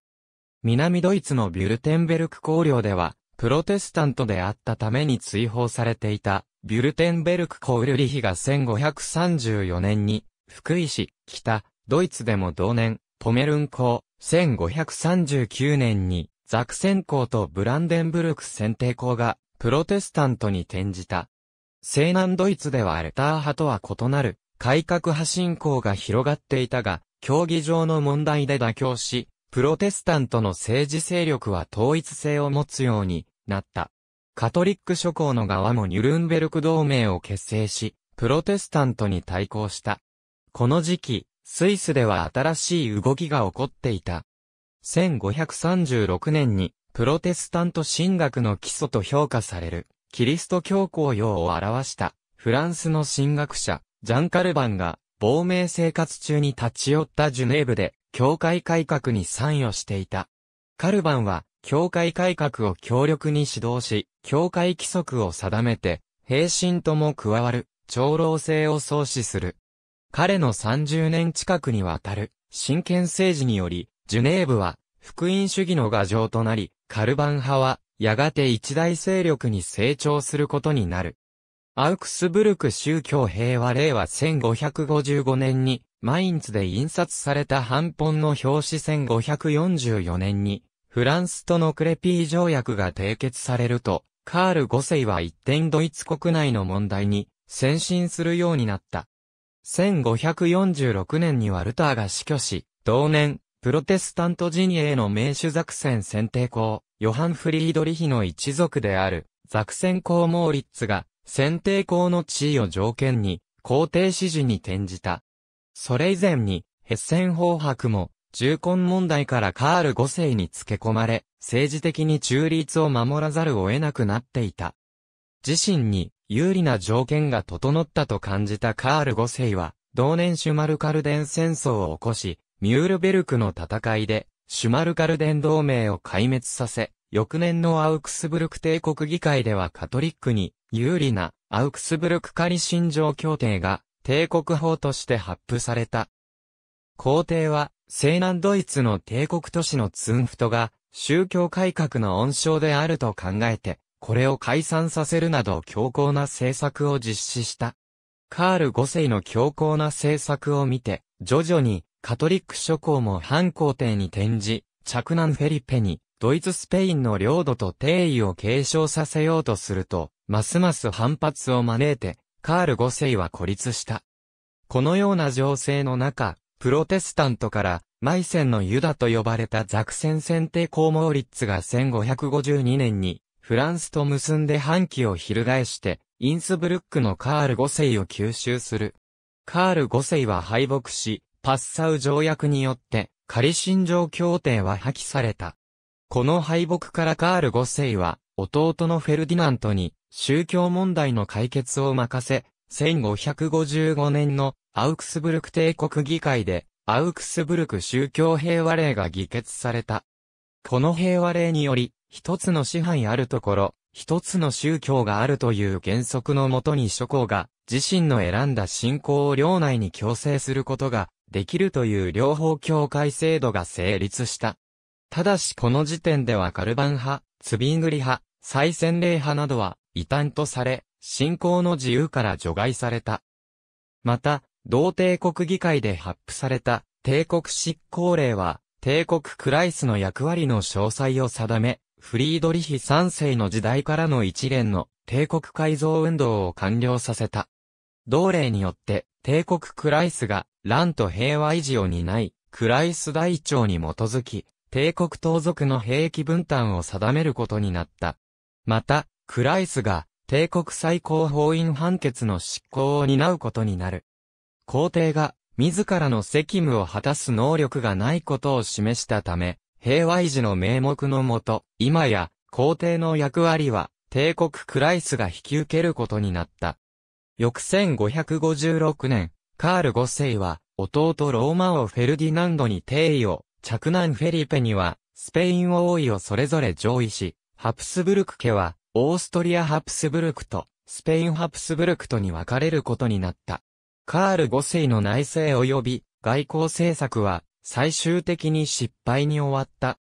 南ドイツのビュルテンベルク公領では、プロテスタントであったために追放されていた、ビュルテンベルクコウルリヒが1534年に、福井市、北、ドイツでも同年、ポメルン公、1539年に、ザクセン公とブランデンブルク選定公が、プロテスタントに転じた。西南ドイツではアルター派とは異なる、改革派信仰が広がっていたが、競技場の問題で妥協し、プロテスタントの政治勢力は統一性を持つようになった。カトリック諸侯の側もニュルンベルク同盟を結成し、プロテスタントに対抗した。この時期、スイスでは新しい動きが起こっていた。1536年に、プロテスタント神学の基礎と評価される、キリスト教皇用を表した、フランスの神学者、ジャン・カルバンが、亡命生活中に立ち寄ったジュネーブで、教会改革に参与していた。カルバンは、教会改革を強力に指導し、教会規則を定めて、平身とも加わる、長老制を創始する。彼の30年近くにわたる、真剣政治により、ジュネーブは、福音主義の牙城となり、カルバン派は、やがて一大勢力に成長することになる。アウクスブルク宗教平和令和1555年に、マインツで印刷された半本の表紙1544年に、フランスとのクレピー条約が締結されると、カール5世は一点ドイツ国内の問題に、先進するようになった。1546年にはルターが死去し、同年、プロテスタント陣営の名手作戦選定校、ヨハン・フリードリヒの一族である、作戦校モーリッツが、選定校の地位を条件に、皇帝指示に転じた。それ以前に、ヘッセン法白も、重婚問題からカール五世に付け込まれ、政治的に中立を守らざるを得なくなっていた。自身に、有利な条件が整ったと感じたカール5世は、同年シュマルカルデン戦争を起こし、ミュールベルクの戦いで、シュマルカルデン同盟を壊滅させ、翌年のアウクスブルク帝国議会ではカトリックに有利なアウクスブルク仮信条協定が帝国法として発布された。皇帝は西南ドイツの帝国都市のツンフトが宗教改革の温床であると考えてこれを解散させるなど強硬な政策を実施した。カール5世の強硬な政策を見て、徐々にカトリック諸侯も反皇帝に転じ、着難フェリペに、ドイツスペインの領土と定位を継承させようとすると、ますます反発を招いて、カール5世は孤立した。このような情勢の中、プロテスタントから、マイセンのユダと呼ばれたザクセン選定ーモーリッツが1552年に、フランスと結んで反旗を翻して、インスブルックのカール5世を吸収する。カール5世は敗北し、パッサウ条約によって、仮信条協定は破棄された。この敗北からカール5世は、弟のフェルディナントに、宗教問題の解決を任せ、1555年のアウクスブルク帝国議会で、アウクスブルク宗教平和令が議決された。この平和令により、一つの支配あるところ、一つの宗教があるという原則のもとに諸侯が自身の選んだ信仰を領内に強制することができるという両方教会制度が成立した。ただしこの時点ではカルバン派、ツビングリ派、再洗礼派などは異端とされ、信仰の自由から除外された。また、同帝国議会で発布された帝国執行令は、帝国クライスの役割の詳細を定め、フリードリヒ3世の時代からの一連の帝国改造運動を完了させた。同例によって帝国クライスが乱と平和維持を担い、クライス大長に基づき、帝国盗賊の兵役分担を定めることになった。また、クライスが帝国最高法院判決の執行を担うことになる。皇帝が自らの責務を果たす能力がないことを示したため、平和維持の名目のもと、今や、皇帝の役割は、帝国クライスが引き受けることになった。翌1556年、カール5世は、弟ローマ王フェルディナンドに帝位を、着男フェリペには、スペイン王位をそれぞれ上位し、ハプスブルク家は、オーストリアハプスブルクと、スペインハプスブルクとに分かれることになった。カール5世の内政及び外交政策は、最終的に失敗に終わった。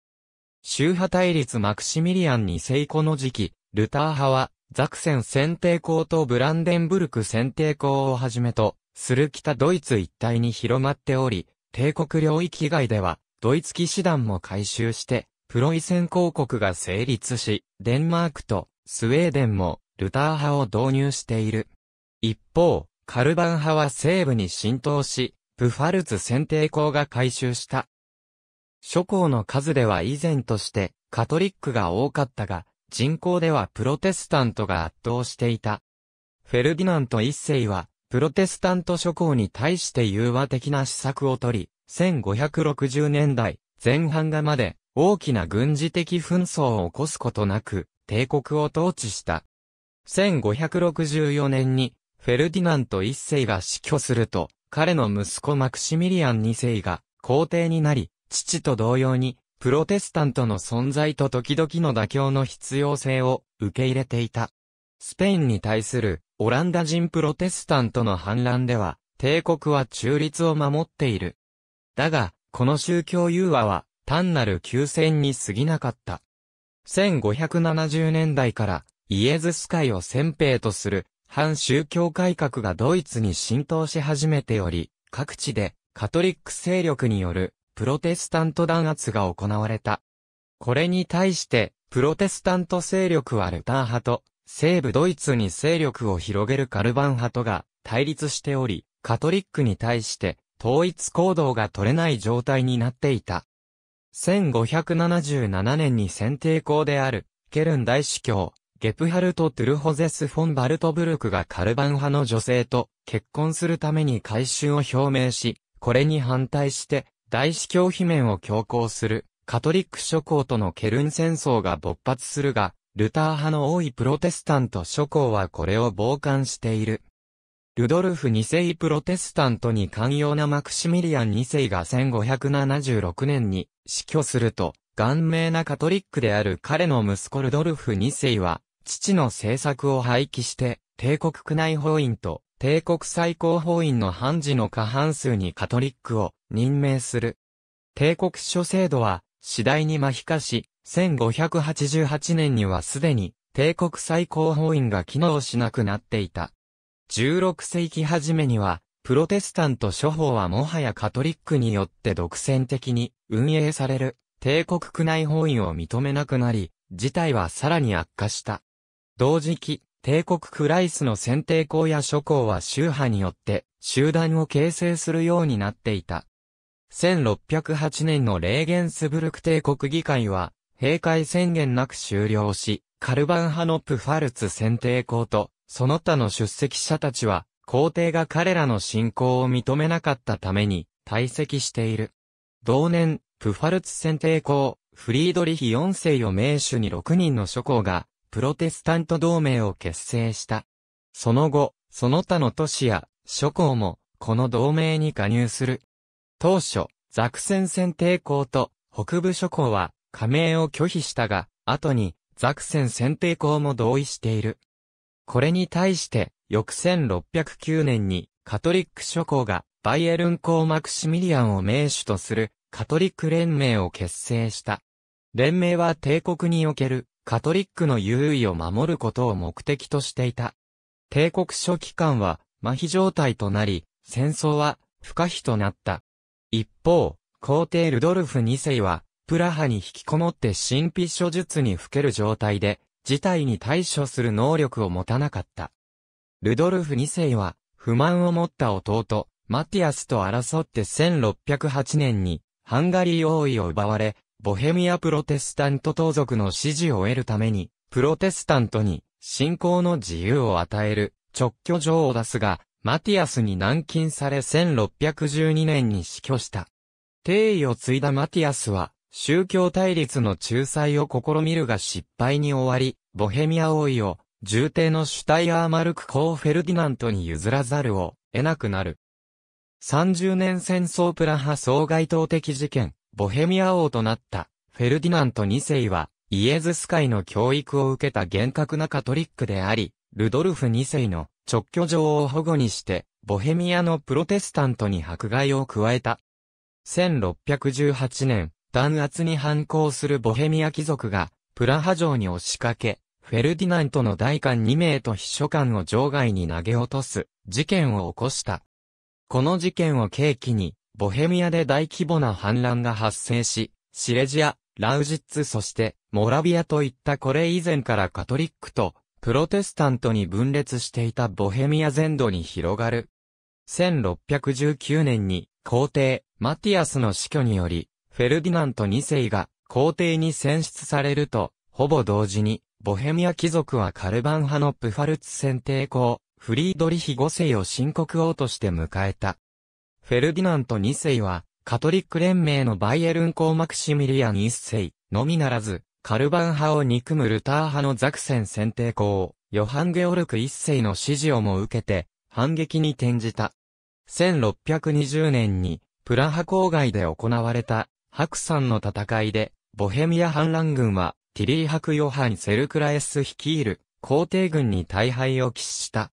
宗派対立マクシミリアンに成功の時期、ルター派は、ザクセン選定校とブランデンブルク選定校をはじめと、する北ドイツ一帯に広まっており、帝国領域外では、ドイツ騎士団も改修して、プロイセン公国が成立し、デンマークとスウェーデンもルター派を導入している。一方、カルバン派は西部に浸透し、プファルツ選定校が改修した。諸校の数では以前としてカトリックが多かったが、人口ではプロテスタントが圧倒していた。フェルディナント一世は、プロテスタント諸校に対して融和的な施策をとり、1560年代前半がまで大きな軍事的紛争を起こすことなく、帝国を統治した。1564年にフェルディナント一世が死去すると、彼の息子マクシミリアン2世が皇帝になり、父と同様に、プロテスタントの存在と時々の妥協の必要性を受け入れていた。スペインに対するオランダ人プロテスタントの反乱では、帝国は中立を守っている。だが、この宗教融和は単なる休戦に過ぎなかった。1570年代からイエズス会を先兵とする反宗教改革がドイツに浸透し始めており、各地でカトリック勢力によるプロテスタント弾圧が行われた。これに対してプロテスタント勢力はルター派と西部ドイツに勢力を広げるカルバン派とが対立しており、カトリックに対して統一行動が取れない状態になっていた。1577年に選定校であるケルン大司教、ゲプハルト・トゥルホゼス・フォン・バルトブルクがカルバン派の女性と結婚するために改宗を表明し、これに反対して、大司教罷面を強行する、カトリック諸侯とのケルン戦争が勃発するが、ルター派の多いプロテスタント諸侯はこれを傍観している。ルドルフ2世プロテスタントに寛容なマクシミリアン2世が1576年に死去すると、顔明なカトリックである彼の息子ルドルフ2世は、父の政策を廃棄して、帝国区内法院と帝国最高法院の判事の過半数にカトリックを任命する。帝国諸制度は次第に麻痺化し、1588年にはすでに帝国最高法院が機能しなくなっていた。16世紀初めには、プロテスタント諸法はもはやカトリックによって独占的に運営される帝国区内法院を認めなくなり、事態はさらに悪化した。同時期、帝国クライスの選定校や諸校は宗派によって集団を形成するようになっていた。1608年のレーゲンスブルク帝国議会は、閉会宣言なく終了し、カルバン派のプファルツ選定校と、その他の出席者たちは、皇帝が彼らの信仰を認めなかったために、退席している。同年、プファルツ選定校、フリードリヒ4世を名手に6人の諸校が、プロテスタント同盟を結成した。その後、その他の都市や諸公も、この同盟に加入する。当初、ザクセン選定校と北部諸公は加盟を拒否したが、後にザクセン選定校も同意している。これに対して、翌1609年にカトリック諸公がバイエルン公マクシミリアンを名手とするカトリック連盟を結成した。連盟は帝国におけるカトリックの優位を守ることを目的としていた。帝国初期間は麻痺状態となり、戦争は不可避となった。一方、皇帝ルドルフ2世は、プラハに引きこもって神秘諸術にふける状態で、事態に対処する能力を持たなかった。ルドルフ2世は、不満を持った弟、マティアスと争って1608年に、ハンガリー王位を奪われ、ボヘミアプロテスタント盗賊の支持を得るために、プロテスタントに信仰の自由を与える直居状を出すが、マティアスに軟禁され1612年に死去した。帝位を継いだマティアスは、宗教対立の仲裁を試みるが失敗に終わり、ボヘミア王位を、重帝のシュタイアーマルクー・フェルディナントに譲らざるを得なくなる。30年戦争プラハ総外党的事件、ボヘミア王となったフェルディナント2世はイエズス会の教育を受けた厳格なカトリックであり、ルドルフ2世の直居状を保護にして、ボヘミアのプロテスタントに迫害を加えた。1618年、弾圧に反抗するボヘミア貴族が、プラハ城に押しかけ、フェルディナントの大官2名と秘書官を場外に投げ落とす事件を起こした。この事件を契機に、ボヘミアで大規模な反乱が発生し、シレジア、ラウジッツそして、モラビアといったこれ以前からカトリックと、プロテスタントに分裂していたボヘミア全土に広がる。1619年に、皇帝、マティアスの死去により、フェルディナント2世が皇帝に選出されると、ほぼ同時に、ボヘミア貴族はカルバン派のプファルツ選帝公、フリードリヒ5世を新国王として迎えた。フェルディナント2世は、カトリック連盟のバイエルン公マクシミリアン1世のみならず、カルバン派を憎むルター派のザクセン選定校、ヨハン・ゲオルク1世の支持をも受けて、反撃に転じた。1620年に、プラハ郊外で行われた、白山の戦いで、ボヘミア反乱軍は、ティリー伯ヨハン・セルクラエス率いる、皇帝軍に大敗を喫した。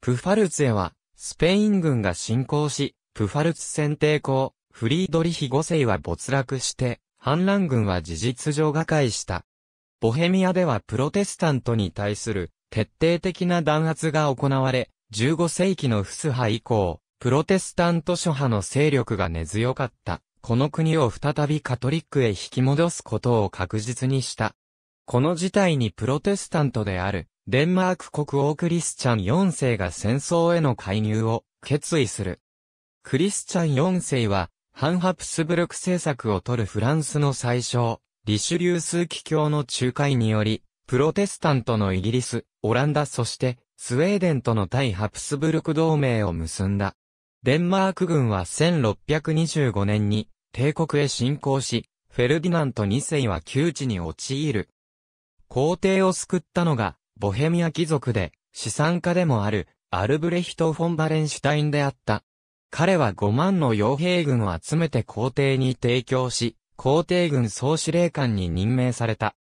プファルツェは、スペイン軍が侵攻し、プファルツ選定校、フリードリヒ5世は没落して、反乱軍は事実上瓦解した。ボヘミアではプロテスタントに対する徹底的な弾圧が行われ、15世紀のフス派以降、プロテスタント諸派の勢力が根強かった。この国を再びカトリックへ引き戻すことを確実にした。この事態にプロテスタントである、デンマーク国王クリスチャン4世が戦争への介入を決意する。クリスチャン4世は、ハンハプスブルク政策を取るフランスの最小、リシュリュー枢機卿の仲介により、プロテスタントのイギリス、オランダそして、スウェーデンとの対ハプスブルク同盟を結んだ。デンマーク軍は1625年に帝国へ侵攻し、フェルディナント2世は窮地に陥る。皇帝を救ったのが、ボヘミア貴族で、資産家でもある、アルブレヒト・フォン・バレンシュタインであった。彼は5万の傭兵軍を集めて皇帝に提供し、皇帝軍総司令官に任命された。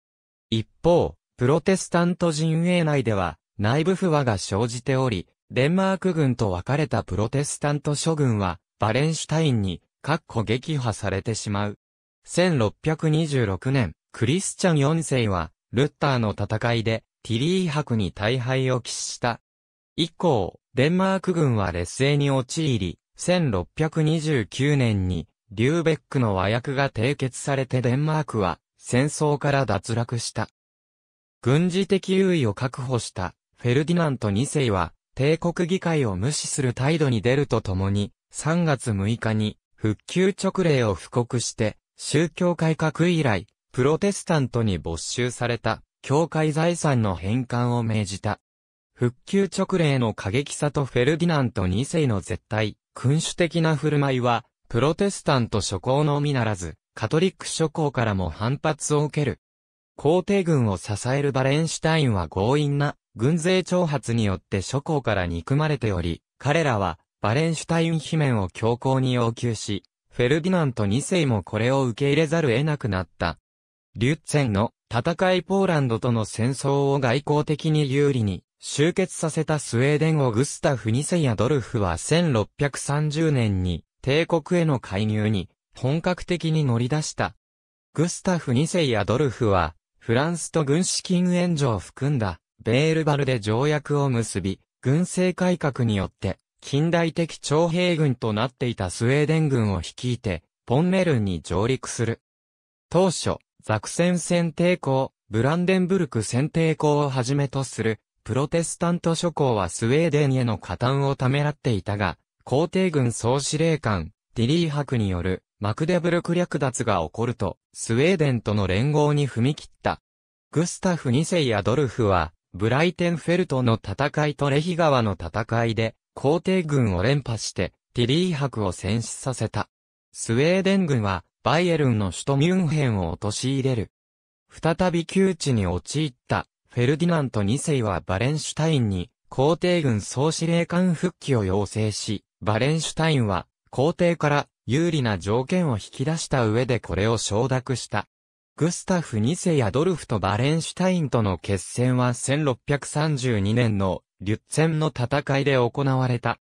一方、プロテスタント陣営内では、内部不和が生じており、デンマーク軍と分かれたプロテスタント諸軍は、バレンシュタインに、かっこ撃破されてしまう。1626年、クリスチャン4世は、ルッターの戦いで、ティリー博に大敗を喫した。以降、デンマーク軍は劣勢に陥り、1629年に、リューベックの和訳が締結されてデンマークは、戦争から脱落した。軍事的優位を確保した、フェルディナント2世は、帝国議会を無視する態度に出るとともに、3月6日に、復旧直令を布告して、宗教改革以来、プロテスタントに没収された、教会財産の返還を命じた。復旧直令の過激さとフェルディナント2世の絶対、君主的な振る舞いは、プロテスタント諸侯のみならず、カトリック諸侯からも反発を受ける。皇帝軍を支えるバレンシュタインは強引な軍勢挑発によって諸侯から憎まれており、彼らはバレンシュタイン姫を強硬に要求し、フェルディナント2世もこれを受け入れざる得なくなった。リュッツェンの戦いポーランドとの戦争を外交的に有利に集結させたスウェーデンをグスタフ2世やドルフは1630年に帝国への介入に本格的に乗り出した。グスタフ2世やドルフはフランスと軍資金援助を含んだベールバルで条約を結び、軍政改革によって近代的徴兵軍となっていたスウェーデン軍を率いてポンメルンに上陸する。当初、ザクセン選抵抗、ブランデンブルク選抵抗をはじめとするプロテスタント諸侯はスウェーデンへの加担をためらっていたが、皇帝軍総司令官、ディリー博によるマクデブルク略奪が起こると、スウェーデンとの連合に踏み切った。グスタフ2世やドルフは、ブライテンフェルトの戦いとレヒ川の戦いで、皇帝軍を連覇して、ティリー博を戦死させた。スウェーデン軍は、バイエルンの首都ミュンヘンを陥れる。再び窮地に陥った。フェルディナント2世はバレンシュタインに皇帝軍総司令官復帰を要請し、バレンシュタインは皇帝から有利な条件を引き出した上でこれを承諾した。グスタフ2世やドルフとバレンシュタインとの決戦は1632年のリュッツェンの戦いで行われた。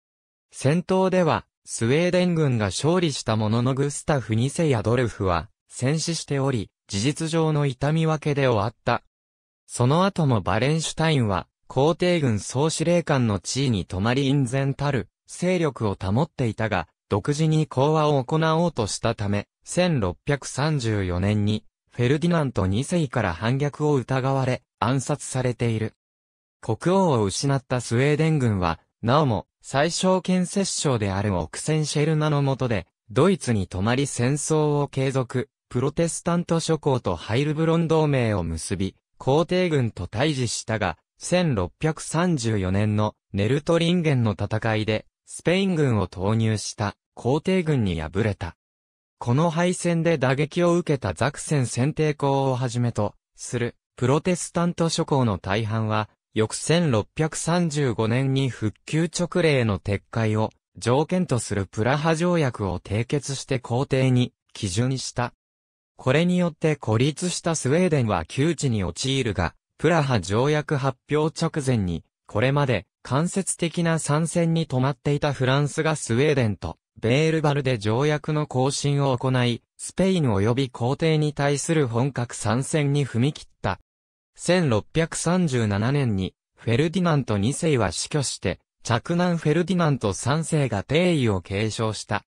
戦闘では、スウェーデン軍が勝利したもののグスタフ2世やドルフは戦死しており、事実上の痛み分けで終わった。その後もバレンシュタインは、皇帝軍総司令官の地位に泊まり隠然たる勢力を保っていたが、独自に講和を行おうとしたため、1634年に、フェルディナント2世から反逆を疑われ、暗殺されている。国王を失ったスウェーデン軍は、なおも、最小建設省であるオクセンシェルナの下で、ドイツに泊まり戦争を継続、プロテスタント諸侯とハイルブロン同盟を結び、皇帝軍と対峙したが、1634年のネルトリンゲンの戦いで、スペイン軍を投入した皇帝軍に敗れた。この敗戦で打撃を受けたザクセン選定校をはじめとするプロテスタント諸侯の大半は、翌1635年に復旧直令の撤回を条件とするプラハ条約を締結して皇帝に基準した。これによって孤立したスウェーデンは窮地に陥るが、プラハ条約発表直前に、これまで間接的な参戦に止まっていたフランスがスウェーデンとベールバルで条約の更新を行い、スペイン及び皇帝に対する本格参戦に踏み切った。1637年に、フェルディナント2世は死去して、着難フェルディナント3世が帝位を継承した。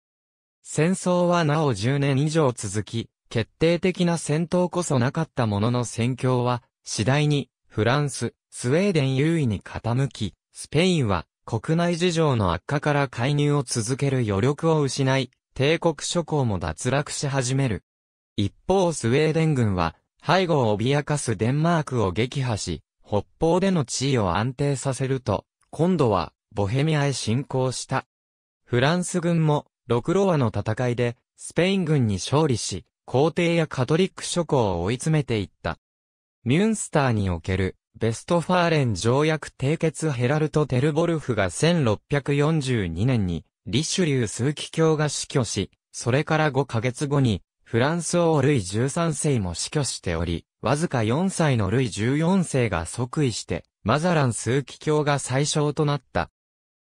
戦争はなお10年以上続き、決定的な戦闘こそなかったものの戦況は、次第に、フランス、スウェーデン優位に傾き、スペインは、国内事情の悪化から介入を続ける余力を失い、帝国諸侯も脱落し始める。一方スウェーデン軍は、背後を脅かすデンマークを撃破し、北方での地位を安定させると、今度は、ボヘミアへ侵攻した。フランス軍も、ロクロワの戦いで、スペイン軍に勝利し、皇帝やカトリック諸侯を追い詰めていった。ミュンスターにおける、ベストファーレン条約締結ヘラルト・テルボルフが1642年に、リシュリュー数奇教が死去し、それから5ヶ月後に、フランス王ルイ13世も死去しており、わずか4歳のルイ14世が即位して、マザラン数奇教が最小となった。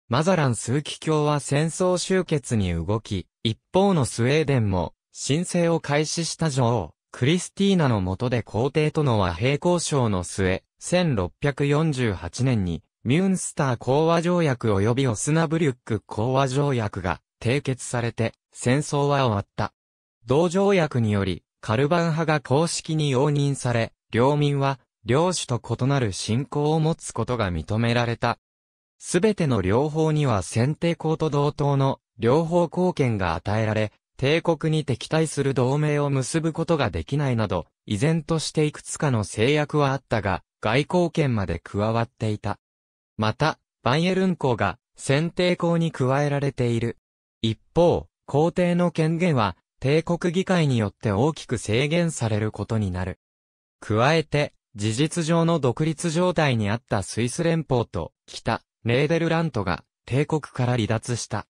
マザラン数奇教は戦争終結に動き、一方のスウェーデンも申請を開始した女王、クリスティーナの下で皇帝との和平交渉の末、1648年に、ミュンスター講和条約及びオスナブリュック講和条約が締結されて、戦争は終わった。同条約により、カルバン派が公式に容認され、領民は、領主と異なる信仰を持つことが認められた。すべての両方には選定校と同等の両方貢献が与えられ、帝国に敵対する同盟を結ぶことができないなど、依然としていくつかの制約はあったが、外交権まで加わっていた。また、バイエルン公が選定公に加えられている。一方、皇帝の権限は帝国議会によって大きく制限されることになる。加えて、事実上の独立状態にあったスイス連邦と北、ネーデルラントが帝国から離脱した。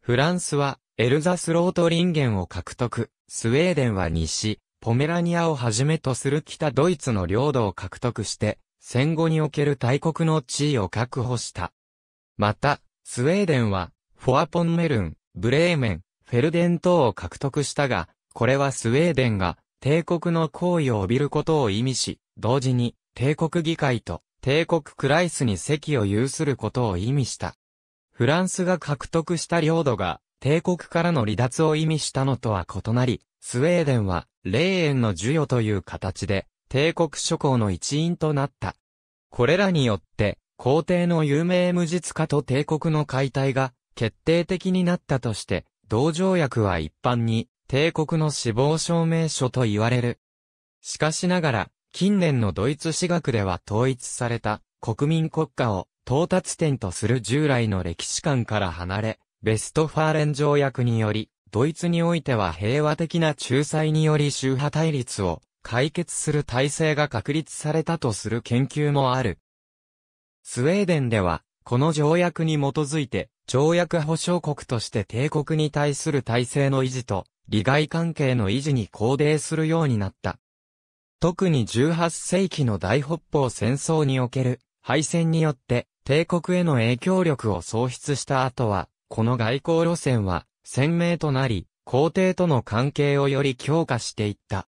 フランスはエルザスロートリンゲンを獲得、スウェーデンは西、ポメラニアをはじめとする北ドイツの領土を獲得して、戦後における大国の地位を確保した。また、スウェーデンは、フォアポンメルン、ブレーメン、フェルデン等を獲得したが、これはスウェーデンが帝国の行為を帯びることを意味し、同時に帝国議会と帝国クライスに席を有することを意味した。フランスが獲得した領土が帝国からの離脱を意味したのとは異なり、スウェーデンは、霊園の授与という形で、帝国諸侯の一員となった。これらによって、皇帝の有名無実化と帝国の解体が決定的になったとして、同条約は一般に帝国の死亡証明書と言われる。しかしながら、近年のドイツ史学では統一された国民国家を到達点とする従来の歴史観から離れ、ベストファーレン条約により、ドイツにおいては平和的な仲裁により宗派対立を解決する体制が確立されたとする研究もある。スウェーデンでは、この条約に基づいて、条約保障国として帝国に対する体制の維持と、利害関係の維持に肯定するようになった。特に18世紀の大北方戦争における敗戦によって帝国への影響力を喪失した後は、この外交路線は鮮明となり、皇帝との関係をより強化していった。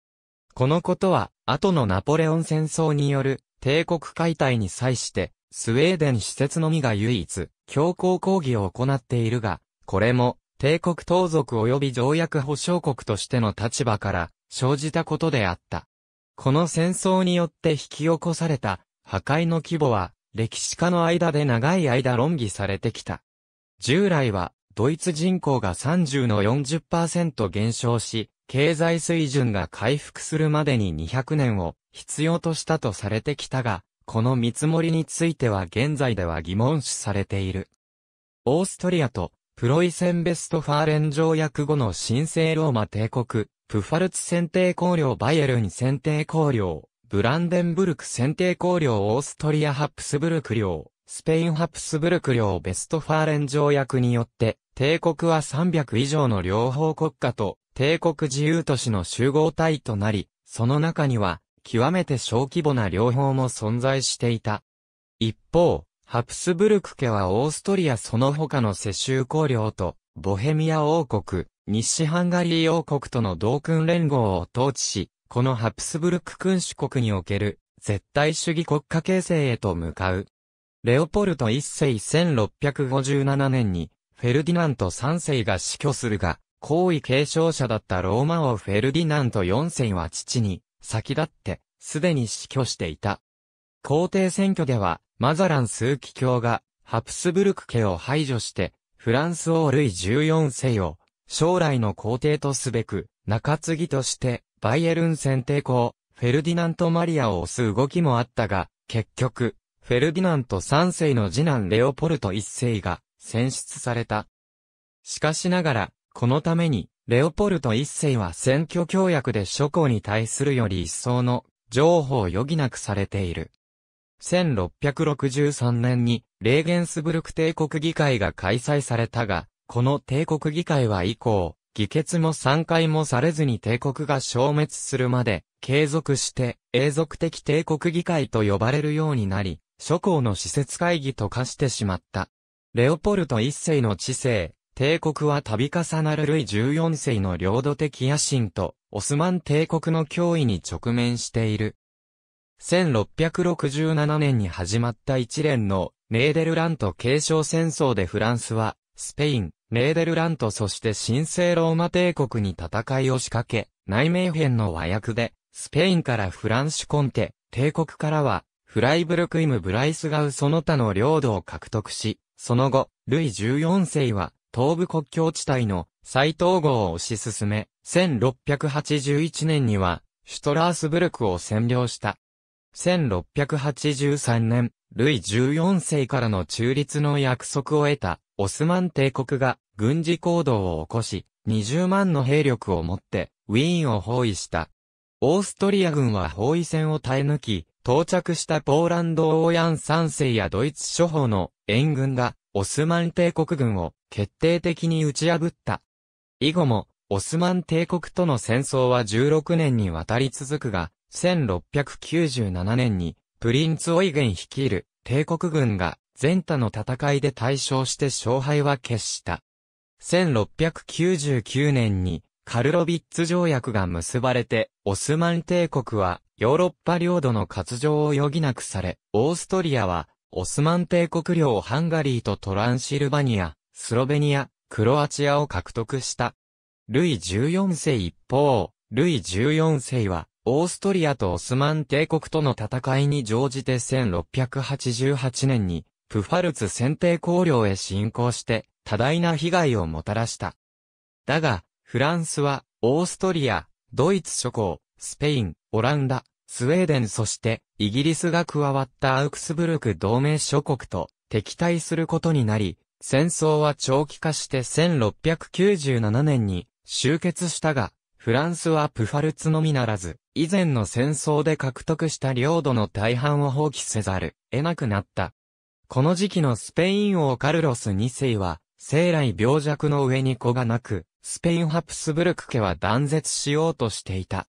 このことは、後のナポレオン戦争による帝国解体に際して、スウェーデン施設のみが唯一、強硬抗議を行っているが、これも、帝国盗賊及び条約保障国としての立場から、生じたことであった。この戦争によって引き起こされた、破壊の規模は、歴史家の間で長い間論議されてきた。従来は、ドイツ人口が30の40%減少し、経済水準が回復するまでに200年を必要としたとされてきたが、この見積もりについては現在では疑問視されている。オーストリアとプロイセンベストファーレン条約後の神聖ローマ帝国、プファルツ選定公領バイエルン選定公領、ブランデンブルク選定公領オーストリアハプスブルク領、スペインハプスブルク領ベストファーレン条約によって、帝国は300以上の両方国家と、帝国自由都市の集合体となり、その中には、極めて小規模な両方も存在していた。一方、ハプスブルク家はオーストリアその他の世襲公領と、ボヘミア王国、西ハンガリー王国との同君連合を統治し、このハプスブルク君主国における、絶対主義国家形成へと向かう。レオポルト一世1657年に、フェルディナント三世が死去するが、皇位継承者だったローマ王フェルディナント四世は父に、先立って、すでに死去していた。皇帝選挙では、マザラン数奇卿が、ハプスブルク家を排除して、フランス王ルイ14世を、将来の皇帝とすべく、中継ぎとして、バイエルン選定校、フェルディナント・マリアを推す動きもあったが、結局、フェルディナント3世の次男レオポルト1世が選出された。しかしながら、このために、レオポルト1世は選挙協約で諸侯に対するより一層の譲歩を余儀なくされている。1663年に、レーゲンスブルク帝国議会が開催されたが、この帝国議会は以降、議決も参回もされずに帝国が消滅するまで、継続して、永続的帝国議会と呼ばれるようになり、諸侯の施設会議と化してしまった。レオポルト一世の治世、帝国は度重なるルイ14世の領土的野心と、オスマン帝国の脅威に直面している。1667年に始まった一連のネーデルラント継承戦争でフランスは、スペイン、ネーデルラントそして神聖ローマ帝国に戦いを仕掛け、内名編の和訳で、スペインからフランシュコンテ、帝国からはフライブルクイム・ブライスガウその他の領土を獲得し、その後、ルイ14世は、東部国境地帯の再統合を推し進め、1681年には、シュトラースブルクを占領した。1683年、ルイ14世からの中立の約束を得た、オスマン帝国が軍事行動を起こし、20万の兵力を持って、ウィーンを包囲した。オーストリア軍は包囲戦を耐え抜き、到着したポーランドオーヤン三世やドイツ諸法の援軍がオスマン帝国軍を決定的に打ち破った。以後もオスマン帝国との戦争は16年にわたり続くが、1697年にプリンツ・オイゲン率いる帝国軍が全他の戦いで大勝して勝敗は決した。1699年にカルロビッツ条約が結ばれて、オスマン帝国はヨーロッパ領土の割譲を余儀なくされ、オーストリアはオスマン帝国領ハンガリーとトランシルバニア、スロベニア、クロアチアを獲得した。ルイ14世一方、ルイ14世は、オーストリアとオスマン帝国との戦いに乗じて1688年に、プファルツ選定公領へ侵攻して、多大な被害をもたらした。だが、フランスは、オーストリア、ドイツ諸侯、スペイン、オランダ、スウェーデンそして、イギリスが加わったアウクスブルク同盟諸国と敵対することになり、戦争は長期化して1697年に終結したが、フランスはプファルツのみならず、以前の戦争で獲得した領土の大半を放棄せざる、得なくなった。この時期のスペイン王カルロス2世は、生来病弱の上に子がなく、スペインハプスブルク家は断絶しようとしていた。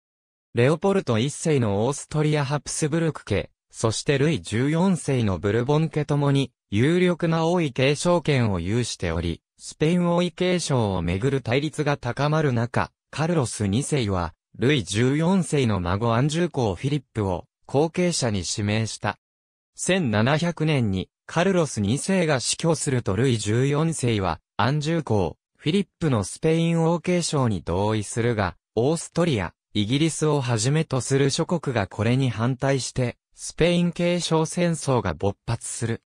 レオポルト1世のオーストリアハプスブルク家、そしてルイ14世のブルボン家ともに、有力な王位継承権を有しており、スペイン王位継承をめぐる対立が高まる中、カルロス2世は、ルイ14世の孫アンジュ公フィリップを後継者に指名した。1700年にカルロス2世が死去するとルイ14世はアンジュ公フィリップのスペイン王継承に同意するが、オーストリア、イギリスをはじめとする諸国がこれに反対して、スペイン継承戦争が勃発する。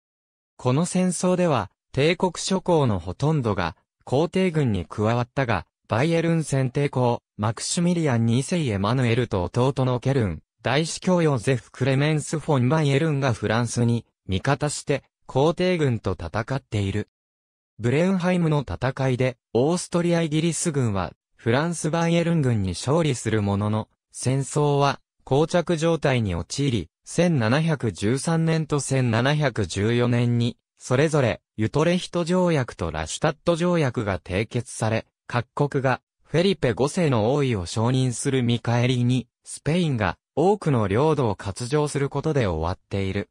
この戦争では、帝国諸侯のほとんどが、皇帝軍に加わったが、バイエルン選帝公、マクシュミリアン2世エマヌエルと弟のケルン、大司教ヨゼフ・クレメンス・フォン・バイエルンがフランスに、味方して、皇帝軍と戦っている。ブレンハイムの戦いで、オーストリアイギリス軍は、フランスバイエルン軍に勝利するものの、戦争は、膠着状態に陥り、1713年と1714年に、それぞれ、ユトレヒト条約とラシュタット条約が締結され、各国が、フェリペ5世の王位を承認する見返りに、スペインが、多くの領土を割譲することで終わっている。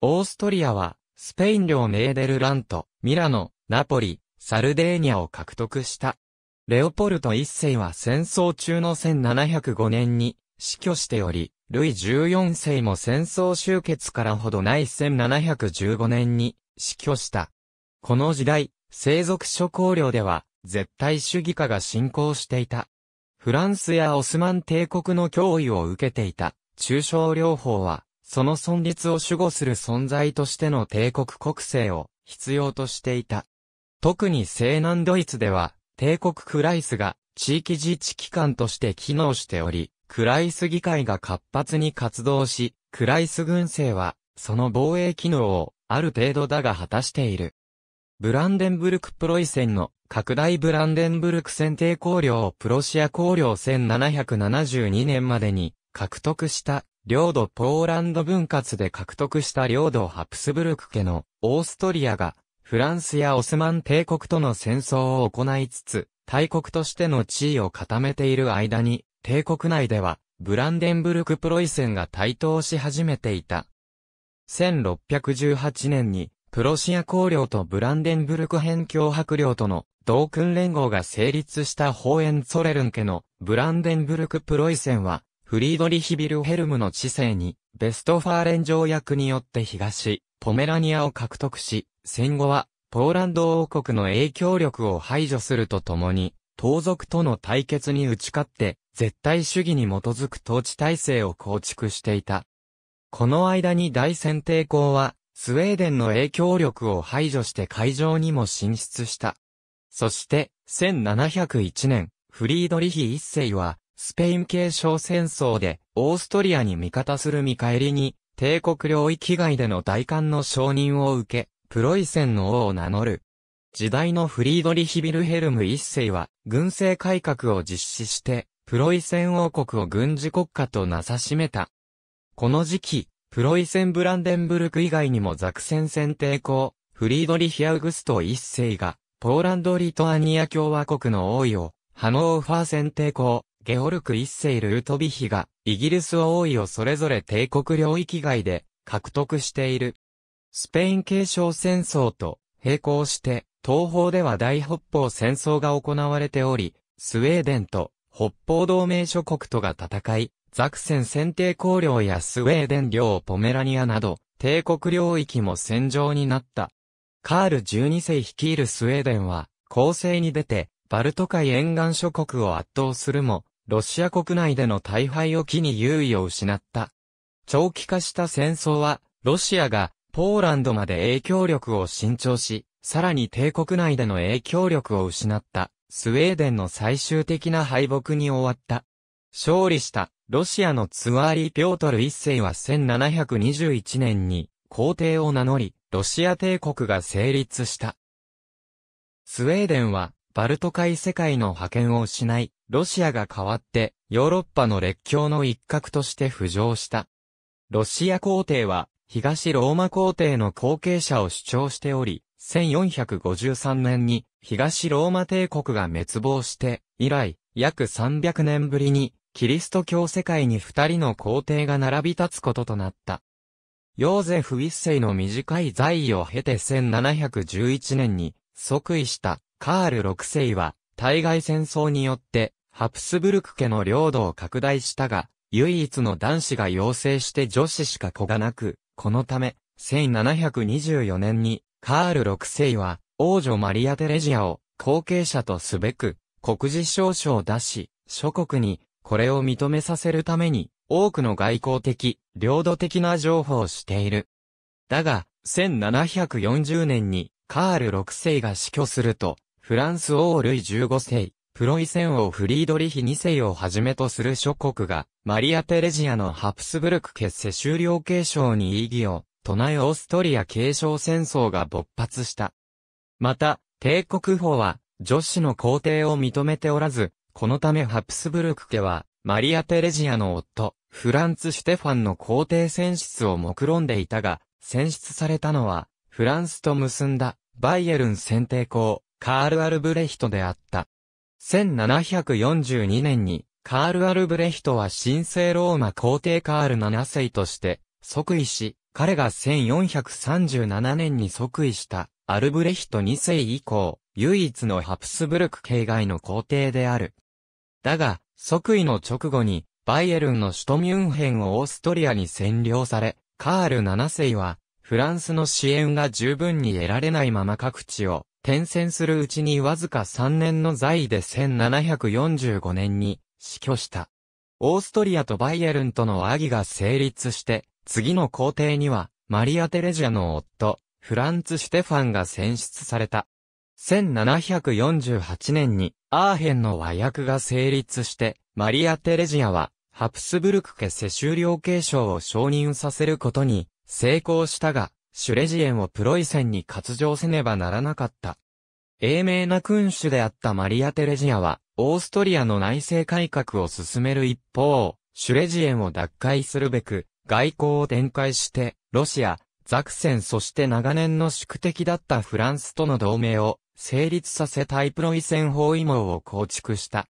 オーストリアは、スペイン領ネーデルラント、ミラノ、ナポリ、サルデーニャを獲得した。レオポルト一世は戦争中の1705年に死去しており、ルイ14世も戦争終結からほどない1715年に死去した。この時代、生族諸公領では絶対主義化が進行していた。フランスやオスマン帝国の脅威を受けていた中小療法は、その存立を守護する存在としての帝国国政を必要としていた。特に西南ドイツでは、帝国クライスが地域自治機関として機能しており、クライス議会が活発に活動し、クライス軍政は、その防衛機能を、ある程度だが果たしている。ブランデンブルクプロイセンの拡大ブランデンブルク選定公領をプロシア公領1772年までに獲得した領土ポーランド分割で獲得した領土ハプスブルク家のオーストリアがフランスやオスマン帝国との戦争を行いつつ、大国としての地位を固めている間に、帝国内では、ブランデンブルク・プロイセンが台頭し始めていた。1618年に、プロシア公領とブランデンブルク辺境白領との同訓連合が成立したホーエンツォレルン家のブランデンブルク・プロイセンは、フリードリヒビルヘルムの治世に、ベストファーレン条約によって東、ポメラニアを獲得し、戦後は、ポーランド王国の影響力を排除するとともに、盗賊との対決に打ち勝って、絶対主義に基づく統治体制を構築していた。この間に大選帝公は、スウェーデンの影響力を排除して会場にも進出した。そして、1701年、フリードリヒ一世は、スペイン系小戦争で、オーストリアに味方する見返りに、帝国領域外での大官の承認を受け、プロイセンの王を名乗る。時代のフリードリヒ・ビルヘルム一世は、軍政改革を実施して、プロイセン王国を軍事国家となさしめた。この時期、プロイセンブランデンブルク以外にもザクセン戦抵抗、フリードリヒ・アウグスト一世が、ポーランド・リトアニア共和国の王位を、ハノーファー戦抵抗、ゲオルク一世ルートビヒが、イギリス王位をそれぞれ帝国領域外で獲得している。スペイン継承戦争と並行して、東方では大北方戦争が行われており、スウェーデンと北方同盟諸国とが戦い、ザクセン選定公領やスウェーデン領ポメラニアなど、帝国領域も戦場になった。カール12世率いるスウェーデンは、攻勢に出て、バルト海沿岸諸国を圧倒するも、ロシア国内での大敗を機に優位を失った。長期化した戦争は、ロシアがポーランドまで影響力を伸長し、さらに帝国内での影響力を失った、スウェーデンの最終的な敗北に終わった。勝利した、ロシアのツワーリ・ピョートル一世は1721年に、皇帝を名乗り、ロシア帝国が成立した。スウェーデンは、バルト海世界の覇権を失い、ロシアが変わって、ヨーロッパの列強の一角として浮上した。ロシア皇帝は、東ローマ皇帝の後継者を主張しており、1453年に東ローマ帝国が滅亡して、以来、約300年ぶりに、キリスト教世界に二人の皇帝が並び立つこととなった。ヨーゼフ一世の短い在位を経て1711年に即位したカール6世は、対外戦争によって、ハプスブルク家の領土を拡大したが、唯一の男子が要請して女子しか子がなく、このため、1724年に、カール6世は、王女マリア・テレジアを、後継者とすべく、国事証書を出し、諸国に、これを認めさせるために、多くの外交的、領土的な情報をしている。だが、1740年に、カール6世が死去すると、フランス王類15世、プロイセン王フリードリヒ2世をはじめとする諸国が、マリア・テレジアのハプスブルク決世終了継承に異議を、唱えオーストリア継承戦争が勃発した。また、帝国法は、女子の皇帝を認めておらず、このためハプスブルク家は、マリア・テレジアの夫、フランツ・シュテファンの皇帝選出を目論んでいたが、選出されたのは、フランスと結んだ、バイエルン選定校、カール・アルブレヒトであった。1742年に、カール・アルブレヒトは神聖ローマ皇帝カール7世として、即位し、彼が1437年に即位した、アルブレヒト2世以降、唯一のハプスブルク系外の皇帝である。だが、即位の直後に、バイエルンの首都ミュンヘンをオーストリアに占領され、カール7世は、フランスの支援が十分に得られないまま各地を転戦するうちにわずか3年の在位で1745年に死去した。オーストリアとバイエルンとの議が成立して、次の皇帝には、マリア・テレジャの夫、フランツ・シュテファンが選出された。1748年に、アーヘンの和訳が成立して、マリア・テレジアは、ハプスブルク家世襲領継承を承認させることに成功したが、シュレジエンをプロイセンに割譲せねばならなかった。英明な君主であったマリア・テレジアは、オーストリアの内政改革を進める一方、シュレジエンを奪回するべく、外交を展開して、ロシア、ザクセンそして長年の宿敵だったフランスとの同盟を成立させたいプロイセン包囲網を構築した。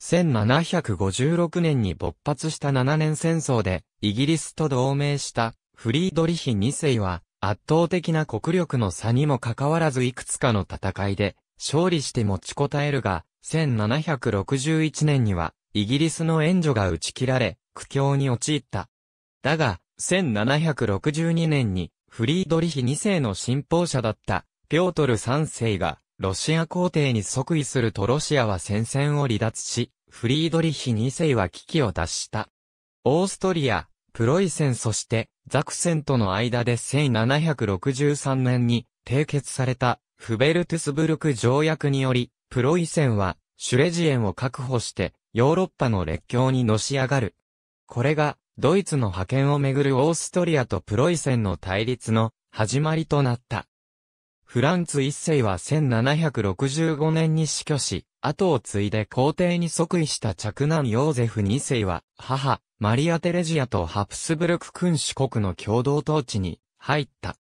1756年に勃発した7年戦争でイギリスと同盟したフリードリヒ2世は圧倒的な国力の差にもかかわらずいくつかの戦いで勝利して持ちこたえるが、1761年にはイギリスの援助が打ち切られ、苦境に陥った。だが、1762年にフリードリヒ2世の信奉者だったピョートル3世がロシア皇帝に即位するとロシアは戦線を離脱し、フリードリヒ2世は危機を脱した。オーストリア、プロイセンそしてザクセンとの間で1763年に締結されたフベルトゥスブルク条約により、プロイセンはシュレジエンを確保してヨーロッパの列強にのし上がる。これがドイツの覇権をめぐるオーストリアとプロイセンの対立の始まりとなった。フランツ一世は1765年に死去し、後を継いで皇帝に即位した嫡男ヨーゼフ2世は、母、マリア・テレジアとハプスブルク君主国の共同統治に入った。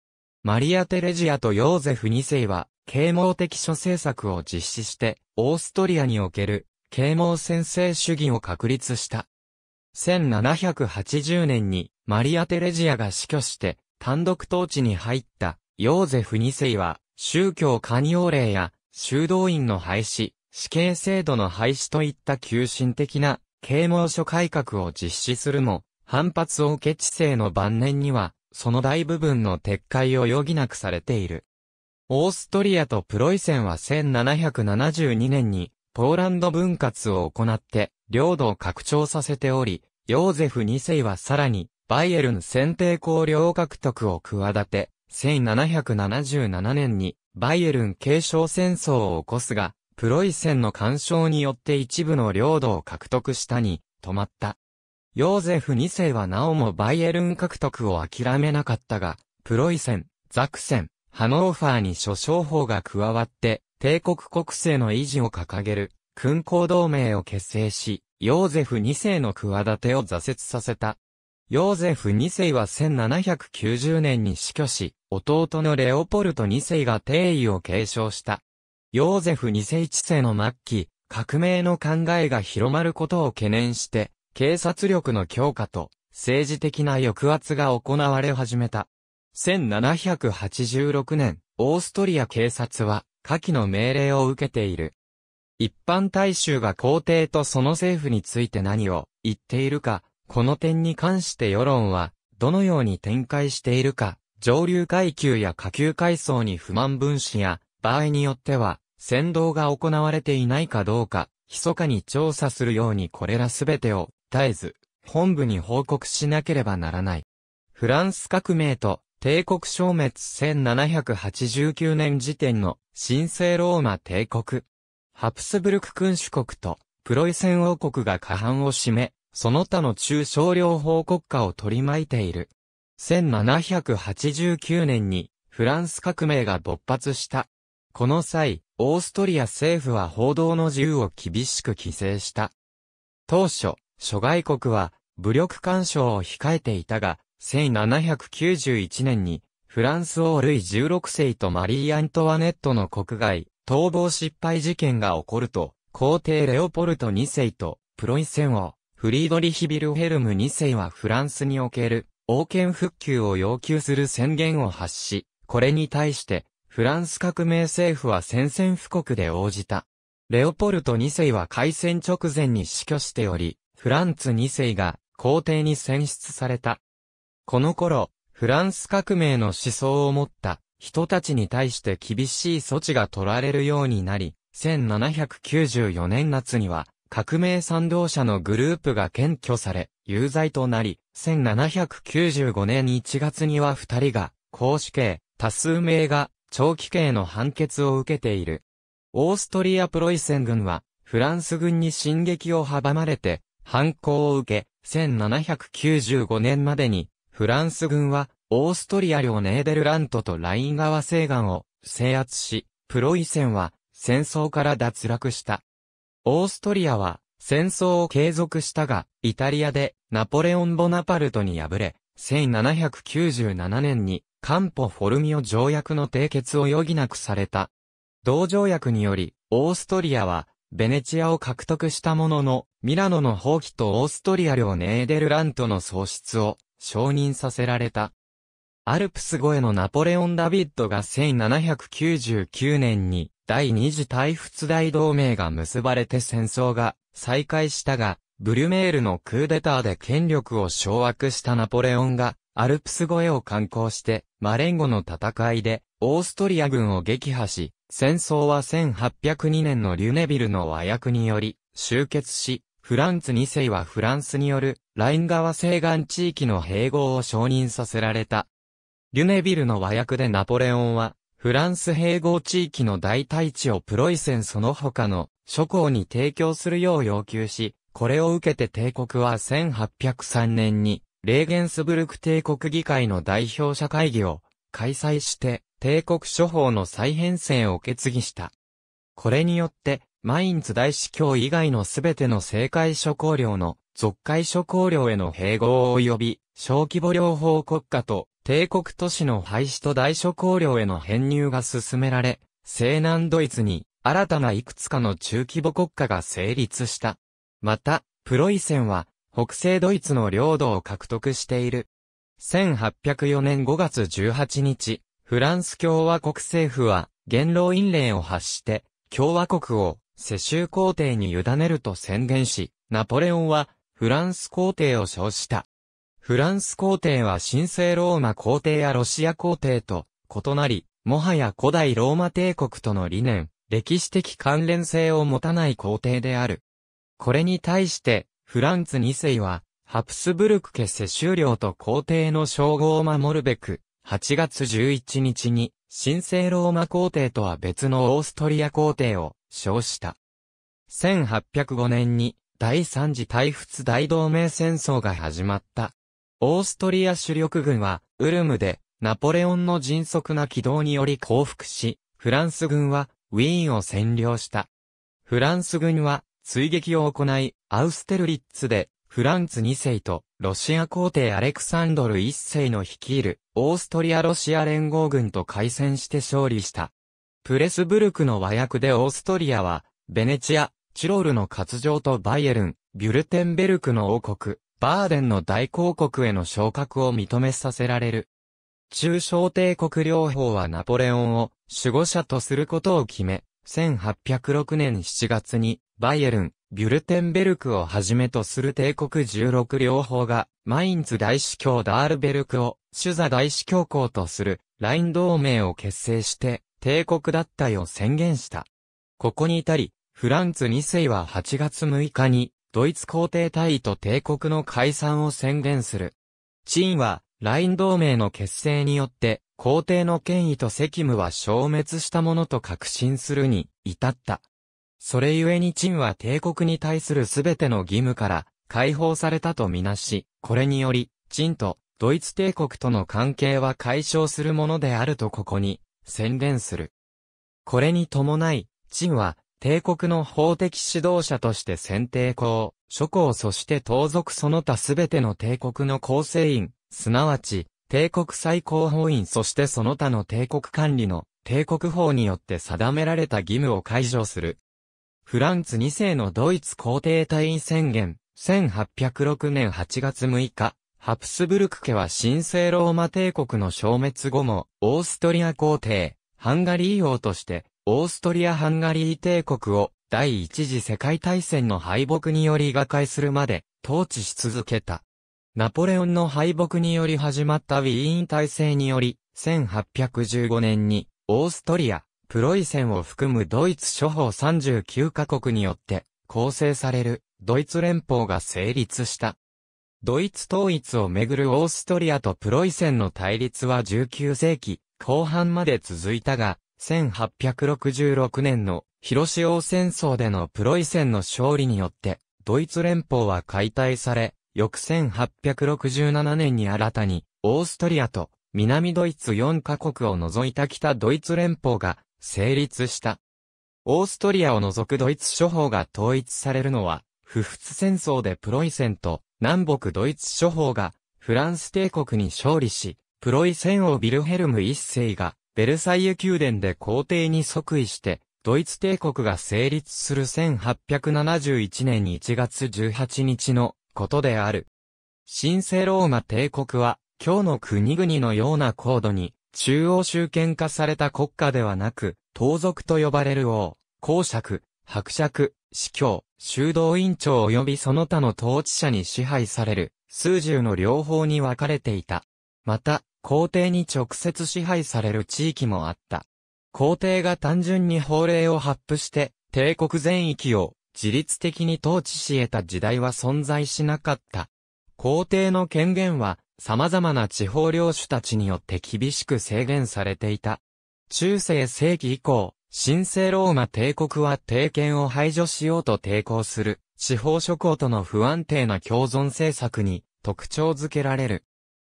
マリア・テレジアとヨーゼフ2世は、啓蒙的諸政策を実施して、オーストリアにおける、啓蒙先制主義を確立した。1780年に、マリア・テレジアが死去して、単独統治に入った、ヨーゼフ2世は、宗教寛容令や、修道院の廃止、死刑制度の廃止といった急進的な啓蒙書改革を実施するも、反発を受け知性の晩年には、その大部分の撤回を余儀なくされている。オーストリアとプロイセンは1772年に、ポーランド分割を行って、領土を拡張させており、ヨーゼフ2世はさらに、バイエルン選定公領獲得を企て、1777年に、バイエルン継承戦争を起こすが、プロイセンの干渉によって一部の領土を獲得したに、止まった。ヨーゼフ2世はなおもバイエルン獲得を諦めなかったが、プロイセン、ザクセン、ハノーファーに諸商法が加わって、帝国国政の維持を掲げる、勲功同盟を結成し、ヨーゼフ2世の企てを挫折させた。ヨーゼフ2世は1790年に死去し、弟のレオポルト2世が帝位を継承した。ヨーゼフ2世一世の末期、革命の考えが広まることを懸念して、警察力の強化と政治的な抑圧が行われ始めた。1786年、オーストリア警察は、下記の命令を受けている。一般大衆が皇帝とその政府について何を言っているか、この点に関して世論は、どのように展開しているか、上流階級や下級階層に不満分子や、場合によっては、先導が行われていないかどうか、密かに調査するようにこれらすべてを、絶えず、本部に報告しなければならない。フランス革命と帝国消滅1789年時点の神聖ローマ帝国。ハプスブルク君主国とプロイセン王国が過半を占め、その他の中小量報国家を取り巻いている。1789年にフランス革命が勃発した。この際、オーストリア政府は報道の自由を厳しく規制した。当初、諸外国は武力干渉を控えていたが、1791年にフランス王ルイ16世とマリー・アントワネットの国外、逃亡失敗事件が起こると、皇帝レオポルト2世とプロイセン王、フリードリヒ・ビルヘルム2世はフランスにおける王権復旧を要求する宣言を発し、これに対してフランス革命政府は宣戦布告で応じた。レオポルト2世は開戦直前に死去しており、フランツ2世が皇帝に選出された。この頃、フランス革命の思想を持った人たちに対して厳しい措置が取られるようになり、1794年夏には革命賛同者のグループが検挙され、有罪となり、1795年1月には2人が、公死刑、多数名が長期刑の判決を受けている。オーストリア・プロイセン軍は、フランス軍に進撃を阻まれて、反抗を受け、1795年までに、フランス軍は、オーストリア領ネーデルラントとライン川西岸を制圧し、プロイセンは戦争から脱落した。オーストリアは戦争を継続したが、イタリアでナポレオン・ボナパルトに敗れ、1797年にカンポ・フォルミオ条約の締結を余儀なくされた。同条約により、オーストリアは、ベネチアを獲得したものの、ミラノの放棄とオーストリア領ネーデルラントの喪失を承認させられた。アルプス越えのナポレオン・ダビッドが1799年に第二次大仏大同盟が結ばれて戦争が再開したが、ブリュメールのクーデターで権力を掌握したナポレオンがアルプス越えを観光して、マレンゴの戦いで、オーストリア軍を撃破し、戦争は1802年のリュネビルの和訳により、終結し、フランツ2世はフランスによる、ライン川西岸地域の併合を承認させられた。リュネビルの和訳でナポレオンは、フランス併合地域の代替地をプロイセンその他の諸侯に提供するよう要求し、これを受けて帝国は1803年にレーゲンスブルク帝国議会の代表者会議を開催して、帝国諸法の再編成を決議した。これによって、マインツ大司教以外のすべての政界諸公領の属会諸公領への併合を及び、小規模領法国家と帝国都市の廃止と大諸公領への編入が進められ、西南ドイツに新たないくつかの中規模国家が成立した。また、プロイセンは北西ドイツの領土を獲得している。1804年5月18日、フランス共和国政府は、元老院令を発して、共和国を世襲皇帝に委ねると宣言し、ナポレオンはフランス皇帝を称した。フランス皇帝は神聖ローマ皇帝やロシア皇帝と異なり、もはや古代ローマ帝国との理念、歴史的関連性を持たない皇帝である。これに対して、フランツ2世は、ハプスブルク家世襲領と皇帝の称号を守るべく、8月11日に、神聖ローマ皇帝とは別のオーストリア皇帝を称した。1805年に第三次大仏大同盟戦争が始まった。オーストリア主力軍はウルムでナポレオンの迅速な軌道により降伏し、フランス軍はウィーンを占領した。フランス軍は追撃を行い、アウステルリッツで、フランツ2世と、ロシア皇帝アレクサンドル1世の率いる、オーストリア・ロシア連合軍と開戦して勝利した。プレスブルクの和訳でオーストリアは、ベネチア、チロールの割譲とバイエルン、ビュルテンベルクの王国、バーデンの大公国への昇格を認めさせられる。中小帝国両方はナポレオンを守護者とすることを決め、1806年7月に、バイエルン、ビュルテンベルクをはじめとする帝国16両方が、マインツ大司教ダールベルクを、シュザ大司教皇とする、ライン同盟を結成して、帝国脱退を宣言した。ここに至り、フランツ2世は8月6日に、ドイツ皇帝大位と帝国の解散を宣言する。チーンは、ライン同盟の結成によって、皇帝の権威と責務は消滅したものと確信するに至った。それゆえに陳は帝国に対するすべての義務から解放されたとみなし、これにより、陳とドイツ帝国との関係は解消するものであるとここに宣伝する。これに伴い、陳は帝国の法的指導者として選定校、諸侯そして盗賊その他すべての帝国の構成員、すなわち帝国最高法院そしてその他の帝国管理の帝国法によって定められた義務を解除する。フランツ2世のドイツ皇帝退位宣言、1806年8月6日、ハプスブルク家は神聖ローマ帝国の消滅後も、オーストリア皇帝、ハンガリー王として、オーストリア・ハンガリー帝国を第一次世界大戦の敗北により瓦解するまで統治し続けた。ナポレオンの敗北により始まったウィーン体制により、1815年に、オーストリア、プロイセンを含むドイツ諸法39カ国によって、構成される、ドイツ連邦が成立した。ドイツ統一をめぐるオーストリアとプロイセンの対立は19世紀後半まで続いたが、1866年の広島戦争でのプロイセンの勝利によって、ドイツ連邦は解体され、翌1867年に新たに、オーストリアと南ドイツ4カ国を除いた北ドイツ連邦が成立した。オーストリアを除くドイツ諸法が統一されるのは、不仏戦争でプロイセンと南北ドイツ諸法がフランス帝国に勝利し、プロイセン王ビルヘルム一世がベルサイユ宮殿で皇帝に即位して、ドイツ帝国が成立する1871年1月18日のことである。神聖ローマ帝国は、今日の国々のような高度に、中央集権化された国家ではなく、盗賊と呼ばれる王、公爵、伯爵、司教、修道院長及びその他の統治者に支配される、数十の両方に分かれていた。また、皇帝に直接支配される地域もあった。皇帝が単純に法令を発布して、帝国全域を自律的に統治し得た時代は存在しなかった。皇帝の権限は様々な地方領主たちによって厳しく制限されていた。中世世紀以降、神聖ローマ帝国は帝権を排除しようと抵抗する、地方諸侯との不安定な共存政策に特徴づけられる。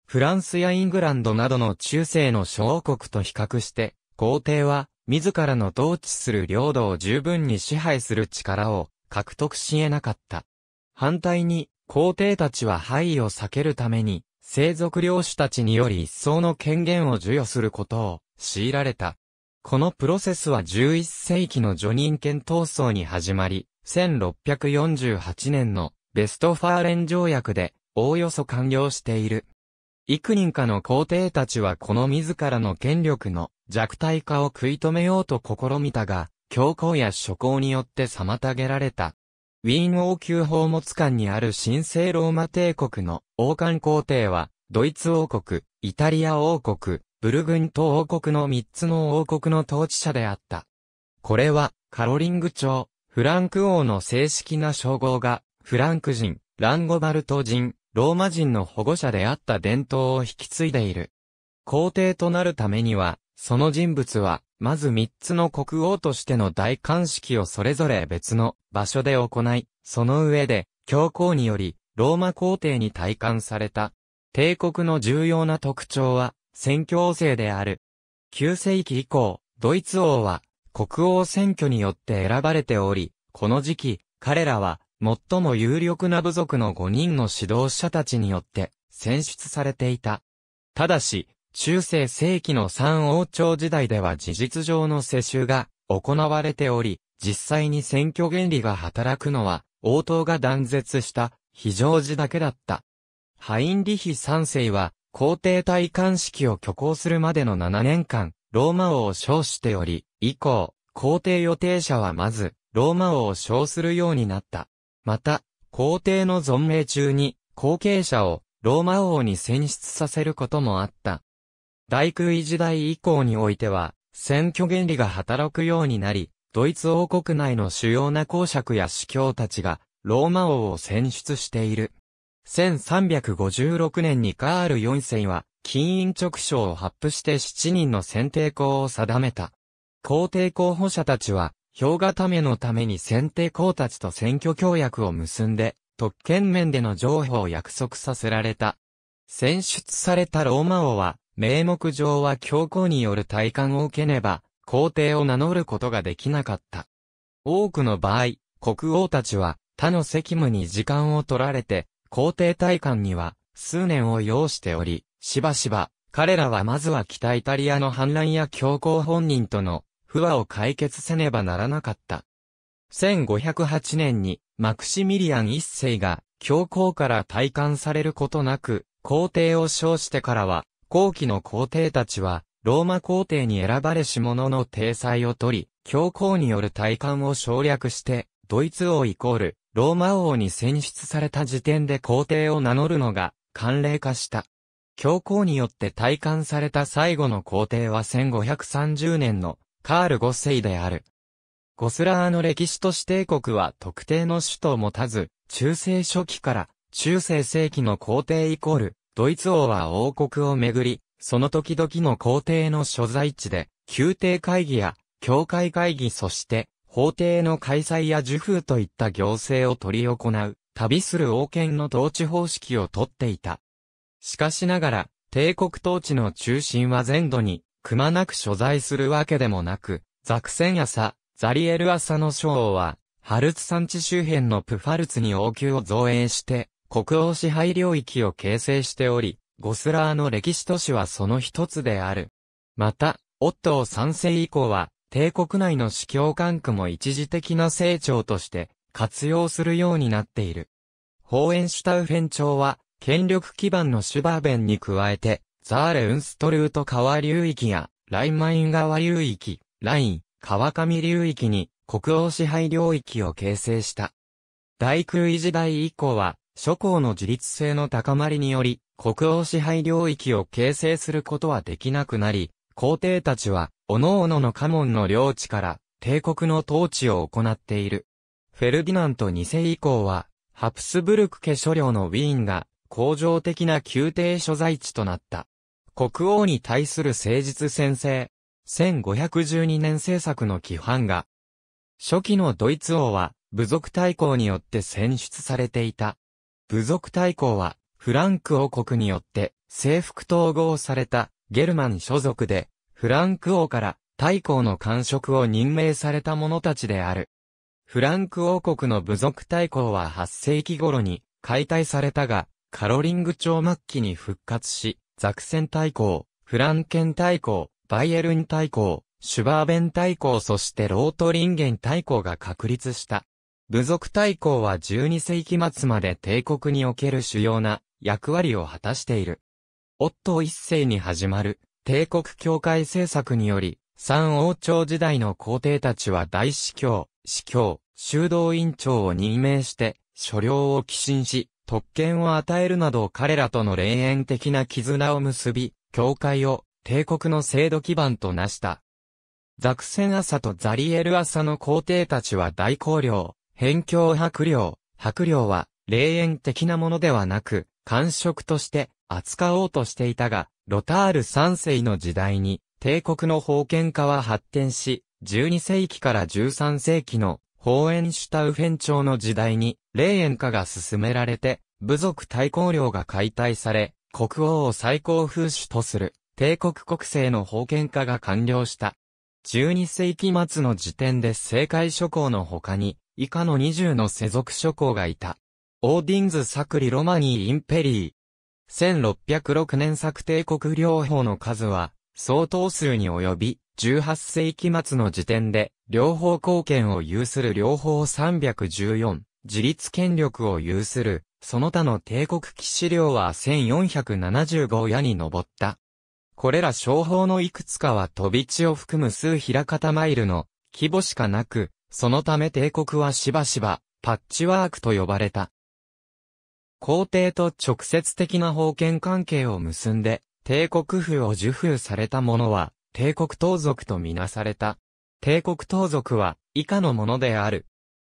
フランスやイングランドなどの中世の諸王国と比較して、皇帝は自らの統治する領土を十分に支配する力を獲得し得なかった。反対に、皇帝たちは廃位を避けるために、生族領主たちにより一層の権限を授与することを強いられた。このプロセスは11世紀の叙人権闘争に始まり、1648年のベストファーレン条約でおおよそ完了している。幾人かの皇帝たちはこの自らの権力の弱体化を食い止めようと試みたが、教皇や諸侯によって妨げられた。ウィーン王宮宝物館にある神聖ローマ帝国の王冠皇帝は、ドイツ王国、イタリア王国、ブルグント王国の3つの王国の統治者であった。これは、カロリング朝、フランク王の正式な称号が、フランク人、ランゴバルト人、ローマ人の保護者であった伝統を引き継いでいる。皇帝となるためには、その人物は、まず三つの国王としての大冠式をそれぞれ別の場所で行い、その上で、教皇により、ローマ皇帝に体感された。帝国の重要な特徴は、選挙王制である。旧世紀以降、ドイツ王は、国王選挙によって選ばれており、この時期、彼らは、最も有力な部族の5人の指導者たちによって、選出されていた。ただし、中世世紀の三王朝時代では事実上の世襲が行われており、実際に選挙原理が働くのは、応答が断絶した非常時だけだった。ハインリヒ三世は、皇帝戴冠式を挙行するまでの7年間、ローマ王を称しており、以降、皇帝予定者はまず、ローマ王を称するようになった。また、皇帝の存命中に、後継者をローマ王に選出させることもあった。大空位時代以降においては、選挙原理が働くようになり、ドイツ王国内の主要な公爵や司教たちが、ローマ王を選出している。1356年にカール4世は、金印直賞を発布して7人の選定校を定めた。皇帝候補者たちは、票固めのために選定校たちと選挙協約を結んで、特権面での譲歩を約束させられた。選出されたローマ王は、名目上は教皇による体感を受けねば、皇帝を名乗ることができなかった。多くの場合、国王たちは他の責務に時間を取られて、皇帝体感には数年を要しており、しばしば、彼らはまずは北イタリアの反乱や教皇本人との不和を解決せねばならなかった。1508年にマクシミリアン一世が教皇から体感されることなく、皇帝を称してからは後期の皇帝たちは、ローマ皇帝に選ばれし者の体裁を取り、教皇による体感を省略して、ドイツ王イコール、ローマ王に選出された時点で皇帝を名乗るのが、慣例化した。教皇によって体感された最後の皇帝は1530年の、カール5世である。ゴスラーの歴史と指定。国は特定の首都を持たず、中世初期から中世世紀の皇帝イコールドイツ王は王国をめぐり、その時々の皇帝の所在地で、宮廷会議や、教会会議そして、法廷の開催や受封といった行政を取り行う、旅する王権の統治方式をとっていた。しかしながら、帝国統治の中心は全土に、くまなく所在するわけでもなく、ザクセン朝、ザリエル朝の将王は、ハルツ山地周辺のプファルツに王宮を造営して、国王支配領域を形成しており、ゴスラーの歴史都市はその一つである。また、オットー三世以降は、帝国内の司教管区も一時的な成長として活用するようになっている。ホーエンシュタウフェン朝は、権力基盤のシュバーベンに加えて、ザーレウンストルート川流域や、ラインマイン川流域、ライン、川上流域に、国王支配領域を形成した。大空維時代以降は、諸侯の自立性の高まりにより、国王支配領域を形成することはできなくなり、皇帝たちは、各々の家紋の領地から、帝国の統治を行っている。フェルディナント2世以降は、ハプスブルク家所領のウィーンが、恒常的な宮廷所在地となった。国王に対する誠実宣誓。1512年政策の規範が、初期のドイツ王は、部族対抗によって選出されていた。部族対抗は、フランク王国によって征服統合されたゲルマン所属で、フランク王から大公の官職を任命された者たちである。フランク王国の部族大公は8世紀頃に解体されたが、カロリング朝末期に復活し、ザクセン大公、フランケン大公、バイエルン大公、シュバーベン大公そしてロートリンゲン大公が確立した。部族対抗は12世紀末まで帝国における主要な役割を果たしている。オット一世に始まる帝国教会政策により、三王朝時代の皇帝たちは大司教、司教、修道院長を任命して、所領を寄進し、特権を与えるなど彼らとの霊園的な絆を結び、教会を帝国の制度基盤となした。ザクセン朝とザリエル朝の皇帝たちは大公領、辺境白陵、白陵は、霊園的なものではなく、官職として扱おうとしていたが、ロタール3世の時代に、帝国の封建化は発展し、12世紀から13世紀のホーエンシュタウフェン朝の時代に、霊園化が進められて、部族対抗領が解体され、国王を最高風主とする、帝国国政の封建化が完了した。12世紀末の時点で政界諸侯の他に、以下の20の世俗諸侯がいた。オーディンズサクリロマニー・インペリー。1606年作帝国領法の数は、相当数に及び、18世紀末の時点で、両方貢献を有する両方314、自立権力を有する、その他の帝国騎士領は1475夜に上った。これら商法のいくつかは飛び地を含む数平方マイルの規模しかなく、そのため帝国はしばしば、パッチワークと呼ばれた。皇帝と直接的な封建関係を結んで、帝国府を受封された者は、帝国盗賊とみなされた。帝国盗賊は、以下のものである。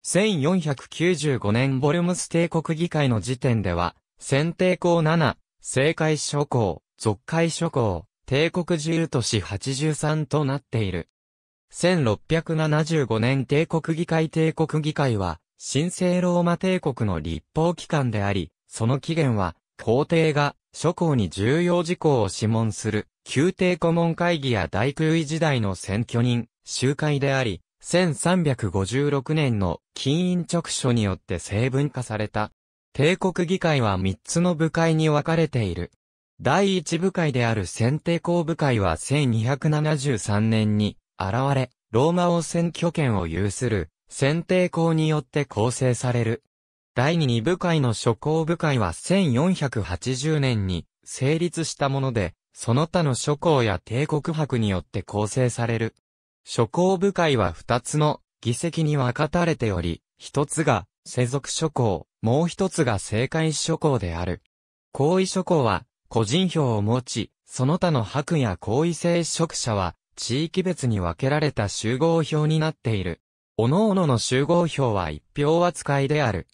1495年ボルムス帝国議会の時点では、先帝公7、政界諸公、俗会諸公、帝国自由都市83となっている。1675年帝国議会帝国議会は、神聖ローマ帝国の立法機関であり、その起源は、皇帝が諸侯に重要事項を諮問する、宮廷顧問会議や大空位時代の選挙人、集会であり、1356年の金印直書によって成文化された。帝国議会は3つの部会に分かれている。第1部会である選定公部会は1273年に現れ、ローマ王選挙権を有する、選定校によって構成される。第二二部会の諸校部会は1480年に成立したもので、その他の諸校や帝国博によって構成される。諸校部会は二つの議席に分かたれており、一つが世俗諸校、もう一つが政界諸校である。行位諸校は個人票を持ち、その他の博や皇位性職者は地域別に分けられた集合表になっている。各々の集合表は一票扱いである。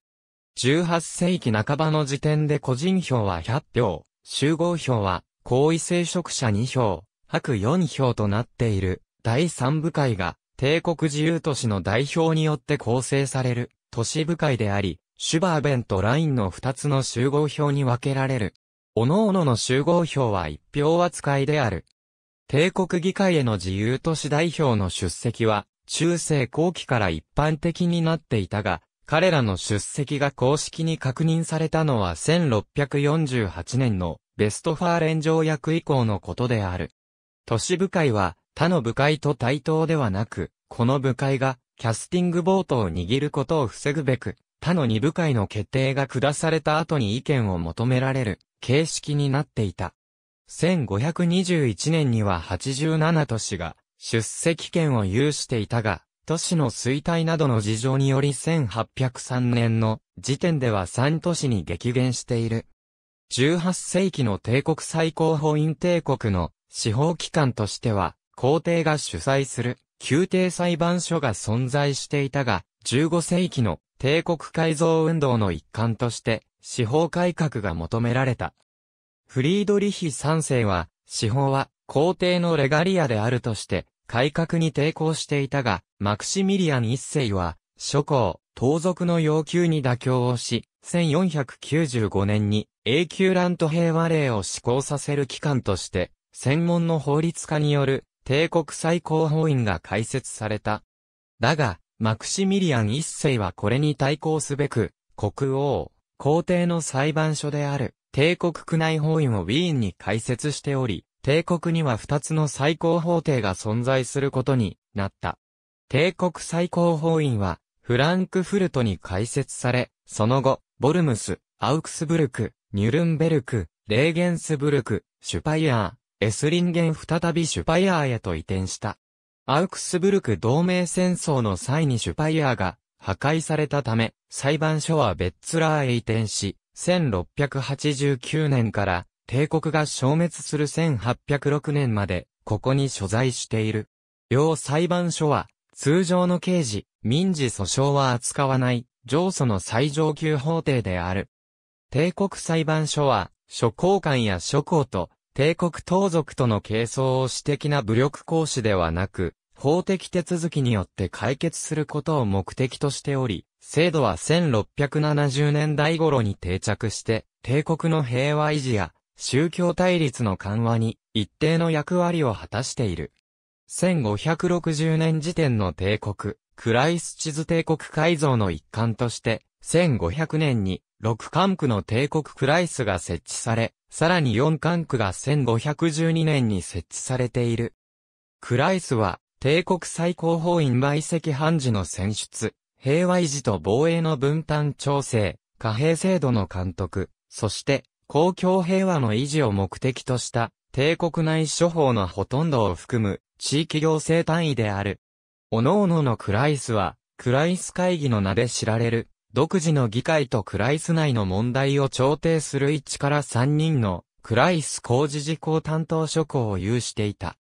18世紀半ばの時点で個人票は100票、集合票は、高位聖職者2票、白4票となっている、第3部会が、帝国自由都市の代表によって構成される、都市部会であり、シュバーベンとラインの2つの集合票に分けられる。各々の集合票は一票扱いである。帝国議会への自由都市代表の出席は、中世後期から一般的になっていたが、彼らの出席が公式に確認されたのは1648年のベストファーレン条約以降のことである。都市部会は他の部会と対等ではなく、この部会がキャスティングボートを握ることを防ぐべく、他の2部会の決定が下された後に意見を求められる形式になっていた。1521年には87都市が出席権を有していたが、都市の衰退などの事情により1803年の時点では3都市に激減している。18世紀の帝国最高法院帝国の司法機関としては、皇帝が主催する宮廷裁判所が存在していたが、15世紀の帝国改造運動の一環として、司法改革が求められた。フリードリヒ三世は、司法は皇帝のレガリアであるとして、改革に抵抗していたが、マクシミリアン一世は、諸侯、盗賊の要求に妥協をし、1495年に永久乱と平和令を施行させる機関として、専門の法律家による帝国最高法院が開設された。だが、マクシミリアン一世はこれに対抗すべく、国王、皇帝の裁判所である帝国区内法院をウィーンに開設しており、帝国には二つの最高法廷が存在することになった。帝国最高法院は、フランクフルトに開設され、その後、ボルムス、アウクスブルク、ニュルンベルク、レーゲンスブルク、シュパイアー、エスリンゲン再びシュパイアーへと移転した。アウクスブルク同盟戦争の際にシュパイアーが破壊されたため、裁判所はベッツラーへ移転し、1689年から帝国が消滅する1806年まで、ここに所在している。両裁判所は、通常の刑事、民事訴訟は扱わない、上訴の最上級法廷である。帝国裁判所は、諸公官や諸公と、帝国盗賊との係争を私的な武力行使ではなく、法的手続きによって解決することを目的としており、制度は1670年代頃に定着して、帝国の平和維持や宗教対立の緩和に一定の役割を果たしている。1560年時点の帝国、クライスチズ帝国改造の一環として、1500年に6管区の帝国クライスが設置され、さらに4管区が1512年に設置されている。クライスは帝国最高法院売席判事の選出、平和維持と防衛の分担調整、貨幣制度の監督、そして、公共平和の維持を目的とした、帝国内処方のほとんどを含む、地域行政単位である。各々のクライスは、クライス会議の名で知られる、独自の議会とクライス内の問題を調停する1から3人の、クライス工事事項担当諸項を有していた。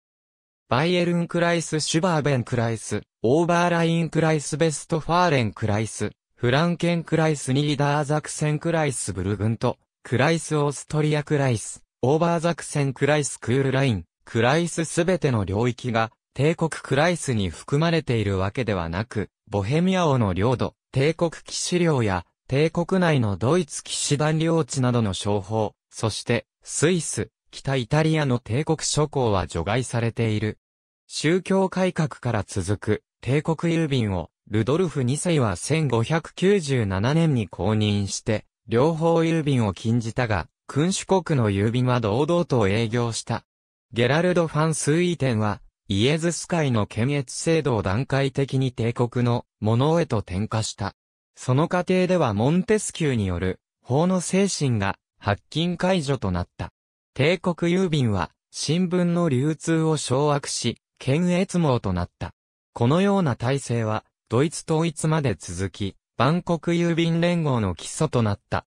バイエルン・クライス・シュバーベン・クライス、オーバーライン・クライス・ベスト・ファーレン・クライス、フランケン・クライス・ニーダー・ザクセン・クライス・ブルグント、クライス・オーストリア・クライス、オーバーザクセン・クライス・クールライン、クライスすべての領域が、帝国クライスに含まれているわけではなく、ボヘミア王の領土、帝国騎士領や、帝国内のドイツ騎士団領地などの商法、そして、スイス、北イタリアの帝国諸侯は除外されている。宗教改革から続く帝国郵便をルドルフ2世は1597年に公認して、両方郵便を禁じたが、君主国の郵便は堂々と営業した。ゲラルド・ファン・スイーテンは、イエズス会の検閲制度を段階的に帝国のものへと転化した。その過程ではモンテスキューによる法の精神が発禁解除となった。帝国郵便は、新聞の流通を掌握し、検閲網となった。このような体制は、ドイツ統一まで続き、万国郵便連合の基礎となった。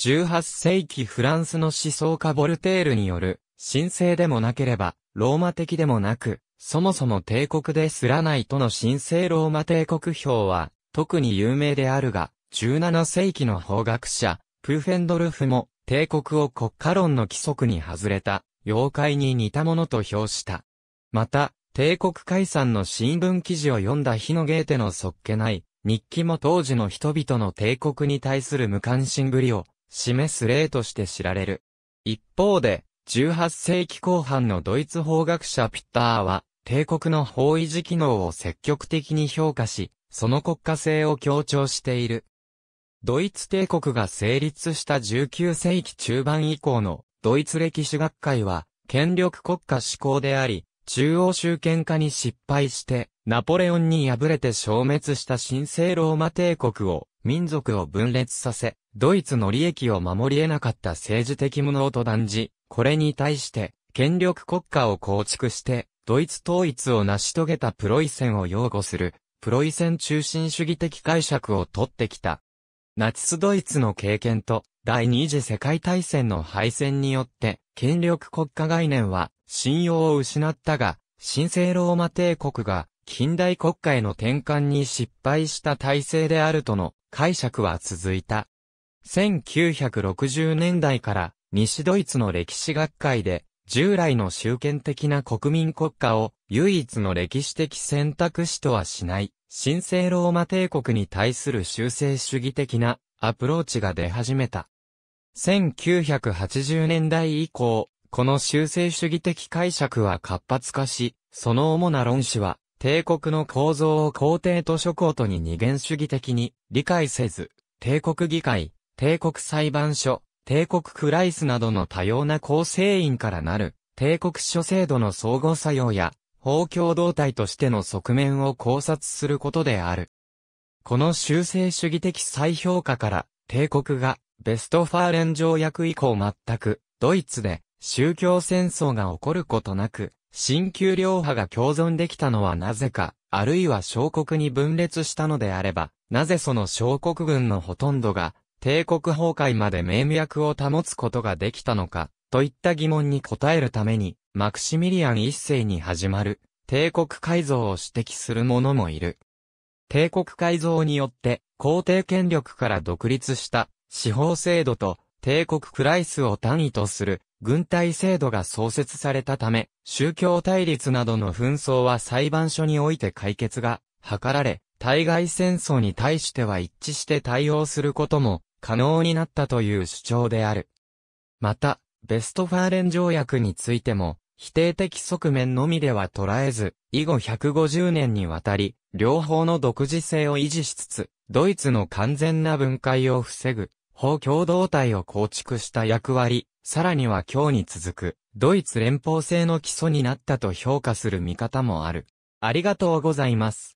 18世紀フランスの思想家ボルテールによる、神聖でもなければ、ローマ的でもなく、そもそも帝国ですらないとの神聖ローマ帝国表は、特に有名であるが、17世紀の法学者、プーフェンドルフも、帝国を国家論の規則に外れた、妖怪に似たものと評した。また、帝国解散の新聞記事を読んだ日のゲーテのそっけない、日記も当時の人々の帝国に対する無関心ぶりを示す例として知られる。一方で、18世紀後半のドイツ法学者ピッターは、帝国の法維持機能を積極的に評価し、その国家性を強調している。ドイツ帝国が成立した19世紀中盤以降のドイツ歴史学会は、権力国家志向であり、中央集権化に失敗して、ナポレオンに敗れて消滅した神聖ローマ帝国を、民族を分裂させ、ドイツの利益を守り得なかった政治的無能と断じ、これに対して、権力国家を構築して、ドイツ統一を成し遂げたプロイセンを擁護する、プロイセン中心主義的解釈を取ってきた、ナチスドイツの経験と、第二次世界大戦の敗戦によって、権力国家概念は信用を失ったが、神聖ローマ帝国が近代国家への転換に失敗した体制であるとの解釈は続いた。1960年代から西ドイツの歴史学会で従来の集権的な国民国家を唯一の歴史的選択肢とはしない、神聖ローマ帝国に対する修正主義的なアプローチが出始めた。1980年代以降、この修正主義的解釈は活発化し、その主な論旨は、帝国の構造を皇帝と諸皇とに二元主義的に理解せず、帝国議会、帝国裁判所、帝国クライスなどの多様な構成員からなる、帝国諸制度の相互作用や、法共同体としての側面を考察することである。この修正主義的再評価から、帝国がベストファーレン条約以降全く、ドイツで宗教戦争が起こることなく、新旧両派が共存できたのはなぜか、あるいは小国に分裂したのであれば、なぜその小国軍のほとんどが、帝国崩壊まで名脈を保つことができたのか、といった疑問に答えるために、マクシミリアン一世に始まる、帝国改造を指摘する者もいる。帝国改造によって、皇帝権力から独立した司法制度と帝国クライスを単位とする軍隊制度が創設されたため、宗教対立などの紛争は裁判所において解決が図られ、対外戦争に対しては一致して対応することも可能になったという主張である。また、ベストファーレン条約についても、否定的側面のみでは捉えず、以後150年にわたり、両方の独自性を維持しつつ、ドイツの完全な分解を防ぐ、法共同体を構築した役割、さらには今日に続く、ドイツ連邦制の基礎になったと評価する見方もある。ありがとうございます。